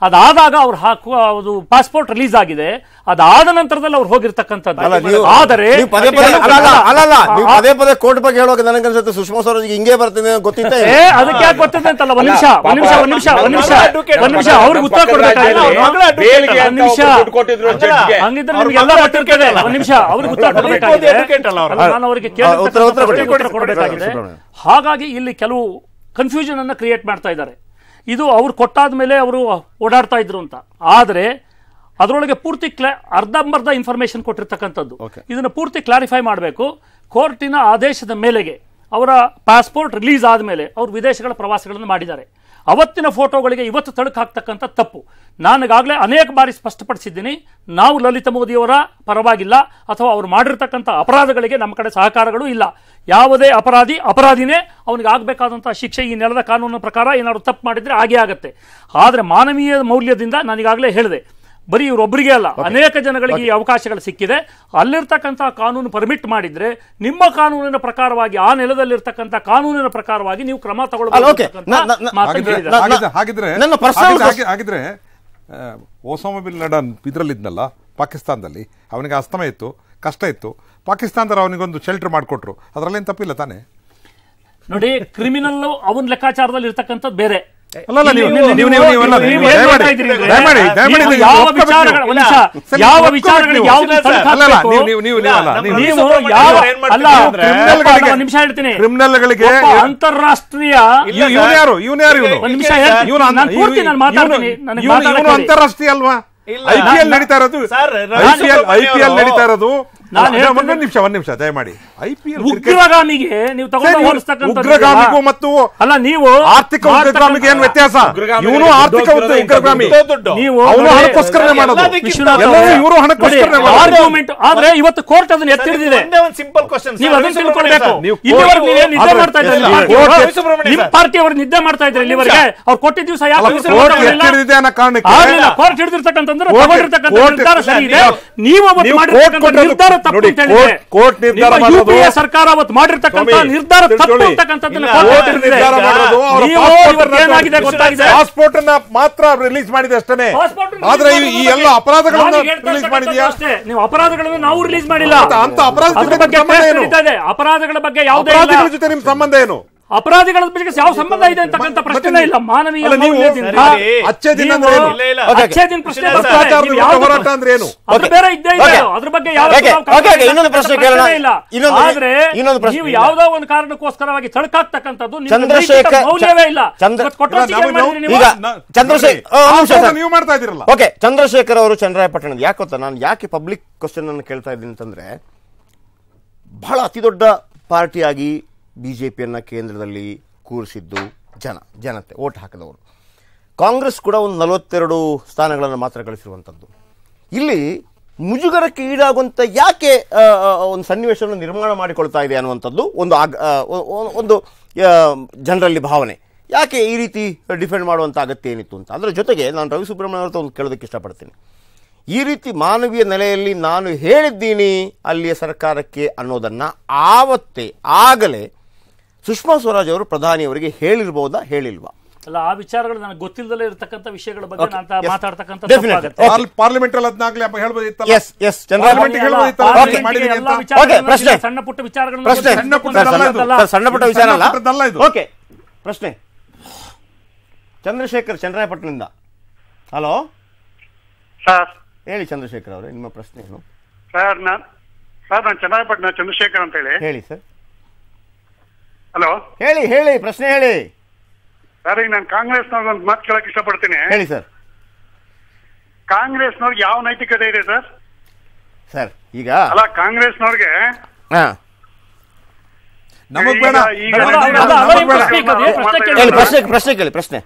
[SPEAKER 4] ಅದಾದಾಗ ಅವ್ರು ಹಾಕುವ ಒಂದು ಪಾಸ್ಪೋರ್ಟ್ ರಿಲೀಸ್ ಆಗಿದೆ ಅದಾದ ನಂತರದಲ್ಲಿ ಅವ್ರು ಹೋಗಿರ್ತಕ್ಕಂಥದ್ದು ಆದರೆ ನೀವು ಪದೇ ಪದೇ
[SPEAKER 1] ಕೋರ್ಟ್ ಬಗ್ಗೆ ಹೇಳುವಾಗ ಅನ್ಸುತ್ತೆ ಸುಷ್ಮಾ
[SPEAKER 4] ಸ್ವರಾಜ್ ಹಿಂಗೆ ಬರ್ತದೆ ಗೊತ್ತಿತ್ತೆ ಅದಕ್ಕೆ ಯಾಕೆ
[SPEAKER 1] ಬರ್ತದೆ ಅಂತಲ್ಲ ಒಂದ್ ನಿಮಿಷ ಒಂದ್
[SPEAKER 6] ನಿಮಿಷ ಒಂದ್ ನಿಮಿಷ ಒಂದ್ ನಿಮಿಷ ಒಂದ್ ನಿಮಿಷ ಅವ್ರಿಗೆ ಉತ್ತರ ಒಂದ್ ನಿಮಿಷ
[SPEAKER 4] ಹಂಗಿದ್ರೆ ಒಂದ್ ನಿಮಿಷ ಅವ್ರಿಗೆ ಉತ್ತರ ಕೊಡ್ಬೇಕಾಗಿದೆ ನಾನು ಅವರಿಗೆ ಕೊಡಬೇಕಾಗಿದೆ ಹಾಗಾಗಿ ಇಲ್ಲಿ ಕೆಲವು ಕನ್ಫ್ಯೂಷನ್ ಅನ್ನ ಕ್ರಿಯೇಟ್ ಮಾಡ್ತಾ ಇದ್ದಾರೆ ಇದು ಅವ್ರು ಕೊಟ್ಟಾದ ಮೇಲೆ ಅವರು ಓಡಾಡ್ತಾ ಇದ್ರು ಅಂತ ಆದರೆ ಅದರೊಳಗೆ ಪೂರ್ತಿ ಕ್ಲಾ ಅರ್ಧಂಬರ್ಧ ಇನ್ಫಾರ್ಮೇಷನ್ ಕೊಟ್ಟಿರ್ತಕ್ಕಂಥದ್ದು ಇದನ್ನು ಪೂರ್ತಿ ಕ್ಲಾರಿಫೈ ಮಾಡಬೇಕು ಕೋರ್ಟಿನ ಆದೇಶದ ಮೇಲೆಗೆ ಅವರ ಪಾಸ್ಪೋರ್ಟ್ ರಿಲೀಸ್ ಆದಮೇಲೆ ಅವರು ವಿದೇಶಗಳ ಪ್ರವಾಸಗಳನ್ನು ಮಾಡಿದ್ದಾರೆ ಅವತ್ತಿನ ಫೋಟೋಗಳಿಗೆ ಇವತ್ತು ಹಾಕ್ತಕ್ಕಂಥ ತಪ್ಪು ನನಗಾಗಲೇ ಅನೇಕ ಬಾರಿ ಸ್ಪಷ್ಟಪಡಿಸಿದ್ದೀನಿ ನಾವು ಲಲಿತ ಮೋದಿಯವರ ಪರವಾಗಿಲ್ಲ ಅಥವಾ ಅವರು ಮಾಡಿರ್ತಕ್ಕಂಥ ಅಪರಾಧಗಳಿಗೆ ನಮ್ಮ ಕಡೆ ಸಹಕಾರಗಳು ಇಲ್ಲ ಯಾವುದೇ ಅಪರಾಧಿ ಅಪರಾಧಿನೇ ಅವನಿಗೆ ಆಗಬೇಕಾದಂಥ ಶಿಕ್ಷೆ ಈ ನೆಲದ ಕಾನೂನಿನ ಪ್ರಕಾರ ಏನಾದರೂ ತಪ್ಪು ಮಾಡಿದರೆ ಹಾಗೇ ಆಗುತ್ತೆ ಆದರೆ ಮಾನವೀಯ ಮೌಲ್ಯದಿಂದ ನಾನೀಗಾಗಲೇ ಹೇಳಿದೆ ಬರೀ ಇವರೊಬ್ಬರಿಗೆ ಅಲ್ಲ ಅನೇಕ ಜನಗಳಿಗೆ ಈ ಅವಕಾಶಗಳು ಸಿಕ್ಕಿದೆ ಅಲ್ಲಿರ್ತಕ್ಕಂಥ ಕಾನೂನು ಪರ್ಮಿಟ್ ಮಾಡಿದ್ರೆ ನಿಮ್ಮ ಕಾನೂನಿನ ಪ್ರಕಾರವಾಗಿ ಆ ನೆಲದಲ್ಲಿರ್ತಕ್ಕಂಥ ಕಾನೂನಿನ ಪ್ರಕಾರವಾಗಿ ನೀವು ಕ್ರಮ ಹಾಗಿದ್ರೆ
[SPEAKER 5] ಓಸಾಮಾ ಬಿನ್ ಪಾಕಿಸ್ತಾನದಲ್ಲಿ ಅವನಿಗೆ ಅಸ್ತಮ ಇತ್ತು ಕಷ್ಟ ಇತ್ತು ಪಾಕಿಸ್ತಾನದವರು ಅವನಿಗೊಂದು ಶೆಲ್ಟರ್ ಮಾಡಿಕೊಟ್ರು ಅದರಲ್ಲಿ ತಪ್ಪಿಲ್ಲ ತಾನೆ
[SPEAKER 4] ನೋಡಿ ಕ್ರಿಮಿನಲ್ ಅವನ ಲೆಕ್ಕಾಚಾರದಲ್ಲಿ ಇರ್ತಕ್ಕಂಥದ್ದು ಬೇರೆ ಕ್ರಿಮಿನಲ್ಗಳಿಗೆ ಅಂತಾರಾಷ್ಟ್ರೀಯ ಇವನು ಯಾರು ಅಂತಾರಾಷ್ಟ್ರೀಯ ಅಲ್ವಾ
[SPEAKER 5] ಐಪಿಎಲ್ ನಡೀತಾ
[SPEAKER 4] ಇರೋದು
[SPEAKER 7] ಐಪಿಎಲ್ ನಡೀತಾ
[SPEAKER 5] ಇರೋದು ನಾನು ಒಂದು ನಿಮಿಷ ಒಂದು ನಿಮಿಷ ದಯಮಾಡಿ ಐ ಪಿ ಎಲ್ ಉಗ್ರಗಾಮಿಗೆ ನೀವು ಉಗ್ರಗಾಮಿಗೂ ಮತ್ತು ಅಲ್ಲ ನೀವು ಆರ್ಥಿಕ ಉಗ್ರಗಾಮಿಗೆ ಏನು ವ್ಯತ್ಯಾಸ ಇವನು ಆರ್ಥಿಕ ಉಗ್ರಗಾಮಿ ನೀವು ಅವನು ಹಣಕ್ಕೋಸ್ಕರನೇ ಮಾಡೋದು ಎಲ್ಲರೂ ಇವರು
[SPEAKER 4] ಹಣಕ್ಕೋಸ್ಕರನೇ ಆರ್ಗ್ಯುಮೆಂಟ್ ಆದ್ರೆ ಇವತ್ತು ಕೋರ್ಟ್ ಅದನ್ನ ಎತ್ತಿಡಿದಿದೆ ಒಂದು ಸಿಂಪಲ್ ಕ್ವಶನ್ ನೀವು ಅದನ್ನ ತಿಳ್ಕೊಳ್ಬೇಕು ಇಲ್ಲಿವರೆಗೆ ನೀವು ಏನು ನಿದ್ದೆ ಮಾಡ್ತಾ ಇದ್ದೀರಿ ನಿಮ್ಮ ಪಾರ್ಟಿ ಅವರು ನಿದ್ದೆ ಮಾಡ್ತಾ ಇದ್ರಿ ಇಲ್ಲಿವರೆಗೆ ಅವ್ರು ಕೊಟ್ಟಿದ್ದ ದಿವಸ ಯಾಕೆ ಅನ್ನೋ ಕಾರಣಕ್ಕೆ ಕೋರ್ಟ್ ಹಿಡಿದಿರ್ತಕ್ಕಂಥದ್ದು ತಗೊಂಡಿರ್ತಕ್ಕಂಥ ನಿರ್ಧಾರ ಸರಿ ಇದೆ ನೀವು ಅವತ್ತು ನಿರ್ಧಾರ ಕೋರ್ಟ್ ನಿರ್ಧಾರ ಸರ್ಕಾರ ಅವತ್ತು
[SPEAKER 5] ಮಾಡಿರ್ತಕ್ಕಂತ ನಿರ್ಧಾರ ಪಾಸ್ಪೋರ್ಟ್ ಅನ್ನ ಮಾತ್ರ ರಿಲೀಸ್ ಮಾಡಿದೆ ಅಷ್ಟೇ ಆದ್ರೆ ಈ ಎಲ್ಲ ಅಪರಾಧಗಳನ್ನು ರಿಲೀಸ್
[SPEAKER 4] ಅಪರಾಧಗಳನ್ನು ನಾವು ರಿಲೀಸ್ ಮಾಡಿಲ್ಲ ಅಂತ ಅಪರಾಧಗಳ ಬಗ್ಗೆ ಅಪರಾಧಗಳ ಬಗ್ಗೆ ಯಾವುದೇ ಜೊತೆ ನಿಮ್ ಸಂಬಂಧ ಏನು ಅಪರಾಧಿಗಳ ಬಗ್ಗೆ ಯಾವ ಸಂಬಂಧ ಇದೆ ಅಂತಕ್ಕಂಥ ಪ್ರಶ್ನೆ ಇಲ್ಲ ಮಾನವೀಯ ದಿನ ಪ್ರಶ್ನೆ ಏನು ಬೇರೆ ಅದ್ರ ಬಗ್ಗೆ ಯಾವ ಇನ್ನೊಂದು ಪ್ರಶ್ನೆ ಕೇಳೋಣ ಆದ್ರೆ ಇನ್ನೊಂದು ಪ್ರಶ್ನೆ ನೀವು ಯಾವುದೋ ಒಂದು ಕಾರಣಕ್ಕೋಸ್ಕರವಾಗಿ ತಳಕಾಗ್ತಕ್ಕಂಥದ್ದು ಚಂದ್ರಶೇಖರ್ ಮೌಲ್ಯವೇ ಇಲ್ಲ
[SPEAKER 1] ಚಂದ್ರಶೇಖರ್
[SPEAKER 5] ನೀವು ಮಾಡ್ತಾ ಇದ್ದೀರಲ್ಲ
[SPEAKER 1] ಓಕೆ ಚಂದ್ರಶೇಖರ್ ಅವರು ಚಂದ್ರಾಯಪಟ್ಟಣದ ಯಾಕೆ ಗೊತ್ತಾ ನಾನು ಯಾಕೆ ಪಬ್ಲಿಕ್ ಕ್ವಶನ್ ಅನ್ನು ಕೇಳ್ತಾ ಇದ್ದೀನಿ ಅಂತಂದ್ರೆ ಬಹಳ ಅತಿ ದೊಡ್ಡ ಪಾರ್ಟಿಯಾಗಿ ಬಿ ಜೆ ಪಿಯನ್ನು ಕೇಂದ್ರದಲ್ಲಿ ಕೂರಿಸಿದ್ದು ಜನ ಜನತೆ ಓಟ್ ಹಾಕಿದವರು ಕಾಂಗ್ರೆಸ್ ಕೂಡ ಒಂದು ನಲವತ್ತೆರಡು ಸ್ಥಾನಗಳನ್ನು ಮಾತ್ರ ಗಳಿಸಿರುವಂಥದ್ದು ಇಲ್ಲಿ ಮುಜುಗರಕ್ಕೆ ಈಡಾಗುವಂಥ ಯಾಕೆ ಒಂದು ಸನ್ನಿವೇಶವನ್ನು ನಿರ್ಮಾಣ ಮಾಡಿಕೊಳ್ತಾ ಇದೆ ಅನ್ನುವಂಥದ್ದು ಒಂದು ಆಗ ಒಂದು ಜನರಲ್ಲಿ ಭಾವನೆ ಯಾಕೆ ಈ ರೀತಿ ಡಿಫೆಂಡ್ ಮಾಡುವಂಥ ಅಗತ್ಯ ಏನಿತ್ತು ಅಂತ ಅದರ ಜೊತೆಗೆ ನಾನು ರವಿ ಸುಬ್ರಹ್ಮಣ್ಯ ಅವ್ರ ಒಂದು ಕೇಳೋದಕ್ಕೆ ಇಷ್ಟಪಡ್ತೀನಿ ಈ ರೀತಿ ಮಾನವೀಯ ನೆಲೆಯಲ್ಲಿ ನಾನು ಹೇಳಿದ್ದೀನಿ ಅಲ್ಲಿಯ ಸರ್ಕಾರಕ್ಕೆ ಅನ್ನೋದನ್ನು ಆವತ್ತೇ ಆಗಲೇ ಸುಷ್ಮಾ ಸ್ವರಾಜ್ ಅವರು ಪ್ರಧಾನಿಯವರಿಗೆ ಹೇಳಿರ್ಬೋದಾ ಹೇಳಿಲ್ವಾ
[SPEAKER 4] ಅಲ್ಲ ಆ ವಿಚಾರಗಳು ನನಗೆ ಗೊತ್ತಿಲ್ಲದಲ್ಲೇ ಇರತಕ್ಕಂತ ವಿಷಯಗಳ ಬಗ್ಗೆ ಮಾತಾಡ್ತಕ್ಕಂಥ ಅಲ್ಲಿ
[SPEAKER 5] ಪ್ರಶ್ನೆ ಸಣ್ಣ ಪುಟ್ಟ ಪ್ರಶ್ನೆ
[SPEAKER 1] ಪ್ರಶ್ನೆ ಚಂದ್ರಶೇಖರ್ ಚಂದ್ರಾಯಪಟ್ಟಣದಿಂದ ಹಲೋ ಹೇಳಿ ಚಂದ್ರಶೇಖರ್ ಅವರೇ ನಿಮ್ಮ ಪ್ರಶ್ನೆ ಏನು
[SPEAKER 3] ಸರ್ ನಾನು ಸರ್ ನಾನು ಪಟ್ಟಣ ಚಂದ್ರಶೇಖರ್ ಅಂತ ಹೇಳಿ ಹೇಳಿ ಸರ್ ಹಲೋ ಹೇಳಿ ಹೇಳಿ ಪ್ರಶ್ನೆ ಹೇಳಿ ಸರ್ ಈಗ ನಾನು ಕಾಂಗ್ರೆಸ್ನವ್ರಿಗೆ ಒಂದು ಮಾತು ಕೇಳಕ್ಕೆ ಇಷ್ಟಪಡ್ತೀನಿ ಹೇಳಿ ಸರ್ ಕಾಂಗ್ರೆಸ್ನವ್ರಿಗೆ ಯಾವ ನೈತಿಕತೆ ಇದೆ ಸರ್
[SPEAKER 1] ಸರ್ ಈಗ ಅಲ್ಲ
[SPEAKER 3] ಕಾಂಗ್ರೆಸ್ನವ್ರಿಗೆ
[SPEAKER 1] ಹಾ ಪ್ರಶ್ನೆ ಕೇಳಿ, ಪ್ರಶ್ನೆ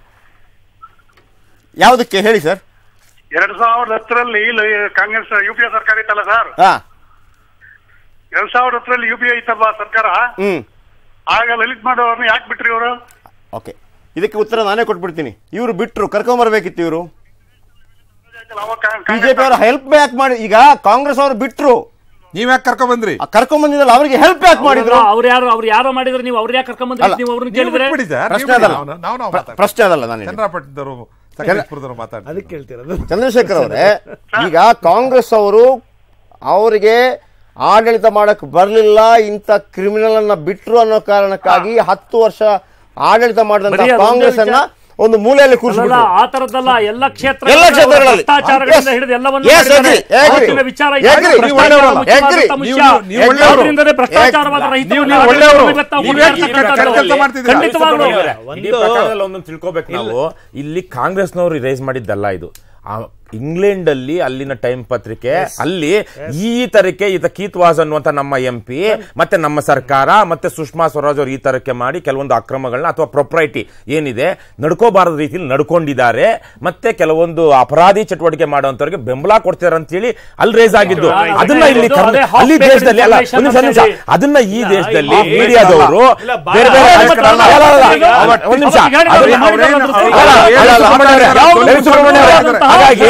[SPEAKER 1] ಯಾವ್ದಕ್ಕೆ ಹೇಳಿ ಸರ್
[SPEAKER 3] ಎರಡ್ ಸಾವಿರದ ಹತ್ತರಲ್ಲಿ ಕಾಂಗ್ರೆಸ್ ಯು ಪಿ ಎ ಸರ್ಕಾರ ಇತ್ತಲ್ಲ ಸರ್ ಎರಡ್ ಸಾವಿರದ ಹತ್ತರಲ್ಲಿ ಯು ಪಿ ಇತ್ತಲ್ವಾ ಸರ್ಕಾರ ಆಗ ಲಲಿತ್ ಮಾಡೋ ಅವ್ರನ್ನ ಯಾಕೆ ಬಿಟ್ರಿ ಇವರು
[SPEAKER 1] ಓಕೆ ಇದಕ್ಕೆ ಉತ್ತರ ನಾನೇ ಕೊಟ್ಬಿಡ್ತೀನಿ ಇವರು ಬಿಟ್ರು ಕರ್ಕೊಂಬರ್ಬೇಕಿತ್ತು ಇವರು ಬಿಜೆಪಿ ಅವರು ಹೆಲ್ಪ್ ಯಾಕೆ ಮಾಡಿ ಈಗ ಕಾಂಗ್ರೆಸ್ ಅವರು ಬಿಟ್ರು ನೀವ್ ಯಾಕೆ ಕರ್ಕೊಂಡ್ ಬಂದ್ರಿ ಕರ್ಕೊಂಡ್ ಬಂದಿದ್ರಲ್ಲ ಅವ್ರಿಗೆ ಹೆಲ್ಪ್ ಯಾಕೆ ಮಾಡಿದ್ರು
[SPEAKER 4] ಅವ್ರು ಯಾರು ಅವ್ರು ಯಾರೋ ಮಾಡಿದ್ರು ನೀವು ಅವ್ರ ಯಾಕೆ ಕರ್ಕೊಂಡ್ ಬಂದ್ರಿ ನೀವು ಅವ್ರನ್ನ ಕೇಳಿದ್ರೆ
[SPEAKER 1] ಪ್ರಶ್ನೆ ಅದಲ್ಲ ಚಂದ್ರಶೇಖರ್ ಅವರೇ ಈಗ ಕಾಂಗ್ರೆಸ್ ಅವರು ಅವರಿಗೆ ಆಡಳಿತ ಮಾಡಕ್ಕೆ ಬರಲಿಲ್ಲ ಇಂಥ ಕ್ರಿಮಿನಲ್ ಅನ್ನ ಬಿಟ್ರು ಅನ್ನೋ ಕಾರಣಕ್ಕಾಗಿ ಹತ್ತು ವರ್ಷ ಆಡಳಿತ ಮಾಡಿದಂತ ಕಾಂಗ್ರೆಸ್ ಅನ್ನ ಒಂದು ಮೂಲೆಯಲ್ಲಿ
[SPEAKER 4] ಕೂರಿಸಲ್ಲ ಆ ಎಲ್ಲ ಕ್ಷೇತ್ರ ಕ್ಷೇತ್ರಗಳಲ್ಲಿ
[SPEAKER 6] ತಿಳ್ಕೊಬೇಕು ನಾವು ಇಲ್ಲಿ ಕಾಂಗ್ರೆಸ್ನವರು ರೈಸ್ ಮಾಡಿದ್ದಲ್ಲ ಇದು ಇಂಗ್ಲೆಂಡಲ್ಲಿ ಅಲ್ಲಿನ ಟೈಮ್ ಪತ್ರಿಕೆ ಅಲ್ಲಿ ಈ ತರಕ್ಕೆ ಈತ ಕೀತ್ವಾಸ್ ಅನ್ನುವಂತ ನಮ್ಮ ಎಂ ಪಿ ಮತ್ತೆ ನಮ್ಮ ಸರ್ಕಾರ ಮತ್ತೆ ಸುಷ್ಮಾ ಸ್ವರಾಜ್ ಅವರು ಈ ತರಕ್ಕೆ ಮಾಡಿ ಕೆಲವೊಂದು ಅಕ್ರಮಗಳನ್ನ ಅಥವಾ ಪ್ರೊಪ್ರೈಟಿ ಏನಿದೆ ನಡ್ಕೋಬಾರದ ರೀತಿಯಲ್ಲಿ ನಡ್ಕೊಂಡಿದ್ದಾರೆ ಮತ್ತೆ ಕೆಲವೊಂದು ಅಪರಾಧಿ ಚಟುವಟಿಕೆ ಮಾಡುವಂತವ್ರಿಗೆ ಬೆಂಬಲ ಕೊಡ್ತಾರೆ ಅಂತೇಳಿ ಅಲ್ಲಿ ರೇಸ್ ಆಗಿದ್ದು ಅದನ್ನ ಇಲ್ಲಿ ಅಲ್ಲಿ ದೇಶದಲ್ಲಿ ಅಲ್ಲ ಅದನ್ನ ಈ ದೇಶದಲ್ಲಿ ಮೀಡಿಯಾದವರು ಹಾಗಾಗಿ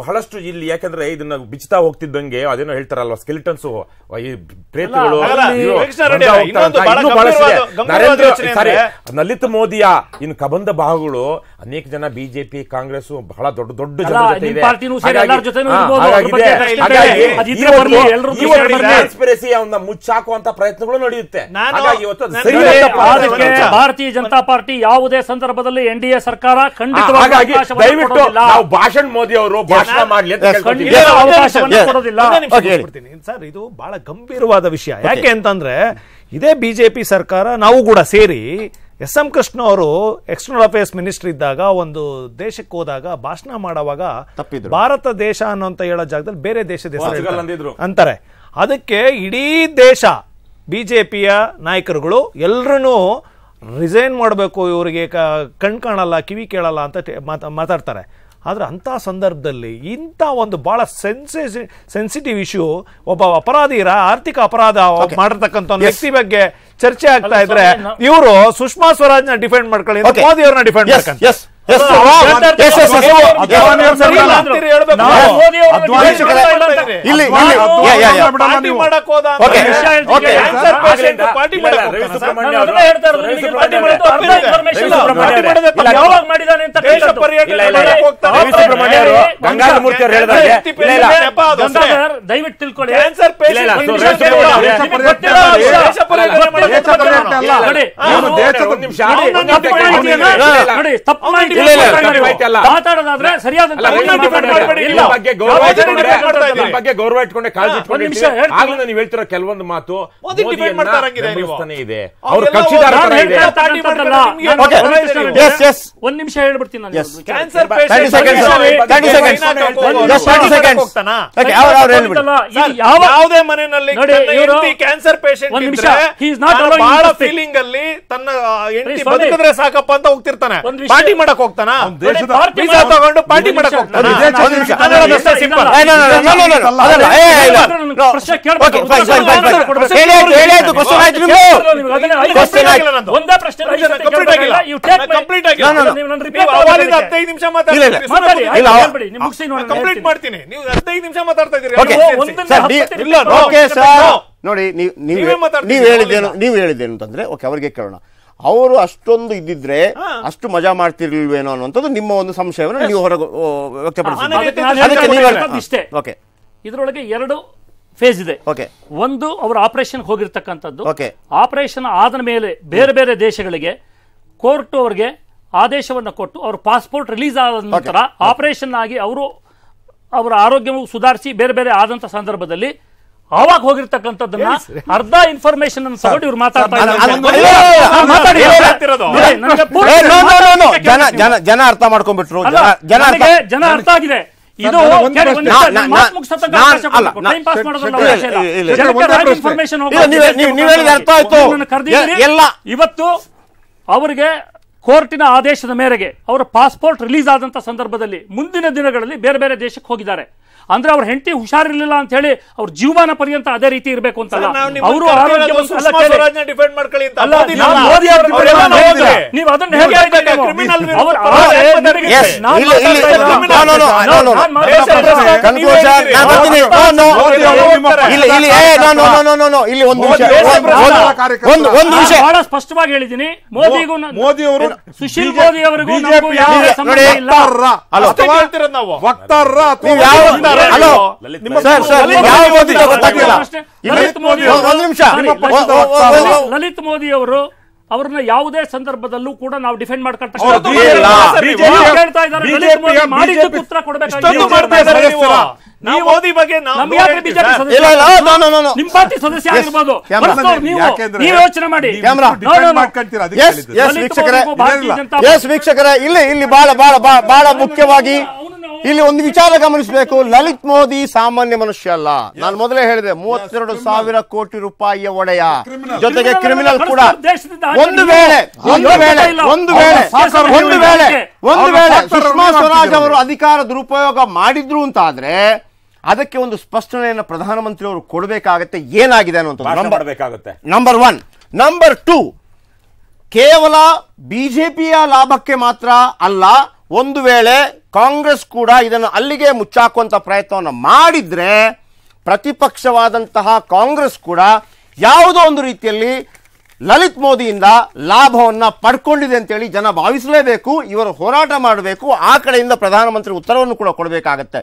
[SPEAKER 6] ಬಹಳಷ್ಟು ಇಲ್ಲಿ ಯಾಕಂದ್ರೆ ಇದನ್ನ ಬಿಚ್ಚುತ್ತಾ ಹೋಗ್ತಿದ್ದಂಗೆ ಅದೇನೋ ಹೇಳ್ತಾರಲ್ವಾ ಸ್ಕೆಲಿಟನ್ಸ್ ಈ ಮೋದಿಯ ಇನ್ ಕಬಂದ ಭಾಗಗಳು ಅನೇಕ ಜನ ಬಿಜೆಪಿ ಕಾಂಗ್ರೆಸ್ ಬಹಳ ದೊಡ್ಡ ದೊಡ್ಡ ಜನ
[SPEAKER 4] ಅವನ್ನ ಮುಚ್ಚಾಕುವಂತ ಪ್ರಯತ್ನಗಳು ನಡೆಯುತ್ತೆ ಭಾರತೀಯ ಜನತಾ ಪಾರ್ಟಿ ಯಾವುದೇ ಸಂದರ್ಭದಲ್ಲಿ ಎನ್ ಡಿ ಎ ಸರ್ಕಾರ ಖಂಡಿತವಾಗಿ ದಯವಿಟ್ಟು
[SPEAKER 6] ಭಾಷಣ ಮೋದಿ ಅವರು ಭಾಷಣ ಅಂತ
[SPEAKER 7] ಸರ್ ಇದು ಬಹಳ ಗಂಭೀರವಾದ ವಿಷಯ ಯಾಕೆ ಅಂತಂದ್ರೆ ಇದೇ ಬಿಜೆಪಿ ಸರ್ಕಾರ ನಾವು ಕೂಡ ಸೇರಿ ಎಸ್ ಎಂ ಕೃಷ್ಣ ಅವರು ಎಕ್ಸ್ಟರ್ನಲ್ ಅಫೇರ್ಸ್ ಮಿನಿಸ್ಟರ್ ಇದ್ದಾಗ ಒಂದು ದೇಶಕ್ಕೆ ಹೋದಾಗ ಭಾಷಣ ಮಾಡುವಾಗ ಭಾರತ ದೇಶ ಅನ್ನೋಂತ ಹೇಳೋ ಜಾಗದಲ್ಲಿ ಬೇರೆ ದೇಶ ಅಂತಾರೆ ಅದಕ್ಕೆ ಇಡೀ ದೇಶ ಬಿಜೆಪಿಯ ನಾಯಕರುಗಳು ಎಲ್ಲರೂ ರಿಸೈನ್ ಮಾಡಬೇಕು ಇವರಿಗೆ ಕಣ್ ಕಾಣಲ್ಲ ಕಿವಿ ಕೇಳಲ್ಲ ಅಂತ ಮಾತಾಡ್ತಾರೆ ಆದರೆ ಅಂಥ ಸಂದರ್ಭದಲ್ಲಿ ಇಂಥ ಒಂದು ಭಾಳ ಸೆನ್ಸೇ ಸೆನ್ಸಿಟಿವ್ ಇಶ್ಯೂ ಒಬ್ಬ ಅಪರಾಧಿರ ಆರ್ಥಿಕ ಅಪರಾಧ ಮಾಡಿರ್ತಕ್ಕಂಥ ಒಂದು ವ್ಯಕ್ತಿ ಬಗ್ಗೆ ಚರ್ಚೆ ಆಗ್ತಾ ಇದ್ರೆ ಇವರು ಸುಷ್ಮಾ ನ ಡಿಫೆಂಡ್ ಮಾಡ್ಕೊಳ್ಳಿ ಮೋದಿ ಅವ್ರನ್ನ ಡಿಫೆಂಡ್ ಮಾಡ್ಕೊಂಡು
[SPEAKER 4] ಮೂರ್ತಿ ಅವರು ದಯವಿಟ್ಟು ತಿಳ್ಕೊಳ್ಳಿ
[SPEAKER 6] ಗೌರವ ಇಟ್ಕೊಂಡೆ ಕೆಲವೊಂದು ಮಾತು
[SPEAKER 7] ತನ್ನ ಸಾಕಪ್ಪ ಅಂತ ಹೋಗ್ತಿರ್ತಾನೆ ಮಾಡಕ್ ಹೋಗ್ತಾನ ತಗೊಂಡು ಪಾರ್ಟಿ ಮಾಡಕ್ ಕಂಪ್ಲೀಟ್ ಮಾಡ್ತೀನಿ ನೀವು
[SPEAKER 1] ನೋಡಿ ನೀವು ಹೇಳಿದ್ದೇನು ನೀವು ಹೇಳಿದ್ದೇನು ಅಂತಂದ್ರೆ ಓಕೆ ಅವ್ರಿಗೆ ಕೇಳೋಣ ಅವರು ಅಷ್ಟೊಂದು ಇದ್ದಿದ್ರೆ ಅಷ್ಟು ಮಜಾ ಮಾಡ್ತಿರ್ಲಿಲ್ವೇನೋ ಅನ್ನೋಂಥದ್ದು ನಿಮ್ಮ ಒಂದು ಸಂಶಯವನ್ನು ನೀವು ಹೊರಗೆ ಇಷ್ಟೇ ಓಕೆ
[SPEAKER 4] ಇದರೊಳಗೆ ಎರಡು ಫೇಸ್ ಇದೆ ಓಕೆ ಒಂದು ಅವರು ಆಪರೇಷನ್ ಹೋಗಿರ್ತಕ್ಕಂಥದ್ದು ಆಪರೇಷನ್ ಆದ ಮೇಲೆ ಬೇರೆ ಬೇರೆ ದೇಶಗಳಿಗೆ ಕೋರ್ಟ್ ಅವರಿಗೆ ಆದೇಶವನ್ನು ಕೊಟ್ಟು ಅವ್ರ ಪಾಸ್ಪೋರ್ಟ್ ರಿಲೀಸ್ ಆದ ನಂತರ ಆಪರೇಷನ್ ಆಗಿ ಅವರು ಅವರ ಆರೋಗ್ಯವು ಸುಧಾರಿಸಿ ಬೇರೆ ಬೇರೆ ಆದಂತ ಸಂದರ್ಭದಲ್ಲಿ ಅವಾಗ ಹೋಗಿರ್ತಕ್ಕಂಥದ್ದನ್ನ ಅರ್ಧ ಇನ್ಫಾರ್ಮೇಶನ್ ಅನ್ನು ತಗೊಂಡು ಇವ್ರು ಮಾತಾಡ್ತಾ
[SPEAKER 1] ಜನ ಅರ್ಥ ಮಾಡ್ಕೊಂಡ್ಬಿಟ್ರು ಜನ ಅರ್ಥ ಆಗಿದೆ ಇದು ಅರ್ಥ ಆಯ್ತು
[SPEAKER 4] ಇವತ್ತು ಅವರಿಗೆ ಕೋರ್ಟಿನ ಆದೇಶದ ಮೇರೆಗೆ ಅವರ ಪಾಸ್ಪೋರ್ಟ್ ರಿಲೀಸ್ ಆದಂತ ಸಂದರ್ಭದಲ್ಲಿ ಮುಂದಿನ ದಿನಗಳಲ್ಲಿ ಬೇರೆ ಬೇರೆ ದೇಶಕ್ಕೆ ಹೋಗಿದ್ದಾರೆ ಅಂದ್ರೆ ಅವ್ರ ಹೆಂಡತಿ ಹುಷಾರಿರ್ಲಿಲ್ಲ ಅಂತ ಹೇಳಿ ಅವ್ರ ಜೀವಮಾನ ಪರ್ಯಂತ ಅದೇ ರೀತಿ ಇರಬೇಕು ಅಂತಲ್ಲ ಅವರು ಬಹಳ ಸ್ಪಷ್ಟವಾಗಿ ಹೇಳಿದೀನಿ ಮೋದಿಗೂ ಮೋದಿ ಅವರು ಸುಶೀಲ್ ಮೋದಿ ಅವರಿಗೂ
[SPEAKER 5] ವಕ್ತಾರರ ಅಥವಾ ಲಲಿತ್
[SPEAKER 4] ಮೋದಿ ಅವರು ಅವ್ರನ್ನ ಯಾವುದೇ ಸಂದರ್ಭದಲ್ಲೂ ಕೂಡ ನಾವು ಡಿಫೆಂಡ್ ಮಾಡ್ಕೊಳ್ತಾ ಮೋದಿ ಯೋಚನೆ
[SPEAKER 1] ವೀಕ್ಷಕರೇ ಇಲ್ಲಿ ಇಲ್ಲಿ ಬಹಳ ಬಹಳ ಬಹಳ ಮುಖ್ಯವಾಗಿ ಇಲ್ಲಿ ಒಂದು ವಿಚಾರ ಗಮನಿಸಬೇಕು ಲಲಿತ್ ಮೋದಿ ಸಾಮಾನ್ಯ ಮನುಷ್ಯ ಅಲ್ಲ ನಾನು ಮೊದಲೇ ಹೇಳಿದೆ ಮೂವತ್ತೆರಡು ಸಾವಿರ ಕೋಟಿ ರೂಪಾಯಿಯ ಒಡೆಯ ಜೊತೆಗೆ ಕ್ರಿಮಿನಲ್ ಕೂಡ ಒಂದು ವೇಳೆ ಒಂದು ವೇಳೆ ಒಂದು ವೇಳೆ ಒಂದು ವೇಳೆ ಒಂದು ವೇಳೆ ಸುಷ್ಮಾ ಸ್ವರಾಜ್ ಅವರು ಅಧಿಕಾರ ದುರುಪಯೋಗ ಮಾಡಿದ್ರು ಅಂತ ಆದ್ರೆ ಅದಕ್ಕೆ ಒಂದು ಸ್ಪಷ್ಟನೆಯನ್ನು ಪ್ರಧಾನಮಂತ್ರಿ ಅವರು ಕೊಡಬೇಕಾಗತ್ತೆ ಏನಾಗಿದೆ ಅನ್ನುವಂಥದ್ದು ನಂಬರ್ ಒನ್ ನಂಬರ್ ಟೂ ಕೇವಲ ಬಿಜೆಪಿಯ ಲಾಭಕ್ಕೆ ಮಾತ್ರ ಅಲ್ಲ ಒಂದು ವೇಳೆ ಕಾಂಗ್ರೆಸ್ ಕೂಡ ಇದನ್ನು ಅಲ್ಲಿಗೆ ಮುಚ್ಚಾಕುವಂಥ ಪ್ರಯತ್ನವನ್ನು ಮಾಡಿದರೆ ಪ್ರತಿಪಕ್ಷವಾದಂತಹ ಕಾಂಗ್ರೆಸ್ ಕೂಡ ಯಾವುದೋ ಒಂದು ರೀತಿಯಲ್ಲಿ ಲಲಿತ್ ಮೋದಿಯಿಂದ ಲಾಭವನ್ನು ಪಡ್ಕೊಂಡಿದೆ ಅಂತೇಳಿ ಜನ ಭಾವಿಸಲೇಬೇಕು ಇವರು ಹೋರಾಟ ಮಾಡಬೇಕು ಆ ಕಡೆಯಿಂದ ಪ್ರಧಾನಮಂತ್ರಿ ಉತ್ತರವನ್ನು ಕೂಡ ಕೊಡಬೇಕಾಗತ್ತೆ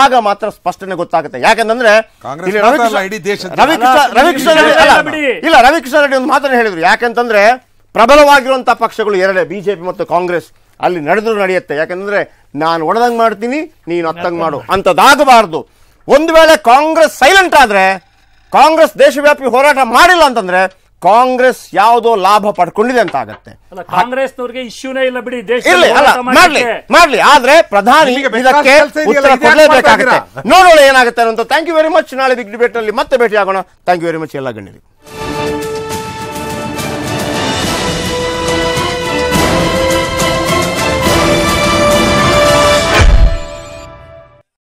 [SPEAKER 1] ಆಗ ಮಾತ್ರ ಸ್ಪಷ್ಟನೆ ಗೊತ್ತಾಗುತ್ತೆ ಯಾಕಂದ್ರೆ ರವಿಕೃಷ್ಣ ರೆಡ್ಡಿ ಇಲ್ಲ ರವಿಕಿಶನ್ ರೆಡ್ಡಿ ಒಂದು ಮಾತನ್ನು ಹೇಳಿದ್ರು ಯಾಕಂತಂದ್ರೆ ಪ್ರಬಲವಾಗಿರುವಂತಹ ಪಕ್ಷಗಳು ಎರಡೇ ಬಿಜೆಪಿ ಮತ್ತು ಕಾಂಗ್ರೆಸ್ ಅಲ್ಲಿ ನಡೆದ್ರು ನಡೆಯುತ್ತೆ ಯಾಕಂದ್ರೆ ನಾನು ಒಡೆದಂಗೆ ಮಾಡ್ತೀನಿ ನೀನು ಅತ್ತಂಗೆ ಮಾಡು ಅಂತದಾಗಬಾರ್ದು ಒಂದು ವೇಳೆ ಕಾಂಗ್ರೆಸ್ ಸೈಲೆಂಟ್ ಆದರೆ ಕಾಂಗ್ರೆಸ್ ದೇಶವ್ಯಾಪಿ ಹೋರಾಟ ಮಾಡಿಲ್ಲ ಅಂತಂದ್ರೆ ಕಾಂಗ್ರೆಸ್ ಯಾವುದೋ ಲಾಭ ಪಡ್ಕೊಂಡಿದೆ ಅಂತ ಆಗತ್ತೆ
[SPEAKER 4] ಇಶ್ಯೂನೇ ಇಲ್ಲ ಬಿಡಿ ಮಾಡ್ಲಿ
[SPEAKER 1] ಮಾಡ್ಲಿ ಆದ್ರೆ ಪ್ರಧಾನಿ ಇದಕ್ಕೆ
[SPEAKER 4] ನೋಡೋಣ ಏನಾಗುತ್ತೆ
[SPEAKER 1] ಅಂತ ಥ್ಯಾಂಕ್ ಯು ವೆರಿ ಮಚ್ ನಾಳೆ ಬಿಗ್ ಡಿಬೇಟ್ ನಲ್ಲಿ ಮತ್ತೆ ಭೇಟಿ ಆಗೋಣ ಥ್ಯಾಂಕ್ ಯು ವೆರಿ ಮಚ್ ಎಲ್ಲ ಗಣ್ಯರಿಗೆ